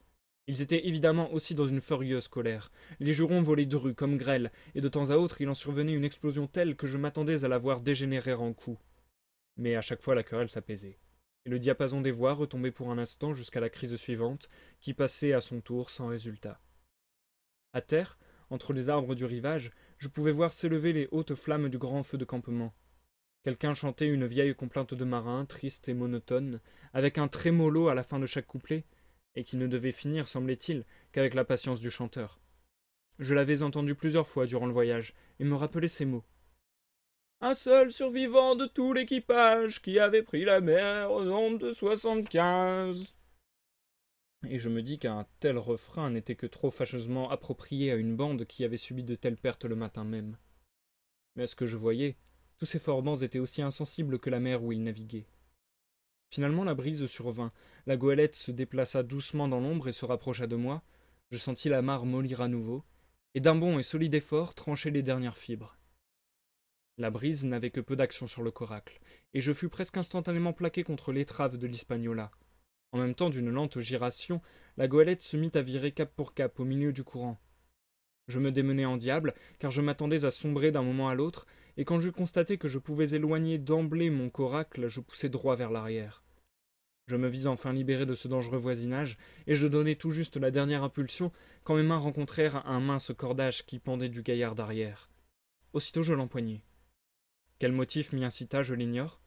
Ils étaient évidemment aussi dans une furieuse colère. Les jurons volaient de rue comme grêle, et de temps à autre il en survenait une explosion telle que je m'attendais à la voir dégénérer en coups. Mais à chaque fois la querelle s'apaisait. Le diapason des voix retombait pour un instant jusqu'à la crise suivante, qui passait à son tour sans résultat. À terre, entre les arbres du rivage, je pouvais voir s'élever les hautes flammes du grand feu de campement. Quelqu'un chantait une vieille complainte de marin, triste et monotone, avec un trémolo à la fin de chaque couplet, et qui ne devait finir, semblait-il, qu'avec la patience du chanteur. Je l'avais entendu plusieurs fois durant le voyage, et me rappelais ces mots un seul survivant de tout l'équipage qui avait pris la mer au nombre de 75. Et je me dis qu'un tel refrain n'était que trop fâcheusement approprié à une bande qui avait subi de telles pertes le matin même. Mais à ce que je voyais, tous ces forbans étaient aussi insensibles que la mer où ils naviguaient. Finalement la brise survint, la goélette se déplaça doucement dans l'ombre et se rapprocha de moi, je sentis la mare mollir à nouveau, et d'un bon et solide effort trancher les dernières fibres. La brise n'avait que peu d'action sur le coracle, et je fus presque instantanément plaqué contre l'étrave de l'Hispaniola. En même temps d'une lente giration, la goélette se mit à virer cap pour cap au milieu du courant. Je me démenais en diable, car je m'attendais à sombrer d'un moment à l'autre, et quand j'eus constaté que je pouvais éloigner d'emblée mon coracle, je poussai droit vers l'arrière. Je me vis enfin libéré de ce dangereux voisinage, et je donnai tout juste la dernière impulsion quand mes mains rencontrèrent un mince cordage qui pendait du gaillard d'arrière. Aussitôt je l'empoignai. Quel motif m'y incita, je l'ignore.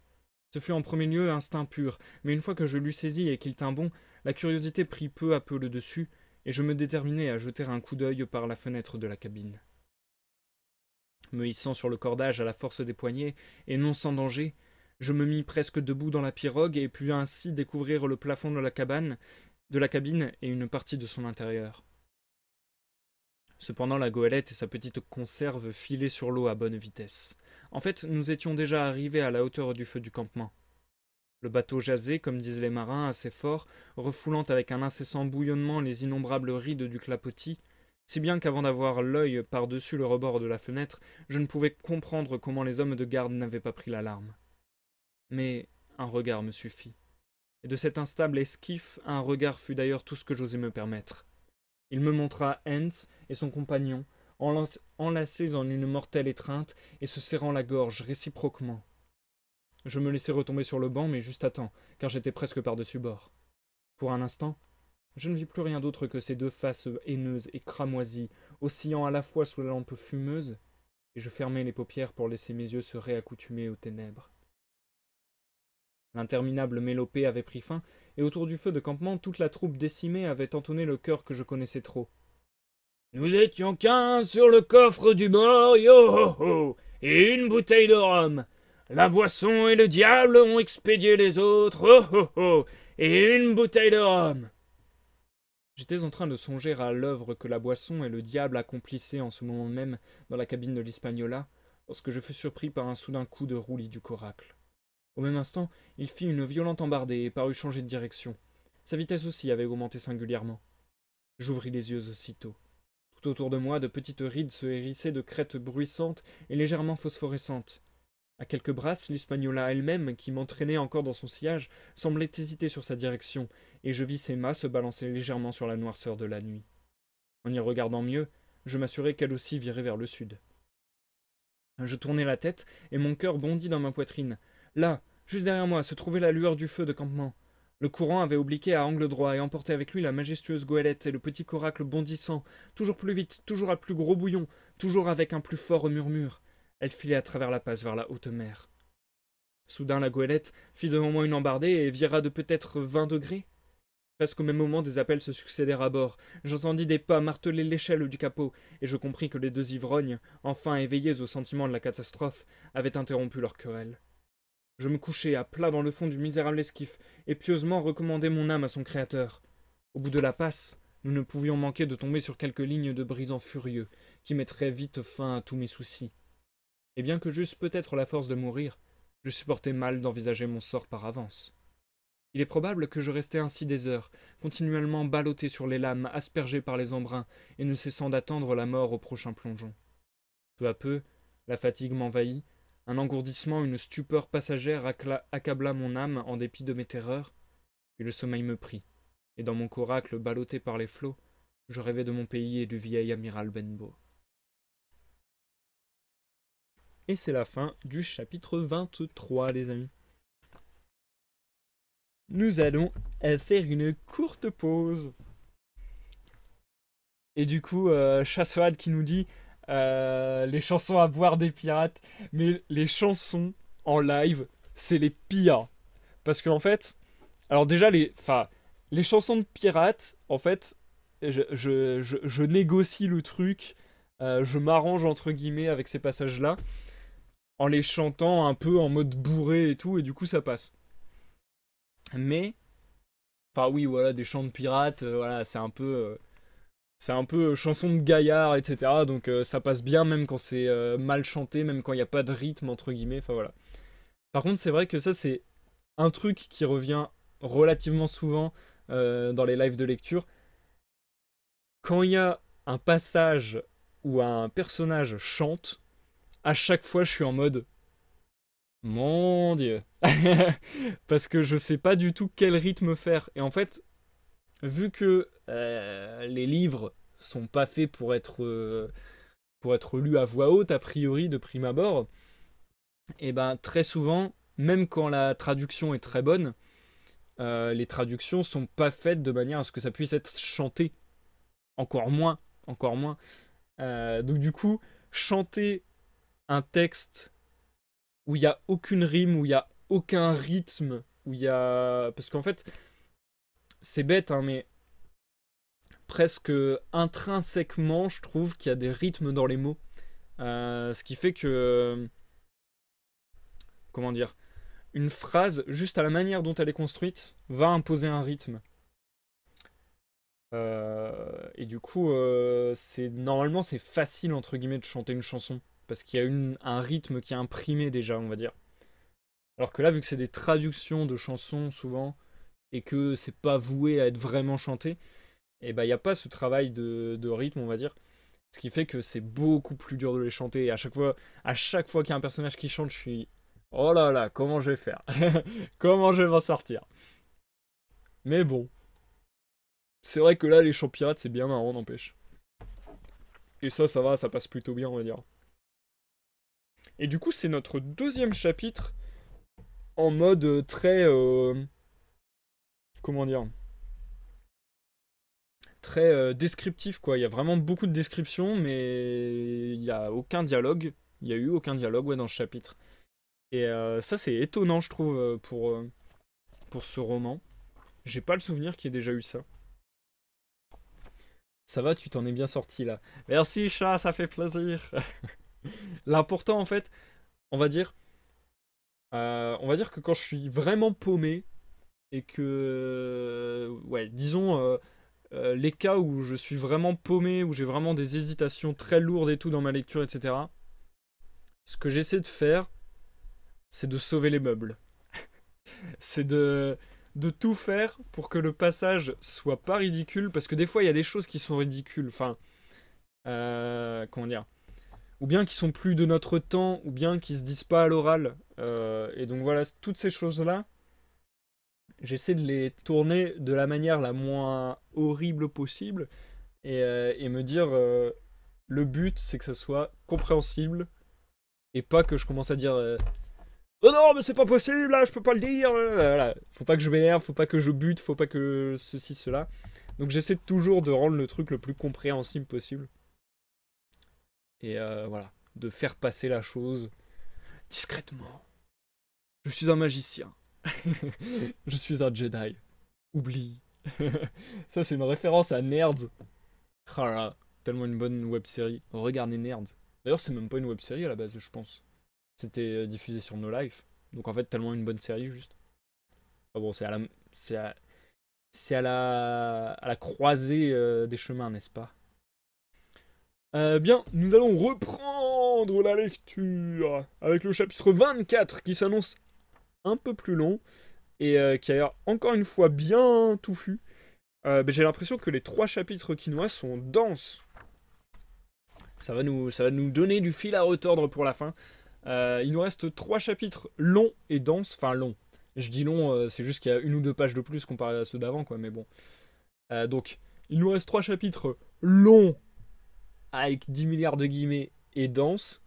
Ce fut en premier lieu instinct pur, mais une fois que je l'eus saisi et qu'il tint bon, la curiosité prit peu à peu le dessus, et je me déterminai à jeter un coup d'œil par la fenêtre de la cabine. Me hissant sur le cordage à la force des poignets, et non sans danger, je me mis presque debout dans la pirogue et pus ainsi découvrir le plafond de la cabane, de la cabine et une partie de son intérieur. Cependant la goélette et sa petite conserve filaient sur l'eau à bonne vitesse. En fait, nous étions déjà arrivés à la hauteur du feu du campement. Le bateau jasait, comme disent les marins, assez fort, refoulant avec un incessant bouillonnement les innombrables rides du clapotis, si bien qu'avant d'avoir l'œil par-dessus le rebord de la fenêtre, je ne pouvais comprendre comment les hommes de garde n'avaient pas pris l'alarme. Mais un regard me suffit. Et de cet instable esquif, un regard fut d'ailleurs tout ce que j'osais me permettre. Il me montra Hans et son compagnon, enlacés en une mortelle étreinte et se serrant la gorge réciproquement. Je me laissai retomber sur le banc, mais juste à temps, car j'étais presque par-dessus bord. Pour un instant, je ne vis plus rien d'autre que ces deux faces haineuses et cramoisies, oscillant à la fois sous la lampe fumeuse, et je fermai les paupières pour laisser mes yeux se réaccoutumer aux ténèbres. L'interminable mélopée avait pris fin, et autour du feu de campement, toute la troupe décimée avait entonné le cœur que je connaissais trop. Nous étions quinze sur le coffre du bord, yo ho ho, et une bouteille de rhum. La boisson et le diable ont expédié les autres, oh ho ho, et une bouteille de rhum. J'étais en train de songer à l'œuvre que la boisson et le diable accomplissaient en ce moment même dans la cabine de l'Hispaniola, lorsque je fus surpris par un soudain coup de roulis du coracle. Au même instant, il fit une violente embardée et parut changer de direction. Sa vitesse aussi avait augmenté singulièrement. J'ouvris les yeux aussitôt. Tout autour de moi, de petites rides se hérissaient de crêtes bruissantes et légèrement phosphorescentes. À quelques brasses, l'Hispaniola elle-même, qui m'entraînait encore dans son sillage, semblait hésiter sur sa direction, et je vis ses mâts se balancer légèrement sur la noirceur de la nuit. En y regardant mieux, je m'assurai qu'elle aussi virait vers le sud. Je tournai la tête, et mon cœur bondit dans ma poitrine. Là, juste derrière moi, se trouvait la lueur du feu de campement. Le courant avait obliqué à angle droit et emporté avec lui la majestueuse goélette et le petit coracle bondissant, toujours plus vite, toujours à plus gros bouillon, toujours avec un plus fort murmure. Elle filait à travers la passe vers la haute mer. Soudain, la goélette fit devant moi une embardée et vira de peut-être vingt degrés. Presque au même moment, des appels se succédèrent à bord. J'entendis des pas marteler l'échelle du capot, et je compris que les deux ivrognes, enfin éveillés au sentiment de la catastrophe, avaient interrompu leur querelle. Je me couchais à plat dans le fond du misérable esquif, et pieusement recommandai mon âme à son créateur. Au bout de la passe, nous ne pouvions manquer de tomber sur quelques lignes de brisants furieux, qui mettraient vite fin à tous mes soucis. Et bien que j'eusse peut-être la force de mourir, je supportais mal d'envisager mon sort par avance. Il est probable que je restais ainsi des heures, continuellement ballotté sur les lames aspergées par les embruns, et ne cessant d'attendre la mort au prochain plongeon. Peu à peu, la fatigue m'envahit, un engourdissement, une stupeur passagère accabla mon âme en dépit de mes terreurs, puis le sommeil me prit, et dans mon coracle ballotté par les flots, je rêvais de mon pays et du vieil amiral Benbow. Et c'est la fin du chapitre 23, les amis. Nous allons euh, faire une courte pause. Et du coup, euh, qui nous dit euh, les chansons à boire des pirates. Mais les chansons en live, c'est les pires. Parce qu'en fait, alors déjà, les, les chansons de pirates, en fait, je, je, je, négocie le truc, euh, je m'arrange entre guillemets avec ces passages-là, en les chantant un peu en mode bourré et tout, et du coup ça passe. Mais, enfin oui, voilà, des chants de pirates, euh, voilà, c'est un peu c'est un peu euh, chanson de gaillard, etc. Donc euh, ça passe bien même quand c'est euh, mal chanté, même quand il n'y a pas de rythme, entre guillemets. Enfin voilà. Par contre, c'est vrai que ça, c'est un truc qui revient relativement souvent dans les lives de lecture. Quand il y a un passage où un personnage chante, à chaque fois, je suis en mode Mon Dieu Parce que je sais pas du tout quel rythme faire. Et en fait, vu que euh, les livres sont pas faits pour être, euh, pour être lus à voix haute, a priori, de prime abord, et eh ben très souvent, même quand la traduction est très bonne, euh, les traductions sont pas faites de manière à ce que ça puisse être chanté. Encore moins, encore moins. donc du coup, chanter un texte où il n'y a aucune rime, où il n'y a aucun rythme, où il y a... Parce qu'en fait, c'est bête, hein, mais presque intrinsèquement, je trouve qu'il y a des rythmes dans les mots. Euh, ce qui fait que. Comment dire Une phrase, juste à la manière dont elle est construite, va imposer un rythme. Euh, et du coup, euh, c'est normalement, c'est facile, entre guillemets, de chanter une chanson. Parce qu'il y a une, un rythme qui est imprimé déjà, on va dire. Alors que là, vu que c'est des traductions de chansons, souvent, et que c'est pas voué à être vraiment chanté, et eh ben il a pas ce travail de, rythme, on va dire. Ce qui fait que c'est beaucoup plus dur de les chanter. Et à chaque fois, à chaque fois qu'il y a un personnage qui chante, je suis oh là là, comment je vais faire Comment je vais m'en sortir Mais bon, c'est vrai que là, les chants pirates, c'est bien marrant, n'empêche. Et ça, ça va, ça passe plutôt bien, on va dire. Et du coup, c'est notre deuxième chapitre en mode euh, très. Euh, comment dire très euh, descriptif quoi. Il y a vraiment beaucoup de descriptions, mais il n'y a aucun dialogue. Il n'y a eu aucun dialogue ouais, dans ce chapitre. Et euh, ça c'est étonnant je trouve euh, pour, pour ce roman. J'ai pas le souvenir qu'il y ait déjà eu ça. Ça va, tu t'en es bien sorti là. Merci chat, ça fait plaisir. L'important en fait, on va dire, on va dire que quand je suis vraiment paumé, et que, euh, ouais, disons, euh, euh, les cas où je suis vraiment paumé, où j'ai vraiment des hésitations très lourdes et tout dans ma lecture, etc., ce que j'essaie de faire, c'est de sauver les meubles. c'est de, de tout faire pour que le passage soit pas ridicule, parce que des fois, il y a des choses qui sont ridicules. Enfin, comment dire ou bien qui sont plus de notre temps, ou bien qui se disent pas à l'oral. et donc voilà, toutes ces choses-là, j'essaie de les tourner de la manière la moins horrible possible et, euh, et me dire euh, le but c'est que ça soit compréhensible et pas que je commence à dire euh, oh non mais c'est pas possible là je peux pas le dire voilà. faut pas que je m'énerve faut pas que je bute faut pas que ceci cela donc j'essaie toujours de rendre le truc le plus compréhensible possible et voilà de faire passer la chose discrètement je suis un magicien je suis un Jedi. Oublie. ça, c'est une référence à Nerds. tellement une bonne web série. Oh, Regardez Nerds. D'ailleurs, c'est même pas une web série à la base, je pense. C'était euh, diffusé sur No Life. Donc en fait, tellement une bonne série, juste. Ah bon, c'est à la. C'est à, la, à la croisée euh, des chemins, n'est-ce pas euh, Bien, nous allons reprendre la lecture avec le chapitre 24 qui s'annonce un peu plus long et euh, qui a l'air encore une fois bien touffu. Euh, j'ai l'impression que les trois chapitres quinois sont denses. Ça va, nous, ça va nous donner du fil à retordre pour la fin. Euh, il nous reste trois chapitres longs et denses. Enfin, longs. Je dis long, c'est juste qu'il y a une ou deux pages de plus comparé à ceux d'avant, quoi. Mais bon. donc, il nous reste trois chapitres longs avec 10 milliards de guillemets et denses.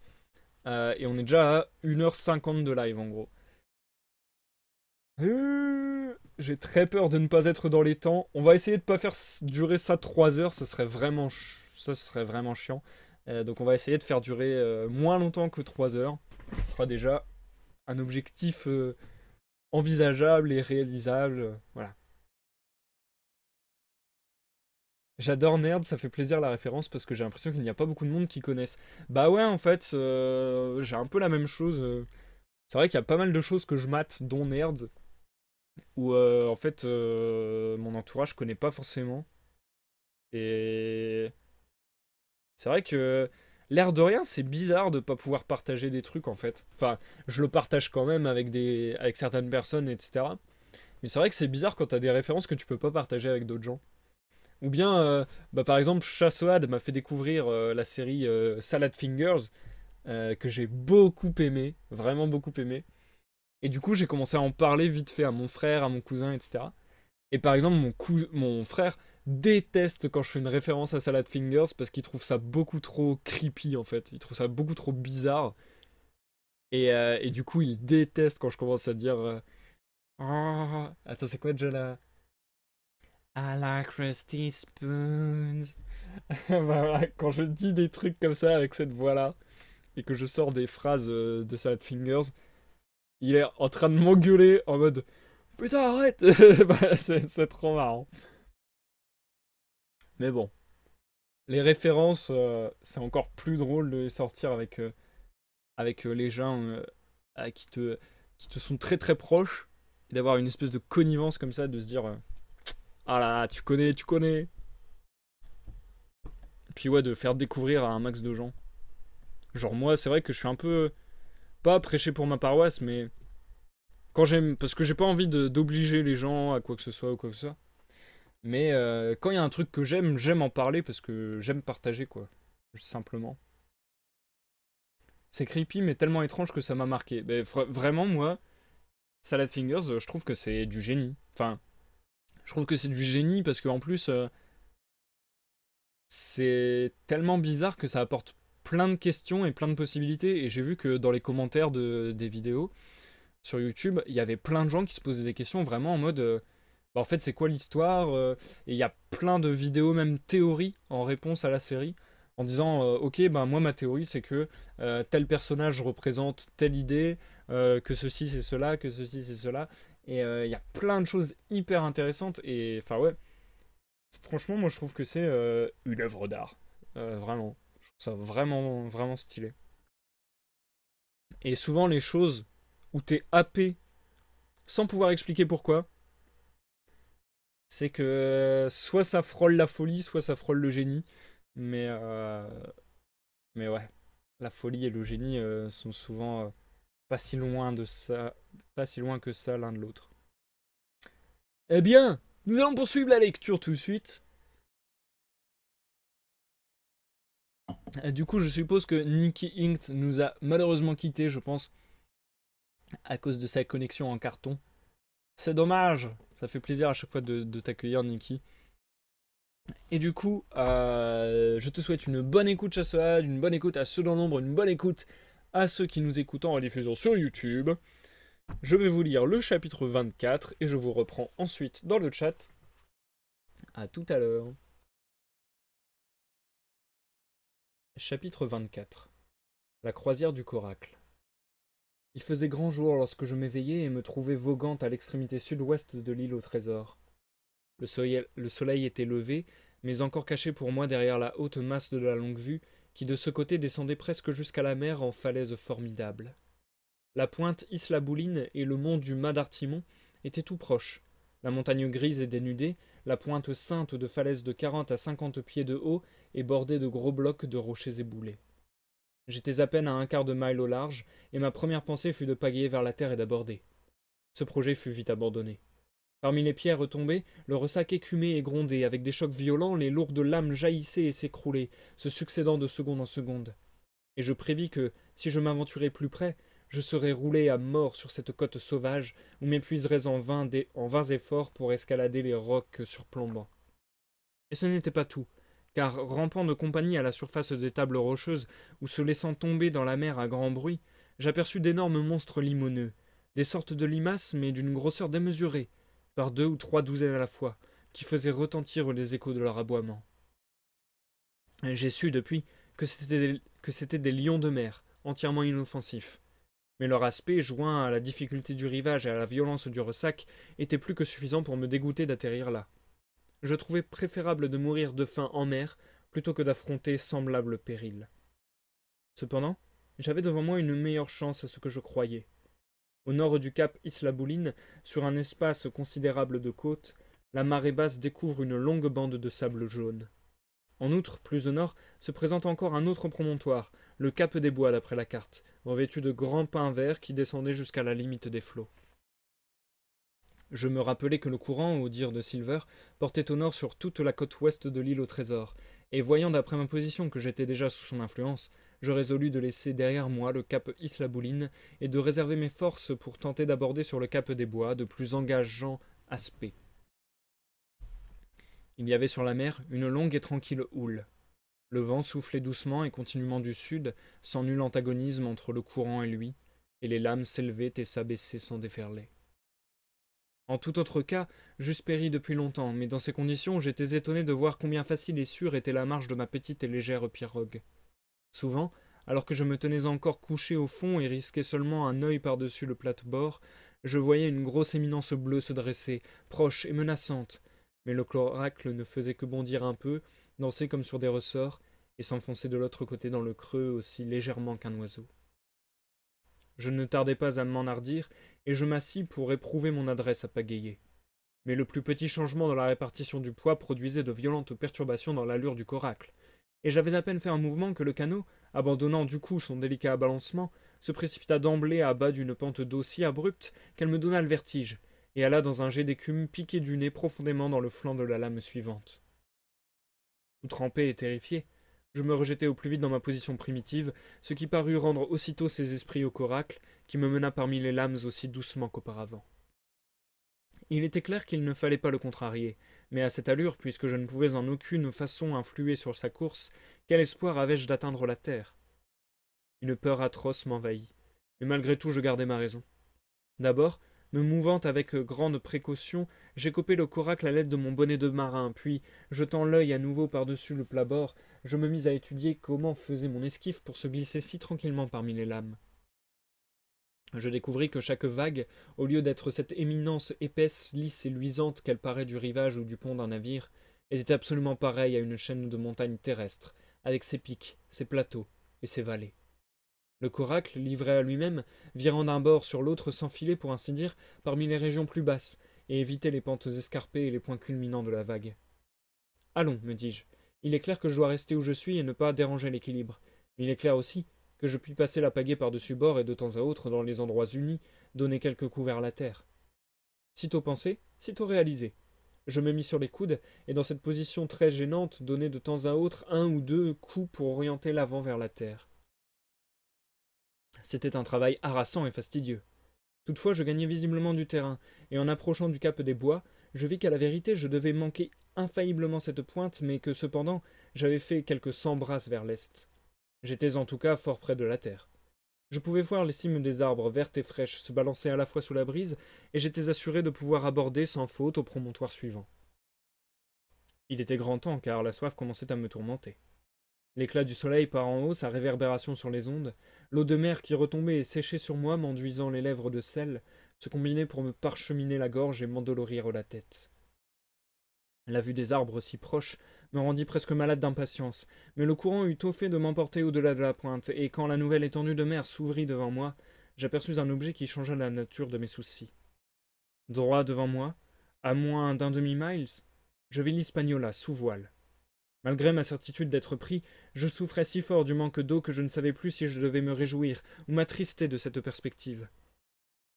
et on est déjà à 1h50 de live en gros. Euh, j'ai très peur de ne pas être dans les temps. On va essayer de ne pas faire durer ça 3 heures, ça serait vraiment, ça serait vraiment chiant. Euh, donc on va essayer de faire durer euh, moins longtemps que 3 heures. Ce sera déjà un objectif envisageable et réalisable. Voilà. J'adore Nerd, ça fait plaisir la référence parce que j'ai l'impression qu'il n'y a pas beaucoup de monde qui connaissent. Bah ouais, en fait, j'ai un peu la même chose. C'est vrai qu'il y a pas mal de choses que je mate, dont Nerd, ou euh, en fait euh, mon entourage connaît pas forcément. Et c'est vrai que l'air de rien, c'est bizarre de pas pouvoir partager des trucs en fait. Enfin, je le partage quand même avec des avec certaines personnes, etc. Mais c'est vrai que c'est bizarre quand t'as des références que tu peux pas partager avec d'autres gens. Ou bien, euh, bah, par exemple, Chassoad m'a fait découvrir la série Salad Fingers, que j'ai beaucoup aimé, vraiment beaucoup aimé. Et du coup, j'ai commencé à en parler vite fait à mon frère, à mon cousin, etc. Et par exemple, mon, mon frère déteste quand je fais une référence à Salad Fingers parce qu'il trouve ça beaucoup trop creepy en fait. Il trouve ça beaucoup trop bizarre. Et, euh, et du coup, il déteste quand je commence à dire. Euh, oh, attends, c'est quoi déjà la. I like Rusty Spoons. Bah, quand je dis des trucs comme ça avec cette voix là et que je sors des phrases euh, de Salad Fingers, il est en train de m'engueuler en mode Putain, arrête bah, C'est trop marrant. Mais bon. Les références, euh, c'est encore plus drôle de les sortir avec, euh, avec euh, les gens qui, te, qui te sont très très proches. Et d'avoir une espèce de connivence comme ça, de se dire Ah là là, tu connais, tu connais Puis ouais, de faire découvrir à un max de gens. Genre moi, c'est vrai que je suis un peu prêcher pour ma paroisse, mais quand j'aime, parce que j'ai pas envie d'obliger les gens à quoi que ce soit ou quoi que ce soit. Mais euh, quand il y a un truc que j'aime, j'aime en parler parce que j'aime partager quoi, simplement. C'est creepy mais tellement étrange que ça m'a marqué. Mais ben, vraiment moi, Salad Fingers, je trouve que c'est du génie. Enfin, je trouve que c'est du génie parce que en plus, euh, c'est tellement bizarre que ça apporte plein de questions et plein de possibilités. Et j'ai vu que dans les commentaires des vidéos sur YouTube, il y avait plein de gens qui se posaient des questions vraiment en mode euh, bah, en fait, c'est quoi l'histoire euh, Et il y a plein de vidéos, même théories, en réponse à la série, en disant euh, Ok, ben moi, ma théorie, c'est que tel personnage représente telle idée, que ceci, c'est cela, que ceci, c'est cela. Et il y a plein de choses hyper intéressantes. Et enfin, ouais, franchement, moi, je trouve que c'est une œuvre d'art. vraiment. Ça vraiment, vraiment stylé. Et souvent, les choses où t'es happé sans pouvoir expliquer pourquoi, c'est que soit ça frôle la folie, soit ça frôle le génie. Mais, euh, mais ouais, la folie et le génie euh, sont souvent euh, pas si loin de ça, pas si loin que ça l'un de l'autre. Eh bien, nous allons poursuivre la lecture tout de suite. Euh, du coup, je suppose que Nicky Inkt nous a malheureusement quitté, je pense, à cause de sa connexion en carton. C'est dommage, ça fait plaisir à chaque fois de, t'accueillir, Nicky. Et du coup, euh, je te souhaite une bonne écoute, ceux-là, une bonne écoute à ceux dans l'ombre, une bonne écoute à ceux qui nous écoutent en diffusion sur YouTube. Je vais vous lire le chapitre 24 et je vous reprends ensuite dans le chat. A tout à l'heure. Chapitre 24 La croisière du Coracle Il faisait grand jour lorsque je m'éveillai et me trouvai voguant à l'extrémité sud-ouest de l'île au trésor. Le soleil, était levé, mais encore caché pour moi derrière la haute masse de la longue vue, qui de ce côté descendait presque jusqu'à la mer en falaise formidable. La pointe Isla Bouline et le mont du Mât d'Artimon étaient tout proches. La montagne grise et dénudée, la pointe sainte de falaises de quarante à cinquante pieds de haut et bordé de gros blocs de rochers éboulés. J'étais à peine à un quart de mile au large, et ma première pensée fut de pagayer vers la terre et d'aborder. Ce projet fut vite abandonné. Parmi les pierres retombées, le ressac écumait et grondait, avec des chocs violents, les lourdes lames jaillissaient et s'écroulaient, se succédant de seconde en seconde. Et je prévis que, si je m'aventurais plus près, je serais roulé à mort sur cette côte sauvage, où m'épuiserais en en vains efforts pour escalader les rocs surplombants. Et ce n'était pas tout car rampant de compagnie à la surface des tables rocheuses, ou se laissant tomber dans la mer à grand bruit, j'aperçus d'énormes monstres limoneux, des sortes de limaces, mais d'une grosseur démesurée, par deux ou trois douzaines à la fois, qui faisaient retentir les échos de leur aboiement. J'ai su depuis que c'était des lions de mer, entièrement inoffensifs. Mais leur aspect, joint à la difficulté du rivage et à la violence du ressac, était plus que suffisant pour me dégoûter d'atterrir là je trouvais préférable de mourir de faim en mer plutôt que d'affronter semblable péril. Cependant, j'avais devant moi une meilleure chance à ce que je croyais. Au nord du cap Islabouline, sur un espace considérable de côte, la marée basse découvre une longue bande de sable jaune. En outre, plus au nord, se présente encore un autre promontoire, le cap des bois d'après la carte, revêtu de grands pins verts qui descendaient jusqu'à la limite des flots. Je me rappelais que le courant, au dire de Silver, portait au nord sur toute la côte ouest de l'île au Trésor, et voyant d'après ma position que j'étais déjà sous son influence, je résolus de laisser derrière moi le cap Bouline et de réserver mes forces pour tenter d'aborder sur le cap des bois de plus engageant aspect. Il y avait sur la mer une longue et tranquille houle. Le vent soufflait doucement et continuellement du sud, sans nul antagonisme entre le courant et lui, et les lames s'élevaient et s'abaissaient sans déferler. En tout autre cas, j'eusse péri depuis longtemps, mais dans ces conditions, j'étais étonné de voir combien facile et sûre était la marche de ma petite et légère pirogue. Souvent, alors que je me tenais encore couché au fond et risquais seulement un œil par-dessus le plate-bord, je voyais une grosse éminence bleue se dresser, proche et menaçante. Mais le coracle ne faisait que bondir un peu, danser comme sur des ressorts, et s'enfoncer de l'autre côté dans le creux aussi légèrement qu'un oiseau. Je ne tardai pas à m'enhardir, et je m'assis pour éprouver mon adresse à pagayer. Mais le plus petit changement dans la répartition du poids produisait de violentes perturbations dans l'allure du coracle, et j'avais à peine fait un mouvement que le canot, abandonnant du coup son délicat balancement, se précipita d'emblée à bas d'une pente d'eau si abrupte qu'elle me donna le vertige, et alla dans un jet d'écume piqué du nez profondément dans le flanc de la lame suivante. Tout trempé et terrifié, je me rejetai au plus vite dans ma position primitive, ce qui parut rendre aussitôt ses esprits au coracle, qui me mena parmi les lames aussi doucement qu'auparavant. Il était clair qu'il ne fallait pas le contrarier, mais à cette allure, puisque je ne pouvais en aucune façon influer sur sa course, quel espoir avais-je d'atteindre la terre Une peur atroce m'envahit, mais malgré tout je gardai ma raison. D'abord, me mouvant avec grande précaution, j'écopai le coracle à l'aide de mon bonnet de marin, puis, jetant l'œil à nouveau par-dessus le plat-bord, je me mis à étudier comment faisait mon esquif pour se glisser si tranquillement parmi les lames. Je découvris que chaque vague, au lieu d'être cette éminence épaisse, lisse et luisante qu'elle paraît du rivage ou du pont d'un navire, était absolument pareille à une chaîne de montagnes terrestres, avec ses pics, ses plateaux et ses vallées. Le coracle, livré à lui-même, virant d'un bord sur l'autre, s'enfilait, pour ainsi dire, parmi les régions plus basses, et évitait les pentes escarpées et les points culminants de la vague. Allons, me dis-je, il est clair que je dois rester où je suis et ne pas déranger l'équilibre. Il est clair aussi que je puis passer la pagaie par-dessus bord et de temps à autre, dans les endroits unis, donner quelques coups vers la terre. Sitôt pensé, sitôt réalisé. Je me mis sur les coudes, et dans cette position très gênante, donnais de temps à autre un ou deux coups pour orienter l'avant vers la terre. C'était un travail harassant et fastidieux. Toutefois, je gagnais visiblement du terrain, et en approchant du cap des bois, je vis qu'à la vérité, je devais manquer infailliblement cette pointe, mais que cependant j'avais fait quelques cent brasses vers l'est. J'étais en tout cas fort près de la terre. Je pouvais voir les cimes des arbres vertes et fraîches se balancer à la fois sous la brise, et j'étais assuré de pouvoir aborder sans faute au promontoire suivant. Il était grand temps, car la soif commençait à me tourmenter. L'éclat du soleil par en haut, sa réverbération sur les ondes, l'eau de mer qui retombait et séchait sur moi m'enduisant les lèvres de sel, se combinaient pour me parcheminer la gorge et m'endolorir la tête. La vue des arbres si proches me rendit presque malade d'impatience, mais le courant eut au fait de m'emporter au-delà de la pointe, et quand la nouvelle étendue de mer s'ouvrit devant moi, j'aperçus un objet qui changea la nature de mes soucis. Droit devant moi, à moins d'un demi mile je vis l'Hispaniola sous voile. Malgré ma certitude d'être pris, je souffrais si fort du manque d'eau que je ne savais plus si je devais me réjouir ou m'attrister de cette perspective.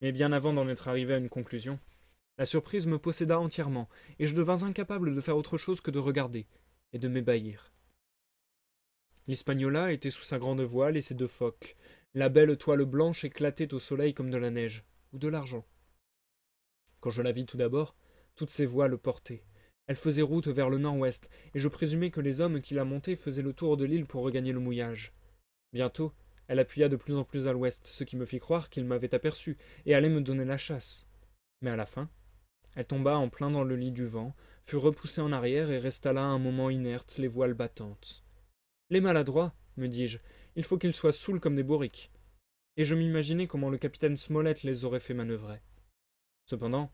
Mais bien avant d'en être arrivé à une conclusion, la surprise me posséda entièrement, et je devins incapable de faire autre chose que de regarder, et de m'ébahir. L'Hispaniola était sous sa grande voile et ses deux phoques. La belle toile blanche éclatait au soleil comme de la neige, ou de l'argent. Quand je la vis tout d'abord, toutes ses voiles portaient. Elle faisait route vers le nord-ouest, et je présumais que les hommes qui la montaient faisaient le tour de l'île pour regagner le mouillage. Bientôt, elle appuya de plus en plus à l'ouest, ce qui me fit croire qu'il m'avait aperçu et allait me donner la chasse. Mais à la fin, elle tomba en plein dans le lit du vent, fut repoussée en arrière et resta là un moment inerte, les voiles battantes. Les maladroits, me dis-je, il faut qu'ils soient saouls comme des bourriques. Et je m'imaginais comment le capitaine Smollett les aurait fait manœuvrer. Cependant,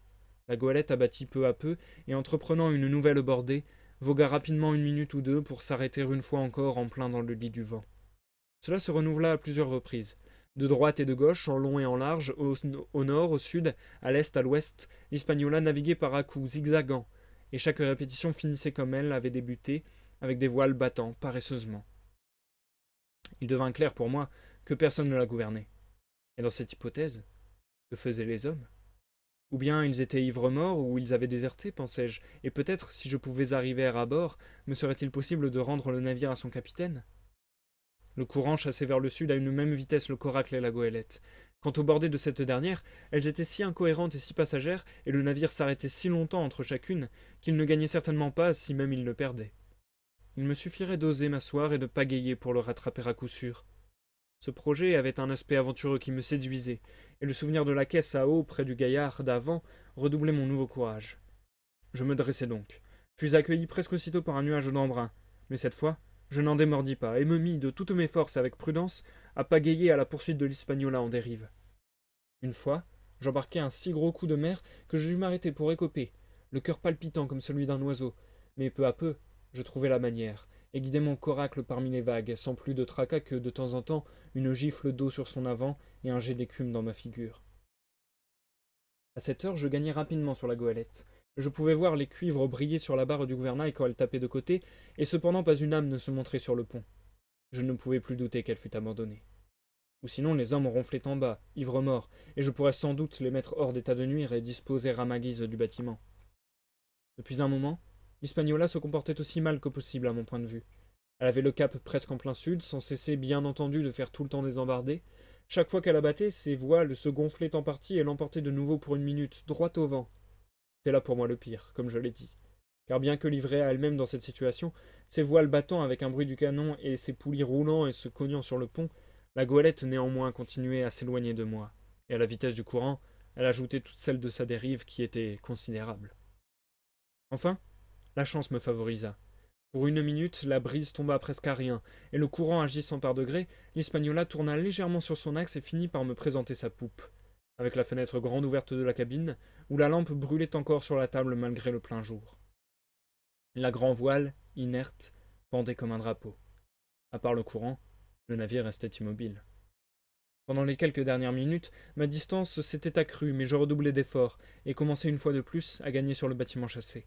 la goélette abattit peu à peu, et entreprenant une nouvelle bordée, vogua rapidement une minute ou deux pour s'arrêter une fois encore en plein dans le lit du vent. Cela se renouvela à plusieurs reprises, de droite et de gauche, en long et en large, au, nord, au sud, à l'est, à l'ouest, l'Hispaniola naviguait par à-coups, zigzagant, et chaque répétition finissait comme elle avait débuté, avec des voiles battant paresseusement. Il devint clair pour moi que personne ne la gouvernait. Et dans cette hypothèse, que faisaient les hommes Ou bien ils étaient ivres-morts ou ils avaient déserté, pensais-je, et peut-être, si je pouvais arriver à bord, me serait-il possible de rendre le navire à son capitaine le courant chassait vers le sud à une même vitesse le coracle et la goélette. Quant aux bordées de cette dernière, elles étaient si incohérentes et si passagères, et le navire s'arrêtait si longtemps entre chacune, qu'il ne gagnait certainement pas si même il le perdait. Il me suffirait d'oser m'asseoir et de pagayer pour le rattraper à coup sûr. Ce projet avait un aspect aventureux qui me séduisait, et le souvenir de la caisse à eau près du gaillard d'avant redoublait mon nouveau courage. Je me dressai donc. Fus accueilli presque aussitôt par un nuage d'embrun, mais cette fois, je n'en démordis pas, et me mis de toutes mes forces avec prudence à pagayer à la poursuite de l'Hispaniola en dérive. Une fois, j'embarquai un si gros coup de mer que je dus m'arrêter pour écoper, le cœur palpitant comme celui d'un oiseau, mais peu à peu, je trouvai la manière, et guidai mon coracle parmi les vagues, sans plus de tracas que, de temps en temps, une gifle d'eau sur son avant et un jet d'écume dans ma figure. À cette heure, je gagnai rapidement sur la goélette, je pouvais voir les cuivres briller sur la barre du gouvernail quand elle tapait de côté, et cependant pas une âme ne se montrait sur le pont. Je ne pouvais plus douter qu'elle fût abandonnée. Ou sinon les hommes ronflaient en bas, ivres morts, et je pourrais sans doute les mettre hors d'état de nuire et disposer à ma guise du bâtiment. Depuis un moment, l'Hispaniola se comportait aussi mal que possible à mon point de vue. Elle avait le cap presque en plein sud, sans cesser bien entendu de faire tout le temps des embardées. Chaque fois qu'elle abattait, ses voiles se gonflaient en partie et l'emportaient de nouveau pour une minute, droit au vent, c'est là pour moi le pire, comme je l'ai dit. Car bien que livrée à elle-même dans cette situation, ses voiles battant avec un bruit du canon et ses poulies roulant et se cognant sur le pont, la goélette néanmoins continuait à s'éloigner de moi, et à la vitesse du courant, elle ajoutait toute celle de sa dérive qui était considérable. Enfin, la chance me favorisa. Pour une minute, la brise tomba presque à rien, et le courant agissant par degrés, l'Hispaniola tourna légèrement sur son axe et finit par me présenter sa poupe avec la fenêtre grande ouverte de la cabine, où la lampe brûlait encore sur la table malgré le plein jour. La grand voile, inerte, pendait comme un drapeau. À part le courant, le navire restait immobile. Pendant les quelques dernières minutes, ma distance s'était accrue, mais je redoublais d'efforts, et commençais une fois de plus à gagner sur le bâtiment chassé.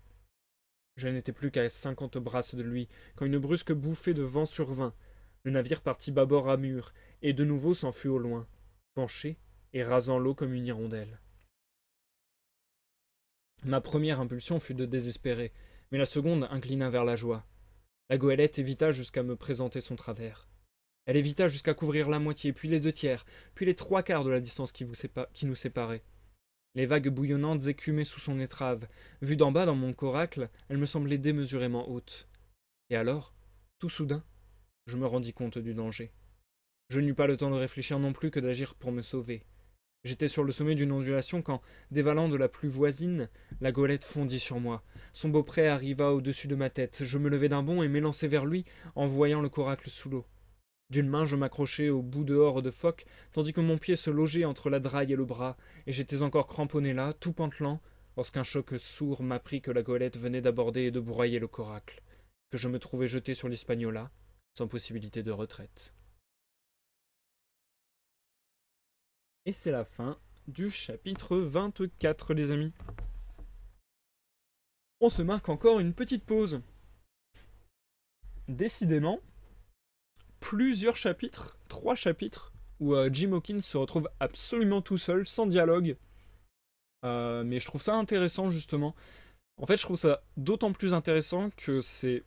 Je n'étais plus qu'à cinquante brasses de lui, quand une brusque bouffée de vent survint. Le navire partit bâbord à mur, et de nouveau s'en fut au loin. Penché, et rasant l'eau comme une hirondelle. Ma première impulsion fut de désespérer, mais la seconde inclina vers la joie. La goélette évita jusqu'à me présenter son travers. Elle évita jusqu'à couvrir la moitié, puis les deux tiers, puis les trois quarts de la distance qui, qui nous séparait. Les vagues bouillonnantes écumaient sous son étrave. Vue d'en bas dans mon coracle, elle me semblait démesurément haute. Et alors, tout soudain, je me rendis compte du danger. Je n'eus pas le temps de réfléchir non plus que d'agir pour me sauver. J'étais sur le sommet d'une ondulation quand, dévalant de la plus voisine, la golette fondit sur moi. Son beaupré arriva au-dessus de ma tête. Je me levai d'un bond et m'élançai vers lui en voyant le coracle sous l'eau. D'une main, je m'accrochais au bout dehors de phoque, tandis que mon pied se logeait entre la draille et le bras, et j'étais encore cramponné là, tout pantelant, lorsqu'un choc sourd m'apprit que la golette venait d'aborder et de broyer le coracle, que je me trouvais jeté sur l'Hispaniola, sans possibilité de retraite. Et c'est la fin du chapitre 24, les amis. On se marque encore une petite pause. Décidément, plusieurs chapitres, trois chapitres, où euh, Jim Hawkins se retrouve absolument tout seul, sans dialogue. Euh, mais je trouve ça intéressant, justement. En fait, je trouve ça d'autant plus intéressant que c'est...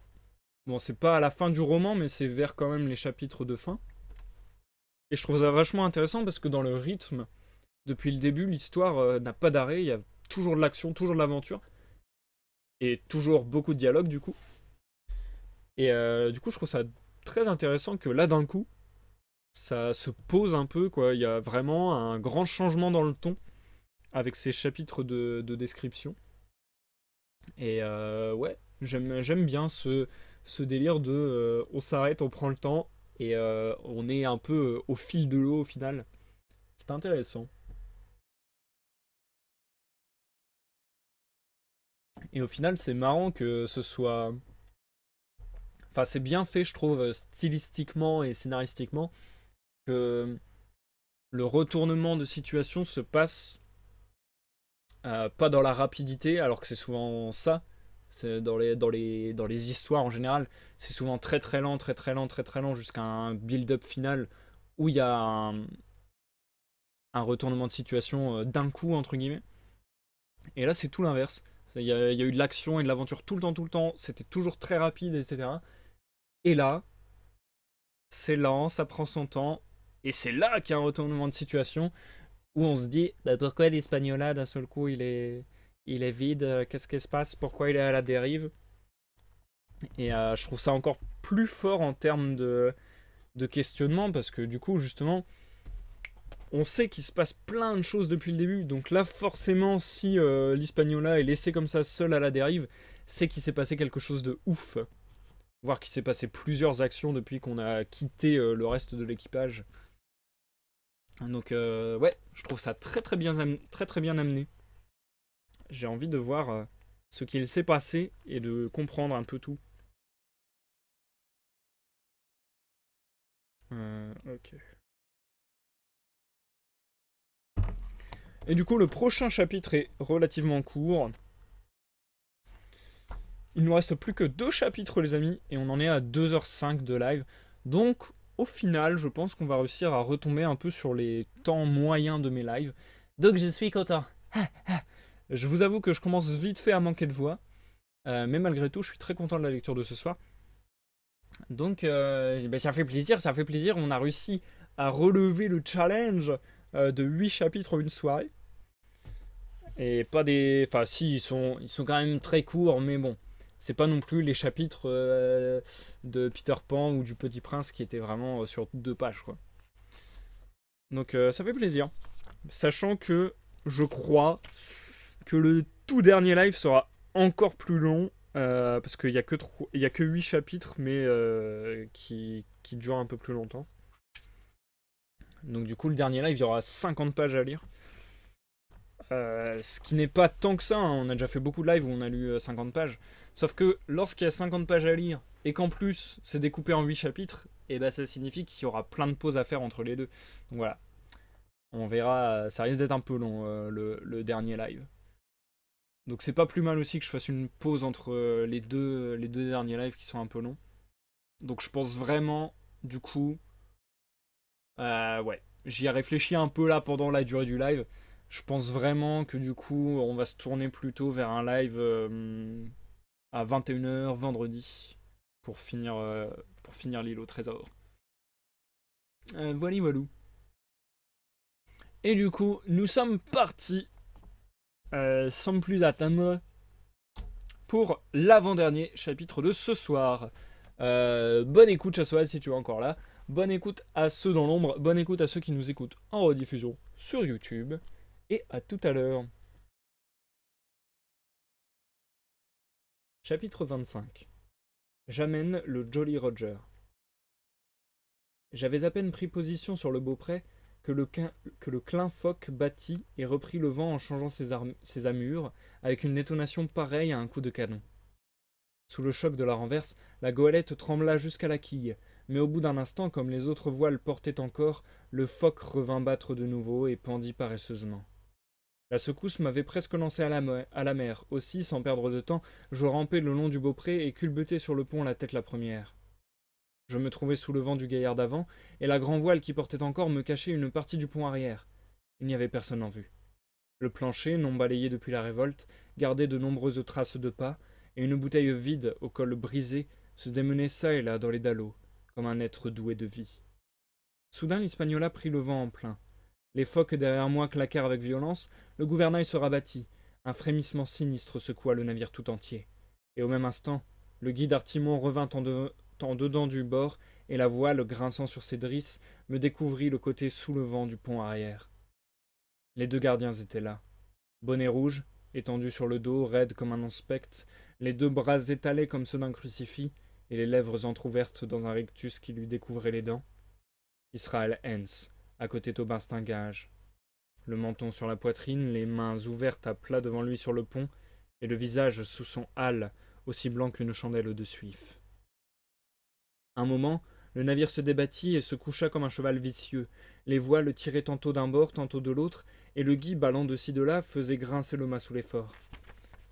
Bon, c'est pas à la fin du roman, mais c'est vers quand même les chapitres de fin. Et je trouve ça vachement intéressant parce que dans le rythme, depuis le début, l'histoire euh, n'a pas d'arrêt, il y a toujours de l'action, toujours de l'aventure, et toujours beaucoup de dialogue du coup. Et euh, du coup, je trouve ça très intéressant que là, d'un coup, ça se pose un peu, quoi. Il y a vraiment un grand changement dans le ton avec ces chapitres de, description. Et euh, ouais, j'aime bien ce, délire de on s'arrête, on prend le temps, et euh, on est un peu euh, au fil de l'eau au final. C'est intéressant. Et au final, c'est marrant que ce soit. Enfin, c'est bien fait, je trouve, stylistiquement et scénaristiquement, que le retournement de situation se passe euh, pas dans la rapidité, alors que c'est souvent ça, dans les, dans, les, dans les histoires en général, c'est souvent très très lent, très très lent, très très lent jusqu'à un build-up final où il y a un, retournement de situation euh, d'un coup, entre guillemets. Et là, c'est tout l'inverse. Il y, a eu de l'action et de l'aventure tout le temps, tout le temps. C'était toujours très rapide, etc. Et là, c'est lent, ça prend son temps. Et c'est là qu'il y a un retournement de situation où on se dit bah pourquoi l'Espagnola d'un seul coup il est il est vide, euh, qu'est-ce qui se passe, pourquoi il est à la dérive. Et euh, je trouve ça encore plus fort en termes de, de questionnement, parce que du coup, justement, on sait qu'il se passe plein de choses depuis le début. Donc là, forcément, si euh, l'Hispaniola est laissé comme ça seul à la dérive, c'est qu'il s'est passé quelque chose de ouf. Voir qu'il s'est passé plusieurs actions depuis qu'on a quitté le reste de l'équipage. Donc ouais, je trouve ça très très bien, très, très bien amené j'ai envie de voir euh, ce qu'il s'est passé et de comprendre un peu tout. Euh, et du coup, le prochain chapitre est relativement court. Il nous reste plus que deux chapitres, les amis, et on en est à 2h05 de live. Donc, au final, je pense qu'on va réussir à retomber un peu sur les temps moyens de mes lives. Donc, je suis content. Je vous avoue que je commence vite fait à manquer de voix. Euh, mais malgré tout, je suis très content de la lecture de ce soir. Donc, euh, eh ben, ça fait plaisir, ça fait plaisir. On a réussi à relever le challenge euh, de 8 chapitres en une soirée. Et pas des. Enfin, si, ils sont, ils sont quand même très courts, mais bon. C'est pas non plus les chapitres de Peter Pan ou du Petit Prince qui étaient vraiment sur deux pages, Donc, ça fait plaisir. Sachant que je crois, que le tout dernier live sera encore plus long euh, parce qu'il n'y a, que a que 8 chapitres mais euh, qui, qui durent un peu plus longtemps. Donc du coup le dernier live il y aura 50 pages à lire. Euh, ce qui n'est pas tant que ça, hein. on a déjà fait beaucoup de lives où on a lu 50 pages. Sauf que lorsqu'il y a 50 pages à lire et qu'en plus c'est découpé en 8 chapitres, et eh ben ça signifie qu'il y aura plein de pauses à faire entre les deux. Donc voilà, on verra, ça risque d'être un peu long le dernier live. Donc c'est pas plus mal aussi que je fasse une pause entre euh, les deux, euh, les deux derniers lives qui sont un peu longs. Donc je pense vraiment, du coup, euh, ouais, j'y ai réfléchi un peu là pendant la durée du live. Je pense vraiment que du coup, on va se tourner plutôt vers un live à 21h vendredi pour finir, pour finir l'île au trésor. voilà, voilà. Et du coup, nous sommes partis euh, sans plus attendre, pour l'avant-dernier chapitre de ce soir. Euh, bonne écoute, Chassoal, si tu es encore là. Bonne écoute à ceux dans l'ombre. Bonne écoute à ceux qui nous écoutent en rediffusion sur YouTube. Et à tout à l'heure. Chapitre 25 J'amène le Jolly Roger. J'avais à peine pris position sur le Beaupré que le, clin phoque battit et reprit le vent en changeant ses, ses amures, avec une détonation pareille à un coup de canon. Sous le choc de la renverse, la goélette trembla jusqu'à la quille, mais au bout d'un instant, comme les autres voiles portaient encore, le phoque revint battre de nouveau et pendit paresseusement. La secousse m'avait presque lancé à la, à la mer, aussi, sans perdre de temps, je rampais le long du beaupré et culbutai sur le pont la tête la première. Je me trouvais sous le vent du gaillard d'avant, et la grand voile qui portait encore me cachait une partie du pont arrière. Il n'y avait personne en vue. Le plancher, non balayé depuis la révolte, gardait de nombreuses traces de pas, et une bouteille vide au col brisé se démenait çà et là dans les dallos, comme un être doué de vie. Soudain l'Hispaniola prit le vent en plein. Les phoques derrière moi claquèrent avec violence, le gouvernail se rabattit, un frémissement sinistre secoua le navire tout entier. Et au même instant, le guide Artimon revint en, de en dedans du bord, et la voile grinçant sur ses drisses me découvrit le côté soulevant du pont arrière. Les deux gardiens étaient là. Bonnet rouge, étendu sur le dos, raide comme un inspecte, les deux bras étalés comme ceux d'un crucifix, et les lèvres entr'ouvertes dans un rictus qui lui découvrait les dents. Israël Hens, à côté au Stingage. Le menton sur la poitrine, les mains ouvertes à plat devant lui sur le pont, et le visage sous son hâle, aussi blanc qu'une chandelle de suif. Un moment, le navire se débattit et se coucha comme un cheval vicieux. Les voiles tiraient tantôt d'un bord, tantôt de l'autre, et le gui, ballant de ci de là, faisait grincer le mât sous l'effort.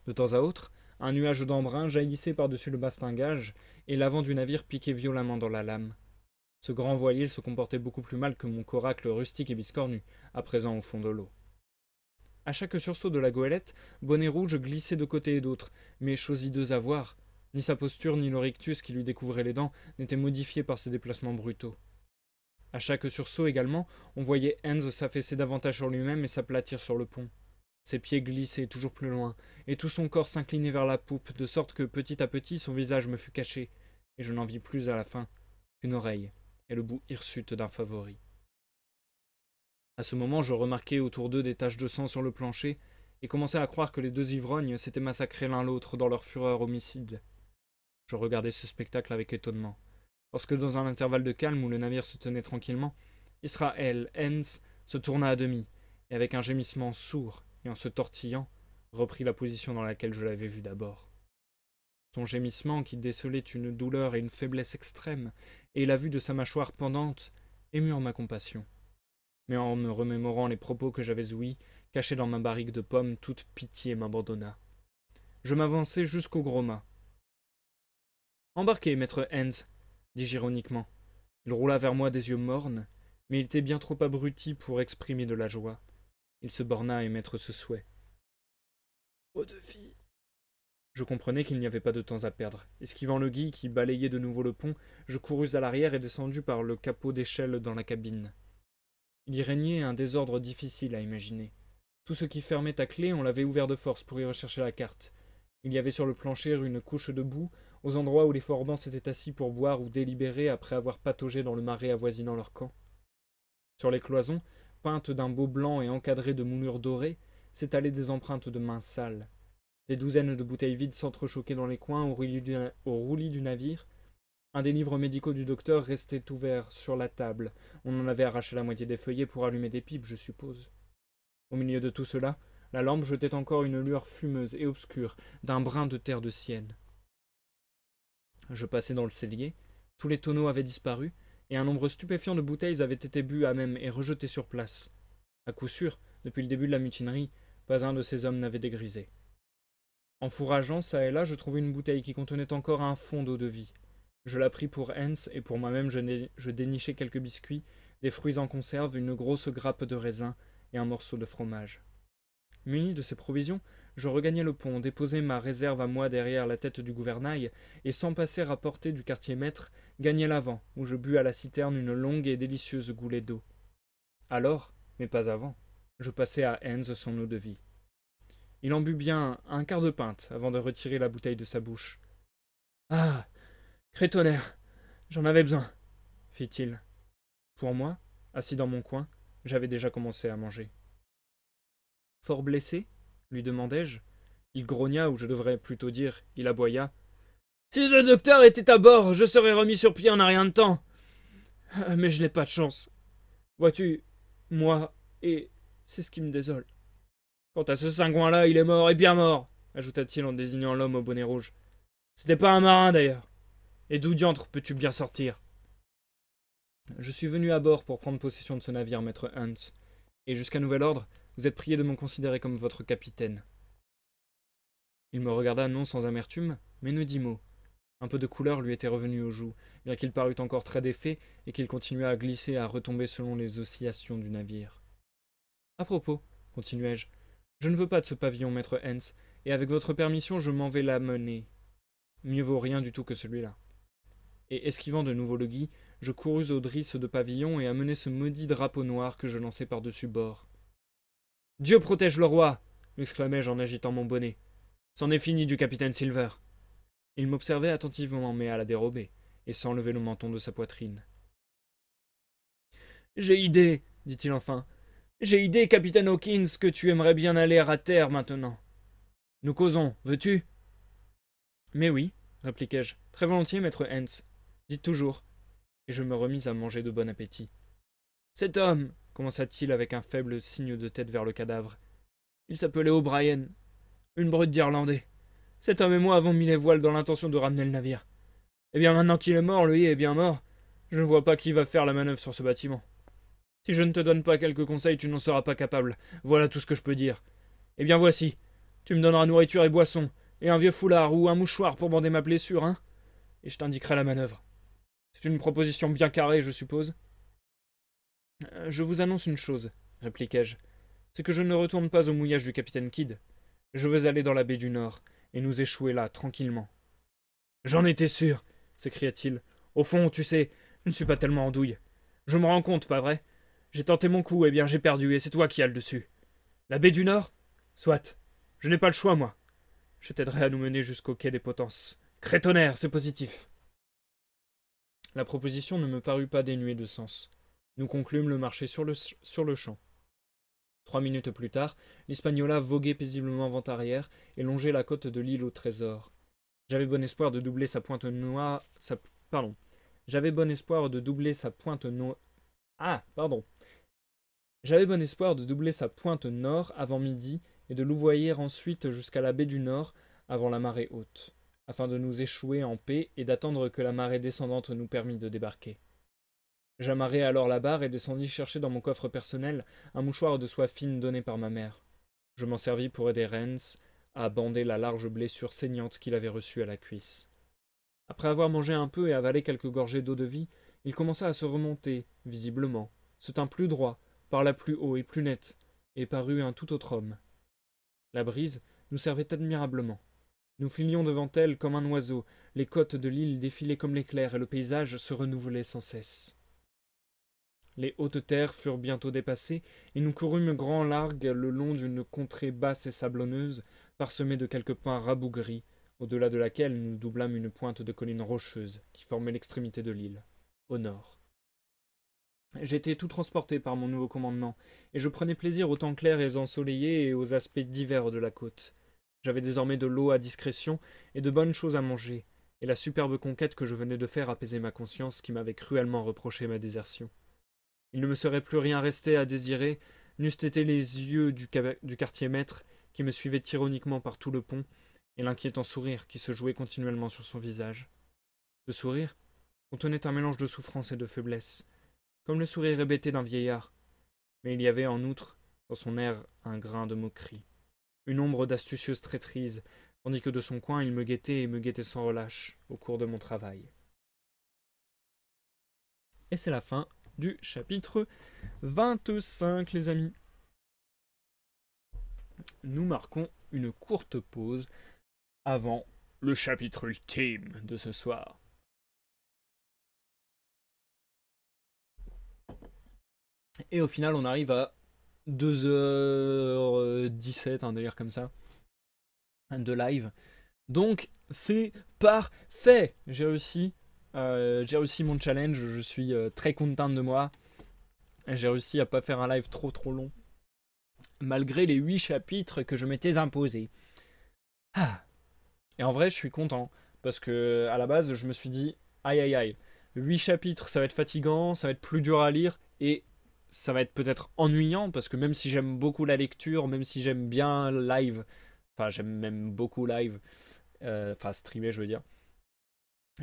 De temps à autre, un nuage d'embrun jaillissait par-dessus le bastingage, et l'avant du navire piquait violemment dans la lame. Ce grand voilier se comportait beaucoup plus mal que mon coracle rustique et biscornu, à présent au fond de l'eau. À chaque sursaut de la goélette, Bonnet Rouge glissait de côté et d'autre, mais choisit deux à voir, ni sa posture, ni le rictus qui lui découvrait les dents n'étaient modifiés par ces déplacements brutaux. À chaque sursaut également, on voyait Hans s'affaisser davantage sur lui-même et s'aplatir sur le pont. Ses pieds glissaient toujours plus loin, et tout son corps s'inclinait vers la poupe, de sorte que petit à petit son visage me fut caché, et je n'en vis plus à la fin qu'une oreille et le bout hirsute d'un favori. À ce moment, je remarquai autour d'eux des taches de sang sur le plancher, et commençais à croire que les deux ivrognes s'étaient massacrés l'un l'autre dans leur fureur homicide. Je regardais ce spectacle avec étonnement. Lorsque dans un intervalle de calme où le navire se tenait tranquillement, Israël Hens se tourna à demi, et avec un gémissement sourd et en se tortillant, reprit la position dans laquelle je l'avais vu d'abord. Son gémissement, qui décelait une douleur et une faiblesse extrêmes, et la vue de sa mâchoire pendante, émurent ma compassion. Mais en me remémorant les propos que j'avais ouïs, cachés dans ma barrique de pommes, toute pitié m'abandonna. Je m'avançai jusqu'au gros mât, Embarquez, maître Hans, dis-je ironiquement. Il roula vers moi des yeux mornes, mais il était bien trop abruti pour exprimer de la joie. Il se borna à émettre ce souhait. Oh de vie Je comprenais qu'il n'y avait pas de temps à perdre. Esquivant le gui qui balayait de nouveau le pont, je courus à l'arrière et descendus par le capot d'échelle dans la cabine. Il y régnait un désordre difficile à imaginer. Tout ce qui fermait à clé, on l'avait ouvert de force pour y rechercher la carte. Il y avait sur le plancher une couche de boue, aux endroits où les forbans s'étaient assis pour boire ou délibérer après avoir pataugé dans le marais avoisinant leur camp. Sur les cloisons, peintes d'un beau blanc et encadrées de moulures dorées, s'étalaient des empreintes de mains sales. Des douzaines de bouteilles vides s'entrechoquaient dans les coins au roulis, du, au roulis du navire. Un des livres médicaux du docteur restait ouvert sur la table. On en avait arraché la moitié des feuillets pour allumer des pipes, je suppose. Au milieu de tout cela, la lampe jetait encore une lueur fumeuse et obscure d'un brin de terre de sienne. Je passai dans le cellier. Tous les tonneaux avaient disparu, et un nombre stupéfiant de bouteilles avaient été bues à même et rejetées sur place. À coup sûr, depuis le début de la mutinerie, pas un de ces hommes n'avait dégrisé. En fourrageant çà et là, je trouvai une bouteille qui contenait encore un fond d'eau de vie. Je la pris pour Hans, et pour moi-même, je, je dénichai quelques biscuits, des fruits en conserve, une grosse grappe de raisin et un morceau de fromage. Muni de ses provisions, je regagnai le pont, déposai ma réserve à moi derrière la tête du gouvernail, et sans passer à portée du quartier maître, gagnai l'avant, où je bus à la citerne une longue et délicieuse goulée d'eau. Alors, mais pas avant, je passai à Hans son eau de vie. Il en but bien un quart de pinte avant de retirer la bouteille de sa bouche. Ah Crétonnerre J'en avais besoin fit-il. Pour moi, assis dans mon coin, j'avais déjà commencé à manger. Fort blessé lui demandai-je. Il grogna, ou je devrais plutôt dire, il aboya. Si le docteur était à bord, je serais remis sur pied en un rien de temps. Ah, mais je n'ai pas de chance. Vois-tu, moi, et c'est ce qui me désole. Quant à ce sangouin là il est mort et bien mort, ajouta-t-il en désignant l'homme au bonnet rouge. C'était pas un marin d'ailleurs. Et d'où diantre peux-tu bien sortir Je suis venu à bord pour prendre possession de ce navire, maître Hans, et jusqu'à nouvel ordre, vous êtes prié de me considérer comme votre capitaine. Il me regarda non sans amertume, mais ne dit mot. Un peu de couleur lui était revenue aux joues, bien qu'il parût encore très défait et qu'il continuât à glisser et à retomber selon les oscillations du navire. À propos, continuai-je, je ne veux pas de ce pavillon, maître Hans, et avec votre permission, je m'en vais l'amener. Mieux vaut rien du tout que celui-là. Et esquivant de nouveau le gui, je courus aux drisses de pavillon et amenai ce maudit drapeau noir que je lançai par-dessus bord. Dieu protège le roi m'exclamai-je en agitant mon bonnet. C'en est fini du capitaine Silver. Il m'observait attentivement, mais à la dérobée, et sans lever le menton de sa poitrine. J'ai idée, dit-il enfin. J'ai idée, capitaine Hawkins, que tu aimerais bien aller à terre maintenant. Nous causons, veux-tu Mais oui, répliquai-je. Très volontiers, maître Hans. Dites toujours. Et je me remis à manger de bon appétit. Cet homme, commença-t-il avec un faible signe de tête vers le cadavre. Il s'appelait O'Brien, une brute d'Irlandais. Cet homme et moi avons mis les voiles dans l'intention de ramener le navire. Eh bien maintenant qu'il est mort, lui est bien mort, je ne vois pas qui va faire la manœuvre sur ce bâtiment. Si je ne te donne pas quelques conseils, tu n'en seras pas capable. Voilà tout ce que je peux dire. Eh bien voici. Tu me donneras nourriture et boisson, et un vieux foulard ou un mouchoir pour bander ma blessure, hein Et je t'indiquerai la manœuvre. C'est une proposition bien carrée, je suppose. Euh, je vous annonce une chose, répliquai-je. C'est que je ne retourne pas au mouillage du capitaine Kidd. Je veux aller dans la baie du Nord et nous échouer là, tranquillement. J'en étais sûr, s'écria-t-il. Au fond, tu sais, je ne suis pas tellement en douille. Je me rends compte, pas vrai J'ai tenté mon coup, eh bien j'ai perdu, et c'est toi qui as le dessus. La baie du Nord Soit. Je n'ai pas le choix, moi. Je t'aiderai à nous mener jusqu'au quai des potences. Crétonnerre, c'est positif. La proposition ne me parut pas dénuée de sens nous conclûmes le marché sur le, sur le champ. Trois minutes plus tard, l'Hispaniola voguait paisiblement vent arrière et longeait la côte de l'île au trésor. J'avais bon espoir de doubler sa pointe noire. pardon. J'avais bon espoir de doubler sa pointe noire. Ah, pardon. J'avais bon espoir de doubler sa pointe nord avant midi et de louvoyer ensuite jusqu'à la baie du Nord avant la marée haute, afin de nous échouer en paix et d'attendre que la marée descendante nous permît de débarquer. J'amarrai alors la barre et descendis chercher dans mon coffre personnel un mouchoir de soie fine donné par ma mère. Je m'en servis pour aider Rens à bander la large blessure saignante qu'il avait reçue à la cuisse. Après avoir mangé un peu et avalé quelques gorgées d'eau-de-vie, il commença à se remonter, visiblement, se tint plus droit, parla plus haut et plus net, et parut un tout autre homme. La brise nous servait admirablement. Nous filions devant elle comme un oiseau, les côtes de l'île défilaient comme l'éclair et le paysage se renouvelait sans cesse. Les hautes terres furent bientôt dépassées, et nous courûmes grand largue le long d'une contrée basse et sablonneuse, parsemée de quelques pins rabougris, au-delà de laquelle nous doublâmes une pointe de collines rocheuses qui formait l'extrémité de l'île, au nord. J'étais tout transporté par mon nouveau commandement, et je prenais plaisir aux temps clairs et ensoleillés et aux aspects divers de la côte. J'avais désormais de l'eau à discrétion et de bonnes choses à manger, et la superbe conquête que je venais de faire apaisait ma conscience qui m'avait cruellement reproché ma désertion. Il ne me serait plus rien resté à désirer, n'eussent été les yeux du, quartier maître qui me suivait ironiquement par tout le pont, et l'inquiétant sourire qui se jouait continuellement sur son visage. Ce sourire contenait un mélange de souffrance et de faiblesse, comme le sourire hébété d'un vieillard, mais il y avait en outre dans son air un grain de moquerie, une ombre d'astucieuse traîtrise, tandis que de son coin il me guettait et me guettait sans relâche au cours de mon travail. Et c'est la fin du chapitre 25, les amis. Nous marquons une courte pause avant le chapitre ultime de ce soir. Et au final, on arrive à 2h17, un délire comme ça, de live. Donc, c'est parfait J'ai réussi euh, j'ai réussi mon challenge, je suis euh, très content de moi. J'ai réussi à pas faire un live trop trop long. Malgré les 8 chapitres que je m'étais imposé. Ah. Et en vrai, je suis content. Parce que à la base, je me suis dit, aïe aïe aïe, 8 chapitres, ça va être fatigant, ça va être plus dur à lire. Et ça va être peut-être ennuyant. Parce que même si j'aime beaucoup la lecture, même si j'aime bien live, enfin, j'aime même beaucoup live, euh, enfin, streamer, je veux dire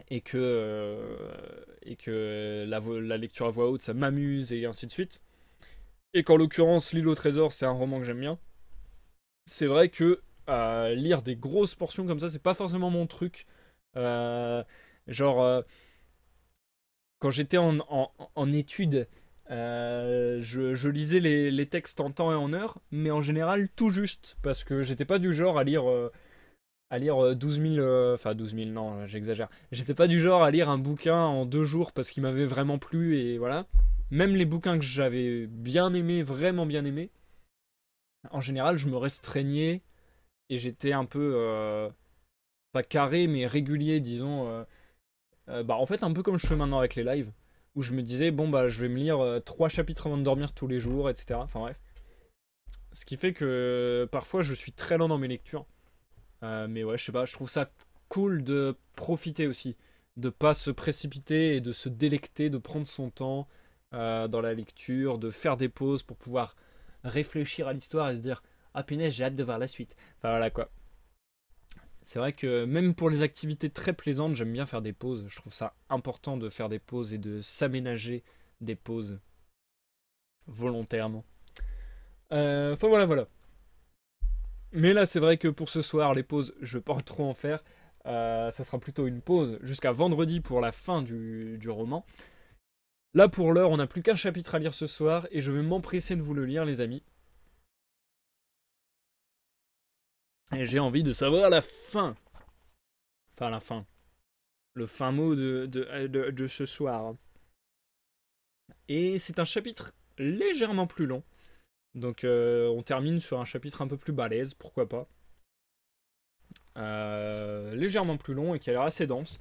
et que, euh, et que la, lecture à voix haute, ça m'amuse et ainsi de suite. Et qu'en l'occurrence, L'île au trésor, c'est un roman que j'aime bien. C'est vrai que lire des grosses portions comme ça, c'est pas forcément mon truc. Euh, genre, euh, quand j'étais en, en, je, lisais les, textes en temps et en heure, mais en général tout juste, parce que j'étais pas du genre à lire à lire 12 euh, 000, euh, enfin 12 000, non, euh, j'exagère. J'étais pas du genre à lire un bouquin en deux jours parce qu'il m'avait vraiment plu et voilà. Même les bouquins que j'avais bien aimés, vraiment bien aimés, en général, je me restreignais et j'étais un peu, pas carré, mais régulier, disons. bah, en fait, un peu comme je fais maintenant avec les lives, où je me disais, bon, bah, je vais me lire trois chapitres avant de dormir tous les jours, etc. Enfin bref. Ce qui fait que parfois, je suis très lent dans mes lectures. Euh, mais ouais, je sais pas, je trouve ça cool de profiter aussi, de pas se précipiter et de se délecter, de prendre son temps euh, dans la lecture, de faire des pauses pour pouvoir réfléchir à l'histoire et se dire Ah punaise, j'ai hâte de voir la suite. Enfin voilà quoi. C'est vrai que même pour les activités très plaisantes, j'aime bien faire des pauses. Je trouve ça important de faire des pauses et de s'aménager des pauses volontairement. Euh, enfin voilà, voilà. Mais là, c'est vrai que pour ce soir, les pauses, je ne vais pas trop en faire. Euh, ça sera plutôt une pause jusqu'à vendredi pour la fin du, du roman. Là, pour l'heure, on n'a plus qu'un chapitre à lire ce soir et je vais m'empresser de vous le lire, les amis. Et j'ai envie de savoir la fin. Enfin, la fin. Le fin mot de, de ce soir. Et c'est un chapitre légèrement plus long. Donc euh, on termine sur un chapitre un peu plus balèze, pourquoi pas. Euh, légèrement plus long et qui a l'air assez dense.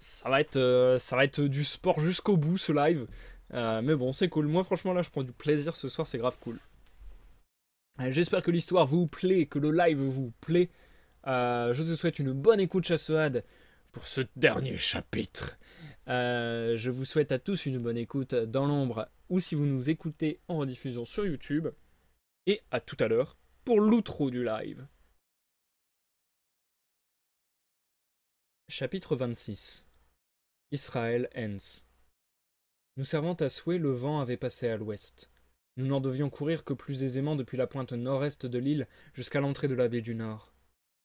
Ça va être, euh, ça va être du sport jusqu'au bout ce live. mais bon, c'est cool. Moi franchement là, je prends du plaisir ce soir, c'est grave cool. J'espère que l'histoire vous plaît, que le live vous plaît. je te souhaite une bonne écoute, Chasseade, pour ce dernier chapitre euh, je vous souhaite à tous une bonne écoute dans l'ombre ou si vous nous écoutez en rediffusion sur YouTube. Et à tout à l'heure pour l'outro du live. Chapitre 26 Israël ends. Nous servant à souhait, le vent avait passé à l'ouest. Nous n'en devions courir que plus aisément depuis la pointe nord-est de l'île jusqu'à l'entrée de la baie du Nord.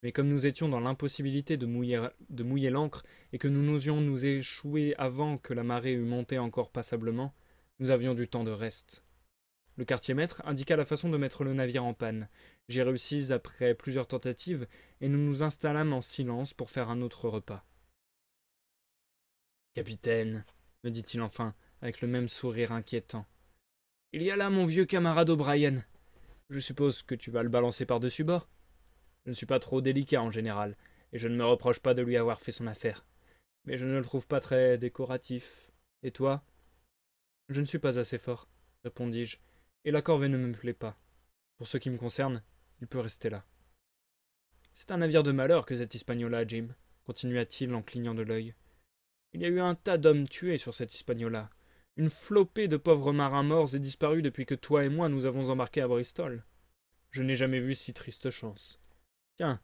Mais comme nous étions dans l'impossibilité de mouiller, de mouiller l'ancre et que nous n'osions nous échouer avant que la marée eût monté encore passablement, nous avions du temps de reste. Le quartier-maître indiqua la façon de mettre le navire en panne. J'y réussis après plusieurs tentatives et nous nous installâmes en silence pour faire un autre repas. Capitaine, me dit-il enfin, avec le même sourire inquiétant. Il y a là mon vieux camarade O'Brien. Je suppose que tu vas le balancer par-dessus bord. Je ne suis pas trop délicat en général, et je ne me reproche pas de lui avoir fait son affaire. Mais je ne le trouve pas très décoratif. Et toi Je ne suis pas assez fort, répondis-je, et la corvée ne me plaît pas. Pour ce qui me concerne, il peut rester là. C'est un navire de malheur que cet Hispaniola, Jim, continua-t-il en clignant de l'œil. Il y a eu un tas d'hommes tués sur cette Hispaniola, une flopée de pauvres marins morts et disparus depuis que toi et moi nous avons embarqué à Bristol. Je n'ai jamais vu si triste chance. Tiens,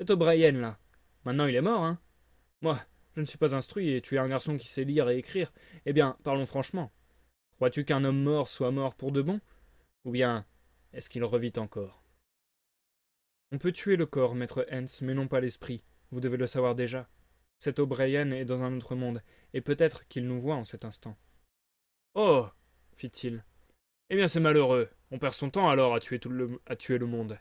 cet O'Brien là. Maintenant il est mort, hein Moi, je ne suis pas instruit et tu es un garçon qui sait lire et écrire. Eh bien, parlons franchement. Crois-tu qu'un homme mort soit mort pour de bon Ou bien est-ce qu'il revit encore On peut tuer le corps, maître Hans, mais non pas l'esprit. Vous devez le savoir déjà. Cet O'Brien est dans un autre monde, et peut-être qu'il nous voit en cet instant. Oh fit-il. Eh bien, c'est malheureux. On perd son temps alors à tuer, à tuer le monde.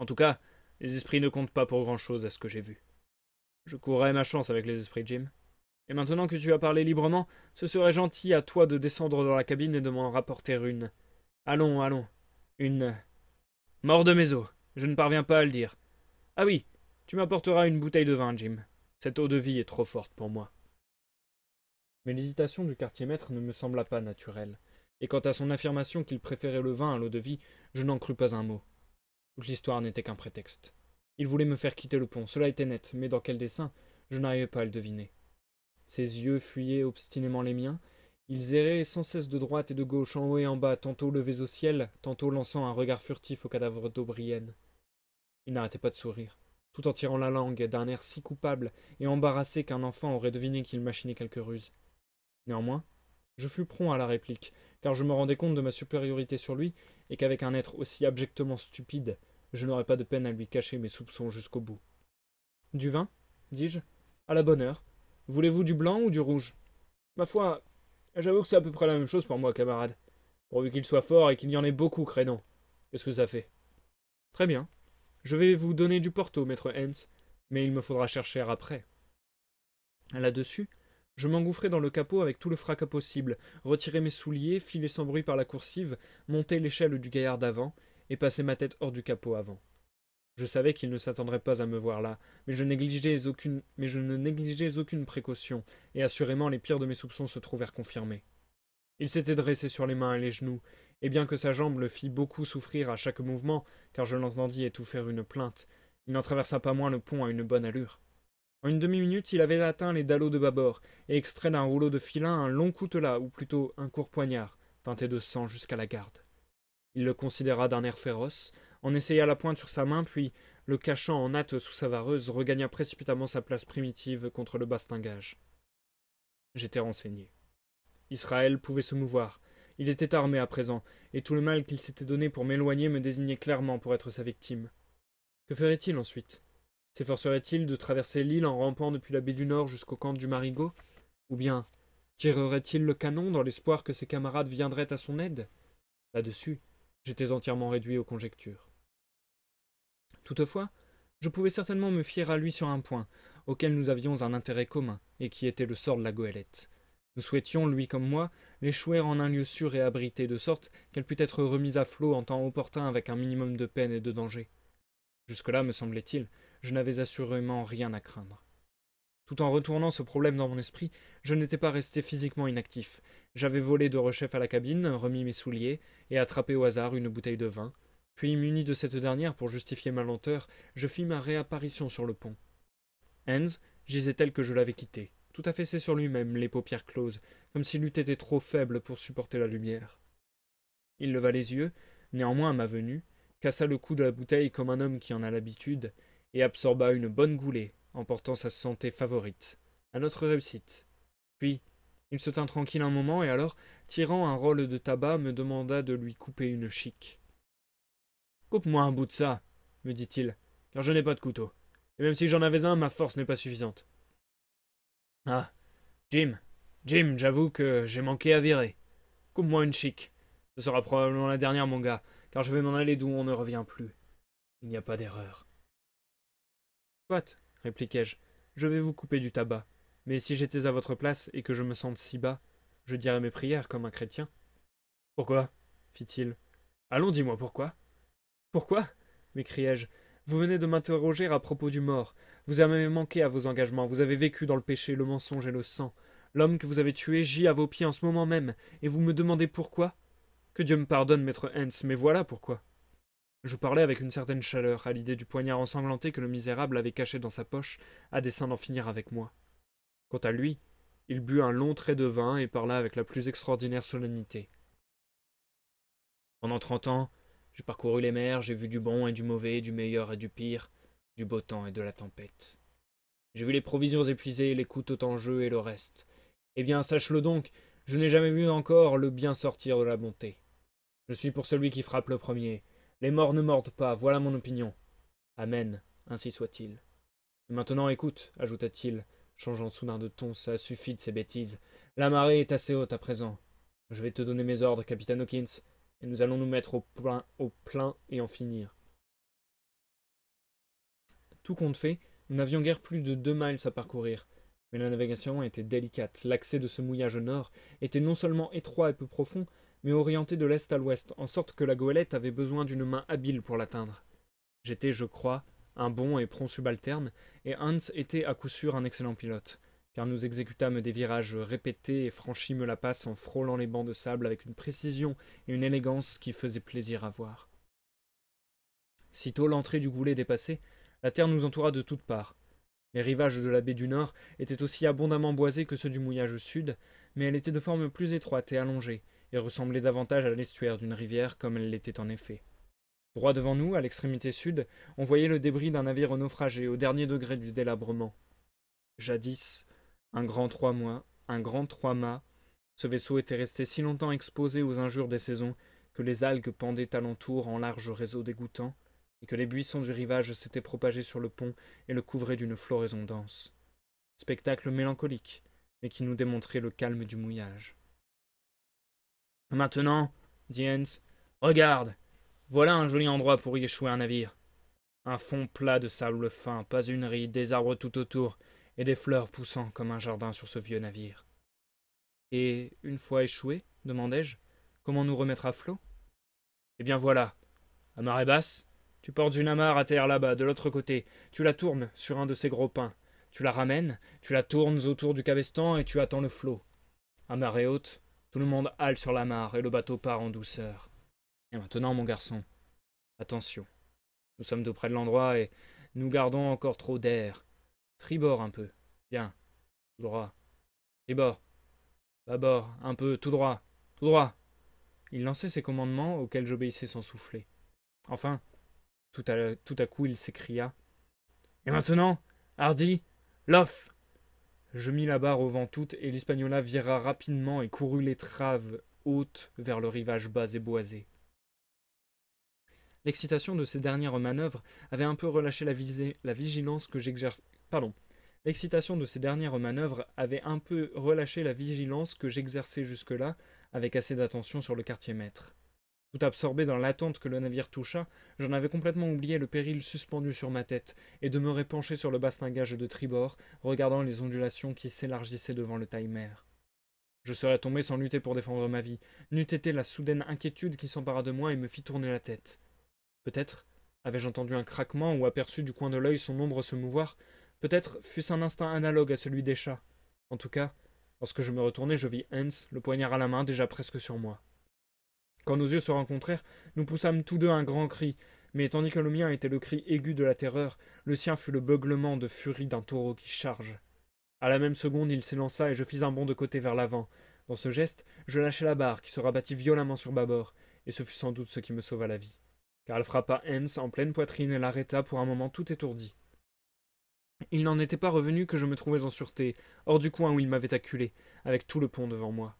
En tout cas, les esprits ne comptent pas pour grand-chose à ce que j'ai vu. Je courrai ma chance avec les esprits, Jim. Et maintenant que tu as parlé librement, ce serait gentil à toi de descendre dans la cabine et de m'en rapporter une. Allons, allons. Une. Mort de mes os. Je ne parviens pas à le dire. Ah oui, tu m'apporteras une bouteille de vin, Jim. Cette eau de vie est trop forte pour moi. Mais l'hésitation du quartier-maître ne me sembla pas naturelle, et quant à son affirmation qu'il préférait le vin à l'eau de vie, je n'en crus pas un mot l'histoire n'était qu'un prétexte. Il voulait me faire quitter le pont, cela était net, mais dans quel dessein Je n'arrivais pas à le deviner. Ses yeux fuyaient obstinément les miens, ils erraient sans cesse de droite et de gauche, en haut et en bas, tantôt levés au ciel, tantôt lançant un regard furtif au cadavre d'Aubrienne. Il n'arrêtait pas de sourire, tout en tirant la langue d'un air si coupable et embarrassé qu'un enfant aurait deviné qu'il machinait quelque ruse. Néanmoins, je fus prompt à la réplique, car je me rendais compte de ma supériorité sur lui, et qu'avec un être aussi abjectement stupide, je n'aurais pas de peine à lui cacher mes soupçons jusqu'au bout. Du vin dis-je. À la bonne heure. Voulez-vous du blanc ou du rouge Ma foi, j'avoue que c'est à peu près la même chose pour moi, camarade. Pourvu qu'il soit fort et qu'il y en ait beaucoup, crénant. Qu'est-ce que ça fait Très bien. Je vais vous donner du Porto, maître Hens, mais il me faudra chercher après. Là-dessus, je m'engouffrai dans le capot avec tout le fracas possible, retirai mes souliers, filai sans bruit par la coursive, montai l'échelle du gaillard d'avant, et passer ma tête hors du capot avant. Je savais qu'il ne s'attendrait pas à me voir là, mais je, négligeais aucune... mais je ne négligeais aucune précaution, et assurément les pires de mes soupçons se trouvèrent confirmés. Il s'était dressé sur les mains et les genoux, et bien que sa jambe le fît beaucoup souffrir à chaque mouvement, car je l'entendis étouffer une plainte, il n'en traversa pas moins le pont à une bonne allure. En une demi-minute, il avait atteint les dallots de bâbord, et extrait d'un rouleau de filin un long coutelas, ou plutôt un court poignard, teinté de sang jusqu'à la garde. Il le considéra d'un air féroce, en essaya la pointe sur sa main, puis, le cachant en hâte sous sa vareuse, regagna précipitamment sa place primitive contre le bastingage. J'étais renseigné. Israël pouvait se mouvoir. Il était armé à présent, et tout le mal qu'il s'était donné pour m'éloigner me désignait clairement pour être sa victime. Que ferait-il ensuite S'efforcerait-il de traverser l'île en rampant depuis la baie du Nord jusqu'au camp du Marigot Ou bien tirerait-il le canon dans l'espoir que ses camarades viendraient à son aide Là-dessus, J'étais entièrement réduit aux conjectures. Toutefois, je pouvais certainement me fier à lui sur un point, auquel nous avions un intérêt commun, et qui était le sort de la goélette. Nous souhaitions, lui comme moi, l'échouer en un lieu sûr et abrité, de sorte qu'elle pût être remise à flot en temps opportun avec un minimum de peine et de danger. Jusque-là, me semblait-il, je n'avais assurément rien à craindre. Tout en retournant ce problème dans mon esprit, je n'étais pas resté physiquement inactif, j'avais volé de rechef à la cabine, remis mes souliers, et attrapé au hasard une bouteille de vin. Puis, muni de cette dernière pour justifier ma lenteur, je fis ma réapparition sur le pont. Hans gisait tel que je l'avais quitté, tout affaissé sur lui-même, les paupières closes, comme s'il eût été trop faible pour supporter la lumière. Il leva les yeux, néanmoins à ma venue, cassa le cou de la bouteille comme un homme qui en a l'habitude, et absorba une bonne goulée, emportant sa santé favorite, à notre réussite. Puis, il se tint tranquille un moment et alors, tirant un rôle de tabac, me demanda de lui couper une chic. Coupe-moi un bout de ça, me dit-il, car je n'ai pas de couteau. Et même si j'en avais un, ma force n'est pas suffisante. Ah, Jim, Jim, j'avoue que j'ai manqué à virer. Coupe-moi une chic. Ce sera probablement la dernière, mon gars, car je vais m'en aller d'où on ne revient plus. Il n'y a pas d'erreur. Quoi répliquai-je, je vais vous couper du tabac. Mais si j'étais à votre place et que je me sente si bas, je dirais mes prières comme un chrétien. Pourquoi fit-il. Allons, dis-moi pourquoi. Pourquoi m'écriai-je. Vous venez de m'interroger à propos du mort. Vous avez manqué à vos engagements, vous avez vécu dans le péché, le mensonge et le sang. L'homme que vous avez tué gît à vos pieds en ce moment même, et vous me demandez pourquoi Que Dieu me pardonne, maître Hans, mais voilà pourquoi. Je parlais avec une certaine chaleur à l'idée du poignard ensanglanté que le misérable avait caché dans sa poche, à dessein d'en finir avec moi. Quant à lui, il but un long trait de vin et parla avec la plus extraordinaire solennité. Pendant trente ans, j'ai parcouru les mers, j'ai vu du bon et du mauvais, du meilleur et du pire, du beau temps et de la tempête. J'ai vu les provisions épuisées, les couteaux en jeu et le reste. Eh bien, sache-le donc, je n'ai jamais vu encore le bien sortir de la bonté. Je suis pour celui qui frappe le premier. Les morts ne mordent pas, voilà mon opinion. Amen, ainsi soit-il. Maintenant écoute, ajouta-t-il, changeant soudain de ton. Ça suffit de ces bêtises. La marée est assez haute à présent. Je vais te donner mes ordres, capitaine Hawkins, et nous allons nous mettre au plein, au plein et en finir. Tout compte fait, nous n'avions guère plus de deux miles à parcourir, mais la navigation était délicate. L'accès de ce mouillage au nord était non seulement étroit et peu profond, mais orienté de l'est à l'ouest, en sorte que la goélette avait besoin d'une main habile pour l'atteindre. J'étais, je crois, un bon et prompt subalterne, et Hans était à coup sûr un excellent pilote, car nous exécutâmes des virages répétés et franchîmes la passe en frôlant les bancs de sable avec une précision et une élégance qui faisaient plaisir à voir. Sitôt l'entrée du goulet dépassée, la terre nous entoura de toutes parts. Les rivages de la baie du Nord étaient aussi abondamment boisés que ceux du mouillage sud, mais elle était de forme plus étroite et allongée, et ressemblait davantage à l'estuaire d'une rivière comme elle l'était en effet. Droit devant nous, à l'extrémité sud, on voyait le débris d'un navire naufragé au dernier degré du délabrement. Jadis, un grand trois mois, un grand trois mâts, ce vaisseau était resté si longtemps exposé aux injures des saisons que les algues pendaient alentour en larges réseau dégoûtant, et que les buissons du rivage s'étaient propagés sur le pont et le couvraient d'une floraison dense. Spectacle mélancolique, mais qui nous démontrait le calme du mouillage. Maintenant, dit Hans, regarde, voilà un joli endroit pour y échouer un navire. Un fond plat de sable fin, pas une ride, des arbres tout autour, et des fleurs poussant comme un jardin sur ce vieux navire. Et, une fois échoué, demandai-je, comment nous remettre à flot Eh bien voilà, à marée basse, tu portes une amarre à terre là-bas, de l'autre côté, tu la tournes sur un de ces gros pins, tu la ramènes, tu la tournes autour du cabestan et tu attends le flot. À marée haute, tout le monde hale sur l'amarre et le bateau part en douceur. Et maintenant, mon garçon, attention. Nous sommes de près de l'endroit et nous gardons encore trop d'air. Tribord un peu. Bien. Tout droit. Tribord. bord. un peu, tout droit. Tout droit. Il lançait ses commandements auxquels j'obéissais sans souffler. Enfin, tout à, coup, il s'écria. Et maintenant, Hardy, l'off Je mis la barre au vent toute et l'Hispaniola vira rapidement et courut l'étrave haute vers le rivage bas et boisé. L'excitation de ces dernières manœuvres avait un peu relâché la, vigilance que j'exerçais. L'excitation de ces dernières avait un peu relâché la vigilance que jusque-là avec assez d'attention sur le quartier maître. Tout absorbé dans l'attente que le navire toucha, j'en avais complètement oublié le péril suspendu sur ma tête et demeurais penché sur le bastingage de tribord, regardant les ondulations qui s'élargissaient devant le taille-mer. Je serais tombé sans lutter pour défendre ma vie, n'eût été la soudaine inquiétude qui s'empara de moi et me fit tourner la tête. Peut-être avais-je entendu un craquement ou aperçu du coin de l'œil son ombre se mouvoir. Peut-être fut ce un instinct analogue à celui des chats. En tout cas, lorsque je me retournai, je vis Hans, le poignard à la main, déjà presque sur moi. Quand nos yeux se rencontrèrent, nous poussâmes tous deux un grand cri, mais tandis que le mien était le cri aigu de la terreur, le sien fut le beuglement de furie d'un taureau qui charge. À la même seconde, il s'élança et je fis un bond de côté vers l'avant. Dans ce geste, je lâchai la barre qui se rabattit violemment sur bâbord, et ce fut sans doute ce qui me sauva la vie. Karl frappa Hans en pleine poitrine et l'arrêta pour un moment tout étourdi. Il n'en était pas revenu que je me trouvais en sûreté, hors du coin où il m'avait acculé, avec tout le pont devant moi.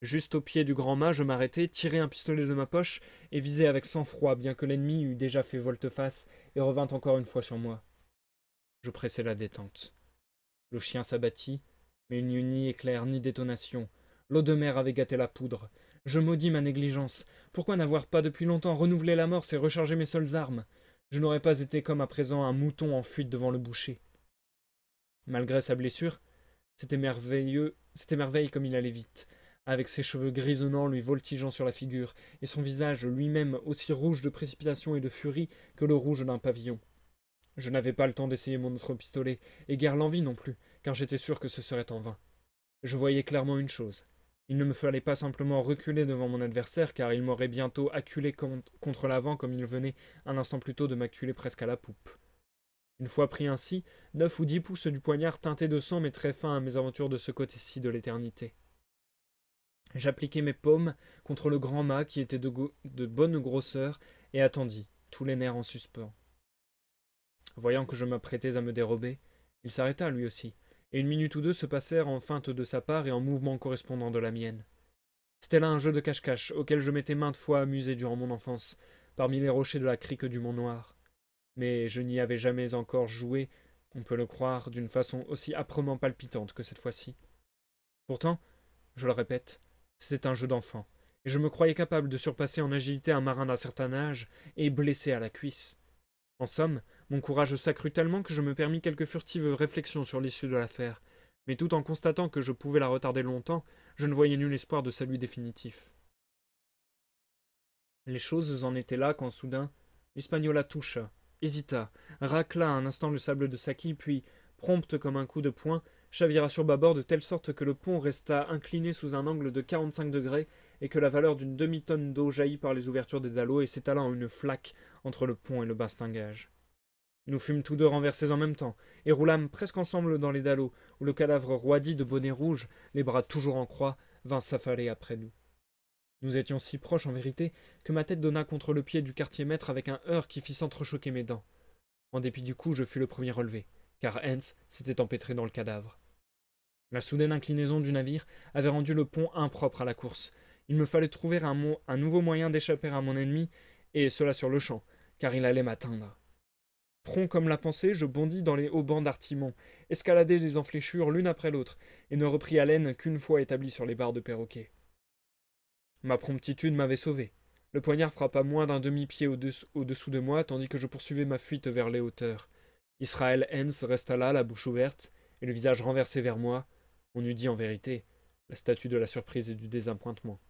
Juste au pied du grand mât, je m'arrêtai, tirai un pistolet de ma poche et visai avec sang-froid, bien que l'ennemi eût déjà fait volte-face et revint encore une fois sur moi. Je pressai la détente. Le chien s'abattit, mais il n'y eut ni éclair ni détonation. L'eau de mer avait gâté la poudre. Je maudis ma négligence. Pourquoi n'avoir pas depuis longtemps renouvelé la morse et rechargé mes seules armes Je n'aurais pas été comme à présent un mouton en fuite devant le boucher. Malgré sa blessure, c'était merveilleux, c'était merveille comme il allait vite, avec ses cheveux grisonnants lui voltigeant sur la figure, et son visage lui-même aussi rouge de précipitation et de furie que le rouge d'un pavillon. Je n'avais pas le temps d'essayer mon autre pistolet, et guère l'envie non plus, car j'étais sûr que ce serait en vain. Je voyais clairement une chose. Il ne me fallait pas simplement reculer devant mon adversaire, car il m'aurait bientôt acculé contre l'avant comme il venait un instant plus tôt de m'acculer presque à la poupe. Une fois pris ainsi, neuf ou dix pouces du poignard teinté de sang mettraient fin à mes aventures de ce côté-ci de l'éternité. J'appliquai mes paumes contre le grand mât qui était de bonne grosseur et attendis, tous les nerfs en suspens. Voyant que je m'apprêtais à me dérober, il s'arrêta lui aussi, et une minute ou deux se passèrent en feinte de sa part et en mouvement correspondant de la mienne. C'était là un jeu de cache-cache auquel je m'étais maintes fois amusé durant mon enfance, parmi les rochers de la crique du Mont Noir. Mais je n'y avais jamais encore joué, on peut le croire, d'une façon aussi âprement palpitante que cette fois-ci. Pourtant, je le répète, c'était un jeu d'enfant, et je me croyais capable de surpasser en agilité un marin d'un certain âge et blessé à la cuisse. En somme, mon courage s'accrut tellement que je me permis quelques furtives réflexions sur l'issue de l'affaire, mais tout en constatant que je pouvais la retarder longtemps, je ne voyais nul espoir de salut définitif. Les choses en étaient là quand soudain, l'Hispaniola toucha, hésita, racla un instant le sable de quille, puis, prompte comme un coup de poing, chavira sur bâbord de telle sorte que le pont resta incliné sous un angle de 45 degrés et que la valeur d'une demi-tonne d'eau jaillit par les ouvertures des dallots et s'étala en une flaque entre le pont et le bastingage nous fûmes tous deux renversés en même temps, et roulâmes presque ensemble dans les dallos, où le cadavre roidi de bonnet rouge, les bras toujours en croix, vint s'affaler après nous. Nous étions si proches en vérité que ma tête donna contre le pied du quartier maître avec un heurt qui fit s'entrechoquer mes dents. En dépit du coup, je fus le premier relevé, car Hans s'était empêtré dans le cadavre. La soudaine inclinaison du navire avait rendu le pont impropre à la course. Il me fallait trouver un nouveau moyen d'échapper à mon ennemi, et cela sur le champ, car il allait m'atteindre. Prompt comme la pensée, je bondis dans les hauts bancs d'artimon, escaladai les enfléchures l'une après l'autre, et ne repris haleine qu'une fois établi sur les barres de perroquet. Ma promptitude m'avait sauvé. Le poignard frappa moins d'un demi-pied au-dessous de moi, tandis que je poursuivais ma fuite vers les hauteurs. Israël Hens resta là, la bouche ouverte, et le visage renversé vers moi. On eût dit en vérité la statue de la surprise et du désappointement.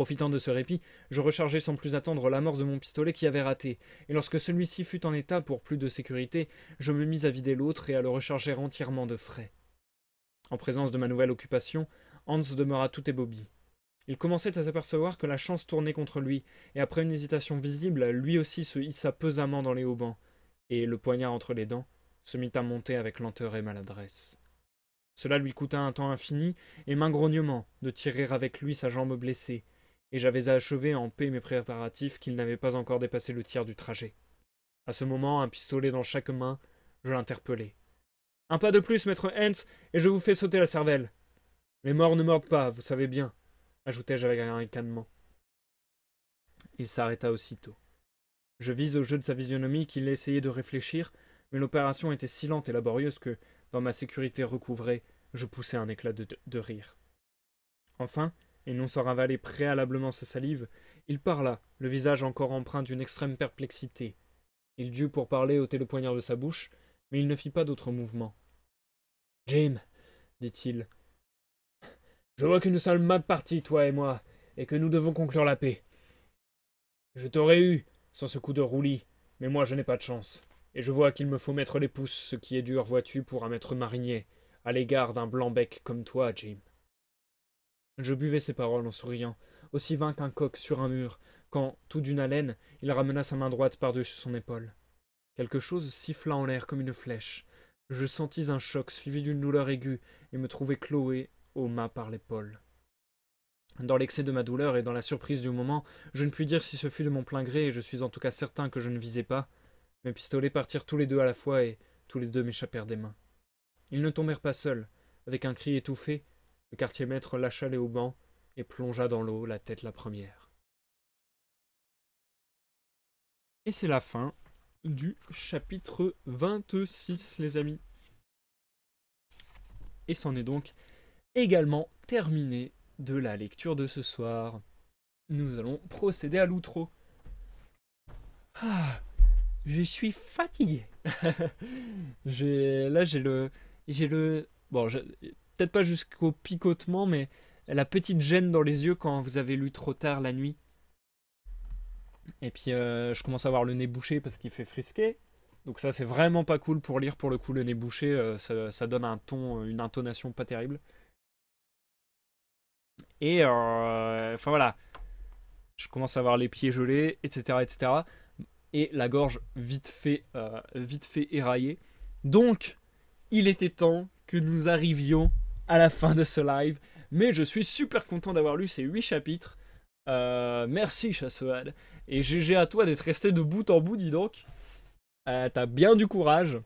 Profitant de ce répit, je rechargeai sans plus attendre l'amorce de mon pistolet qui avait raté, et lorsque celui-ci fut en état pour plus de sécurité, je me mis à vider l'autre et à le recharger entièrement de frais. En présence de ma nouvelle occupation, Hans demeura tout ébobi. Il commençait à s'apercevoir que la chance tournait contre lui, et après une hésitation visible, lui aussi se hissa pesamment dans les haubans, et, le poignard entre les dents, se mit à monter avec lenteur et maladresse. Cela lui coûta un temps infini et main de tirer avec lui sa jambe blessée, et j'avais achevé en paix mes préparatifs qu'il n'avait pas encore dépassé le tiers du trajet. À ce moment, un pistolet dans chaque main, je l'interpellai. Un pas de plus, maître Hens, et je vous fais sauter la cervelle. Les morts ne mordent pas, vous savez bien, ajoutai-je avec un ricanement. Il s'arrêta aussitôt. Je vis au jeu de sa physionomie qu'il essayait de réfléchir, mais l'opération était si lente et laborieuse que, dans ma sécurité recouvrée, je poussai un éclat de rire. Enfin, et non sans avaler préalablement sa salive, il parla, le visage encore empreint d'une extrême perplexité. Il dut pour parler ôter le poignard de sa bouche, mais il ne fit pas d'autre mouvement. Jim, dit-il, je vois que nous sommes mal partis, toi et moi, et que nous devons conclure la paix. Je t'aurais eu, sans ce coup de roulis, mais moi je n'ai pas de chance, et je vois qu'il me faut mettre les pouces, ce qui est dur, vois-tu, pour un maître marinier, à l'égard d'un blanc-bec comme toi, Jim. Je buvais ses paroles en souriant, aussi vain qu'un coq sur un mur, quand, tout d'une haleine, il ramena sa main droite par-dessus son épaule. Quelque chose siffla en l'air comme une flèche. Je sentis un choc suivi d'une douleur aiguë et me trouvai cloué au mât par l'épaule. Dans l'excès de ma douleur et dans la surprise du moment, je ne puis dire si ce fut de mon plein gré, et je suis en tout cas certain que je ne visais pas. Mes pistolets partirent tous les deux à la fois et tous les deux m'échappèrent des mains. Ils ne tombèrent pas seuls. Avec un cri étouffé, le quartier maître lâcha les haubans et plongea dans l'eau, la tête la première. Et c'est la fin du chapitre 26, les amis. Et c'en est donc également terminé de la lecture de ce soir. Nous allons procéder à l'outro. Ah, je suis fatigué. là, j'ai le, j'ai le, bon, peut-être pas jusqu'au picotement, mais la petite gêne dans les yeux quand vous avez lu trop tard la nuit. Et puis euh, je commence à avoir le nez bouché parce qu'il fait frisquer. Donc ça c'est vraiment pas cool pour lire pour le coup le nez bouché, euh, ça, donne un ton, euh, une intonation pas terrible. Et enfin voilà, je commence à avoir les pieds gelés, etc. etc. Et la gorge vite fait, vite fait éraillée. Donc il était temps que nous arrivions à la fin de ce live. Mais je suis super content d'avoir lu ces 8 chapitres. Euh, merci Chassead. Et GG à toi d'être resté de bout en bout, dis donc. Euh, T'as bien du courage.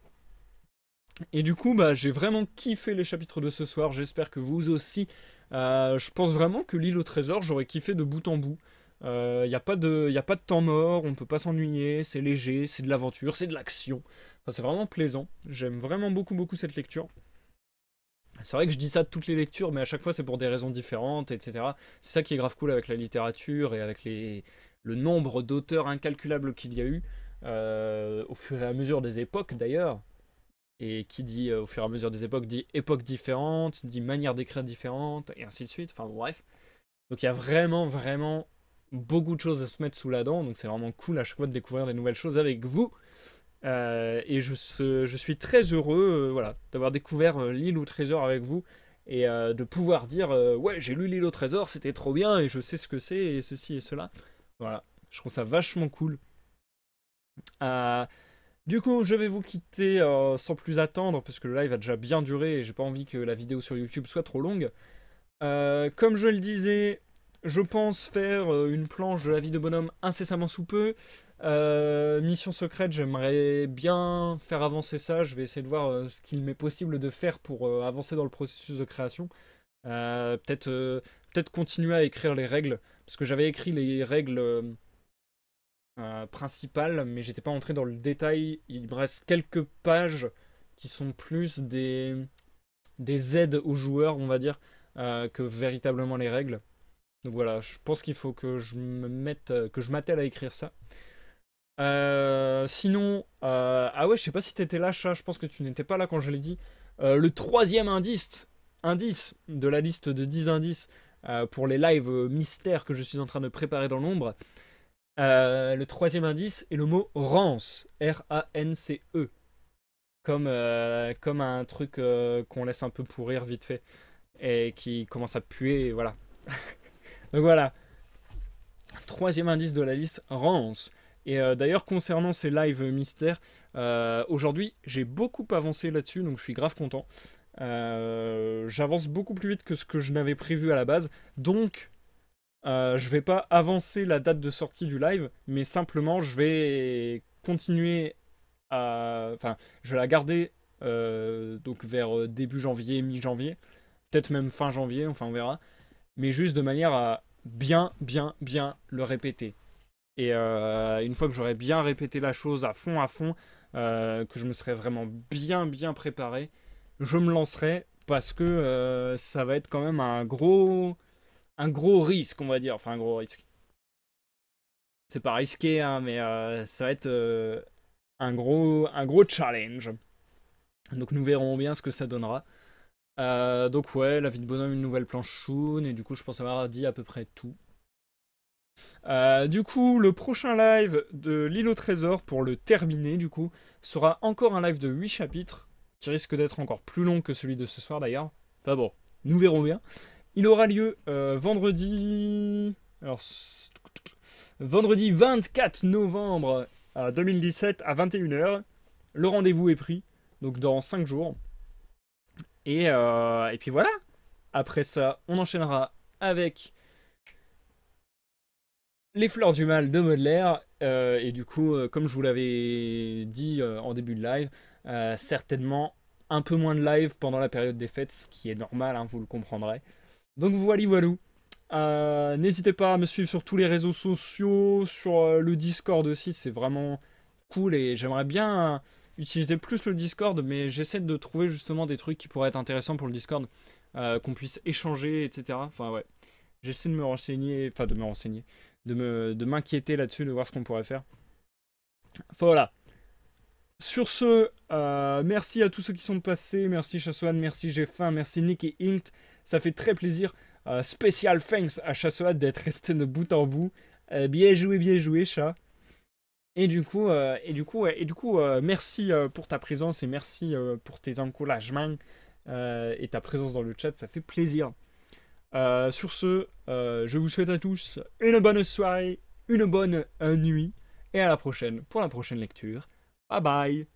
Et du coup, bah, j'ai vraiment kiffé les chapitres de ce soir. J'espère que vous aussi. Euh, je pense vraiment que l'île au trésor, j'aurais kiffé de bout en bout. Il euh, n'y a, pas de, a pas de temps mort, on peut pas s'ennuyer, c'est léger, c'est de l'aventure, c'est de l'action. c'est vraiment plaisant. J'aime vraiment beaucoup, beaucoup cette lecture. C'est vrai que je dis ça de toutes les lectures, mais à chaque fois c'est pour des raisons différentes, etc. C'est ça qui est grave cool avec la littérature et avec les, le nombre d'auteurs incalculables qu'il y a eu euh, au fur et à mesure des époques d'ailleurs. Et qui dit euh, au fur et à mesure des époques dit époques différentes, dit manière d'écrire différente, et ainsi de suite. Enfin bref. Donc il y a vraiment, vraiment beaucoup de choses à se mettre sous la dent. Donc c'est vraiment cool à chaque fois de découvrir des nouvelles choses avec vous. Euh, et je, suis très heureux euh, voilà, d'avoir découvert euh, l'île au trésor avec vous et de pouvoir dire Ouais, j'ai lu l'île au trésor, c'était trop bien et je sais ce que c'est et ceci et cela. Voilà, je trouve ça vachement cool. du coup, je vais vous quitter sans plus attendre parce que le live a déjà bien duré et j'ai pas envie que la vidéo sur YouTube soit trop longue. comme je le disais, je pense faire une planche de la vie de bonhomme incessamment sous peu. Euh, mission secrète, j'aimerais bien faire avancer ça. Je vais essayer de voir euh, ce qu'il m'est possible de faire pour euh, avancer dans le processus de création. peut-être peut-être continuer à écrire les règles, parce que j'avais écrit les règles principales, mais j'étais pas entré dans le détail. Il me reste quelques pages qui sont plus des, des aides aux joueurs, on va dire, que véritablement les règles. Donc voilà, je pense qu'il faut que je me mette, que je m'attelle à écrire ça. Euh, sinon, euh, ah ouais, je sais pas si t'étais là, chat, je pense que tu n'étais pas là quand je l'ai dit. Euh, le troisième indice, indice de la liste de 10 indices pour les lives mystères que je suis en train de préparer dans l'ombre. le troisième indice est le mot rance, R-A-N-C-E, comme, comme un truc qu'on laisse un peu pourrir vite fait et qui commence à puer, voilà. Donc voilà, troisième indice de la liste, rance. Et euh, d'ailleurs, concernant ces lives mystères, euh, aujourd'hui, j'ai beaucoup avancé là-dessus, donc je suis grave content. Euh, j'avance beaucoup plus vite que ce que je n'avais prévu à la base. Donc, je ne vais pas avancer la date de sortie du live, mais simplement, je vais continuer à... Enfin, je vais la garder donc vers début janvier, mi-janvier, peut-être même fin janvier, enfin on verra. Mais juste de manière à bien, bien, bien le répéter et euh, une fois que j'aurais bien répété la chose à fond, à fond, euh, que je me serais vraiment bien, bien préparé, je me lancerai parce que euh, ça va être quand même un gros, un gros risque, on va dire. Enfin, un gros risque c'est pas risqué, hein, mais ça va être un, gros, un gros challenge. Donc nous verrons bien ce que ça donnera. donc ouais, la vie de bonhomme, une nouvelle planche choune et du coup je pense avoir dit à peu près tout. Euh, du coup, le prochain live de l'île au trésor, pour le terminer, du coup, sera encore un live de 8 chapitres, qui risque d'être encore plus long que celui de ce soir d'ailleurs. Enfin bon, nous verrons bien. Il aura lieu euh, vendredi. Alors. Vendredi 24 novembre 2017 à 21h. Le rendez-vous est pris, donc dans 5 jours. Et, euh, et puis voilà. Après ça, on enchaînera avec les fleurs du mal de Baudelaire. Euh, et du coup, euh, comme je vous l'avais dit euh, en début de live, certainement un peu moins de live pendant la période des fêtes, ce qui est normal, hein, vous le comprendrez. Donc voilà, voilà. N'hésitez pas à me suivre sur tous les réseaux sociaux, sur le Discord aussi, c'est vraiment cool et j'aimerais bien utiliser plus le Discord, mais j'essaie de trouver justement des trucs qui pourraient être intéressants pour le Discord, qu'on puisse échanger, etc. Enfin ouais, j'essaie de me renseigner, enfin de me renseigner, de m'inquiéter là-dessus, de voir ce qu'on pourrait faire. Voilà. Sur ce, euh, merci à tous ceux qui sont passés. Merci Chassoane, merci j'ai 1 merci Nick et Inkt. Ça fait très plaisir. Euh, spécial thanks à Chassoane d'être resté de bout en bout. Euh, bien joué, bien joué, chat. Et du coup, euh, et du coup, et du coup merci pour ta présence et merci pour tes encouragements et ta présence dans le chat. Ça fait plaisir. Euh, sur ce, euh, je vous souhaite à tous une bonne soirée, une bonne euh, nuit, et à la prochaine pour la prochaine lecture. Bye bye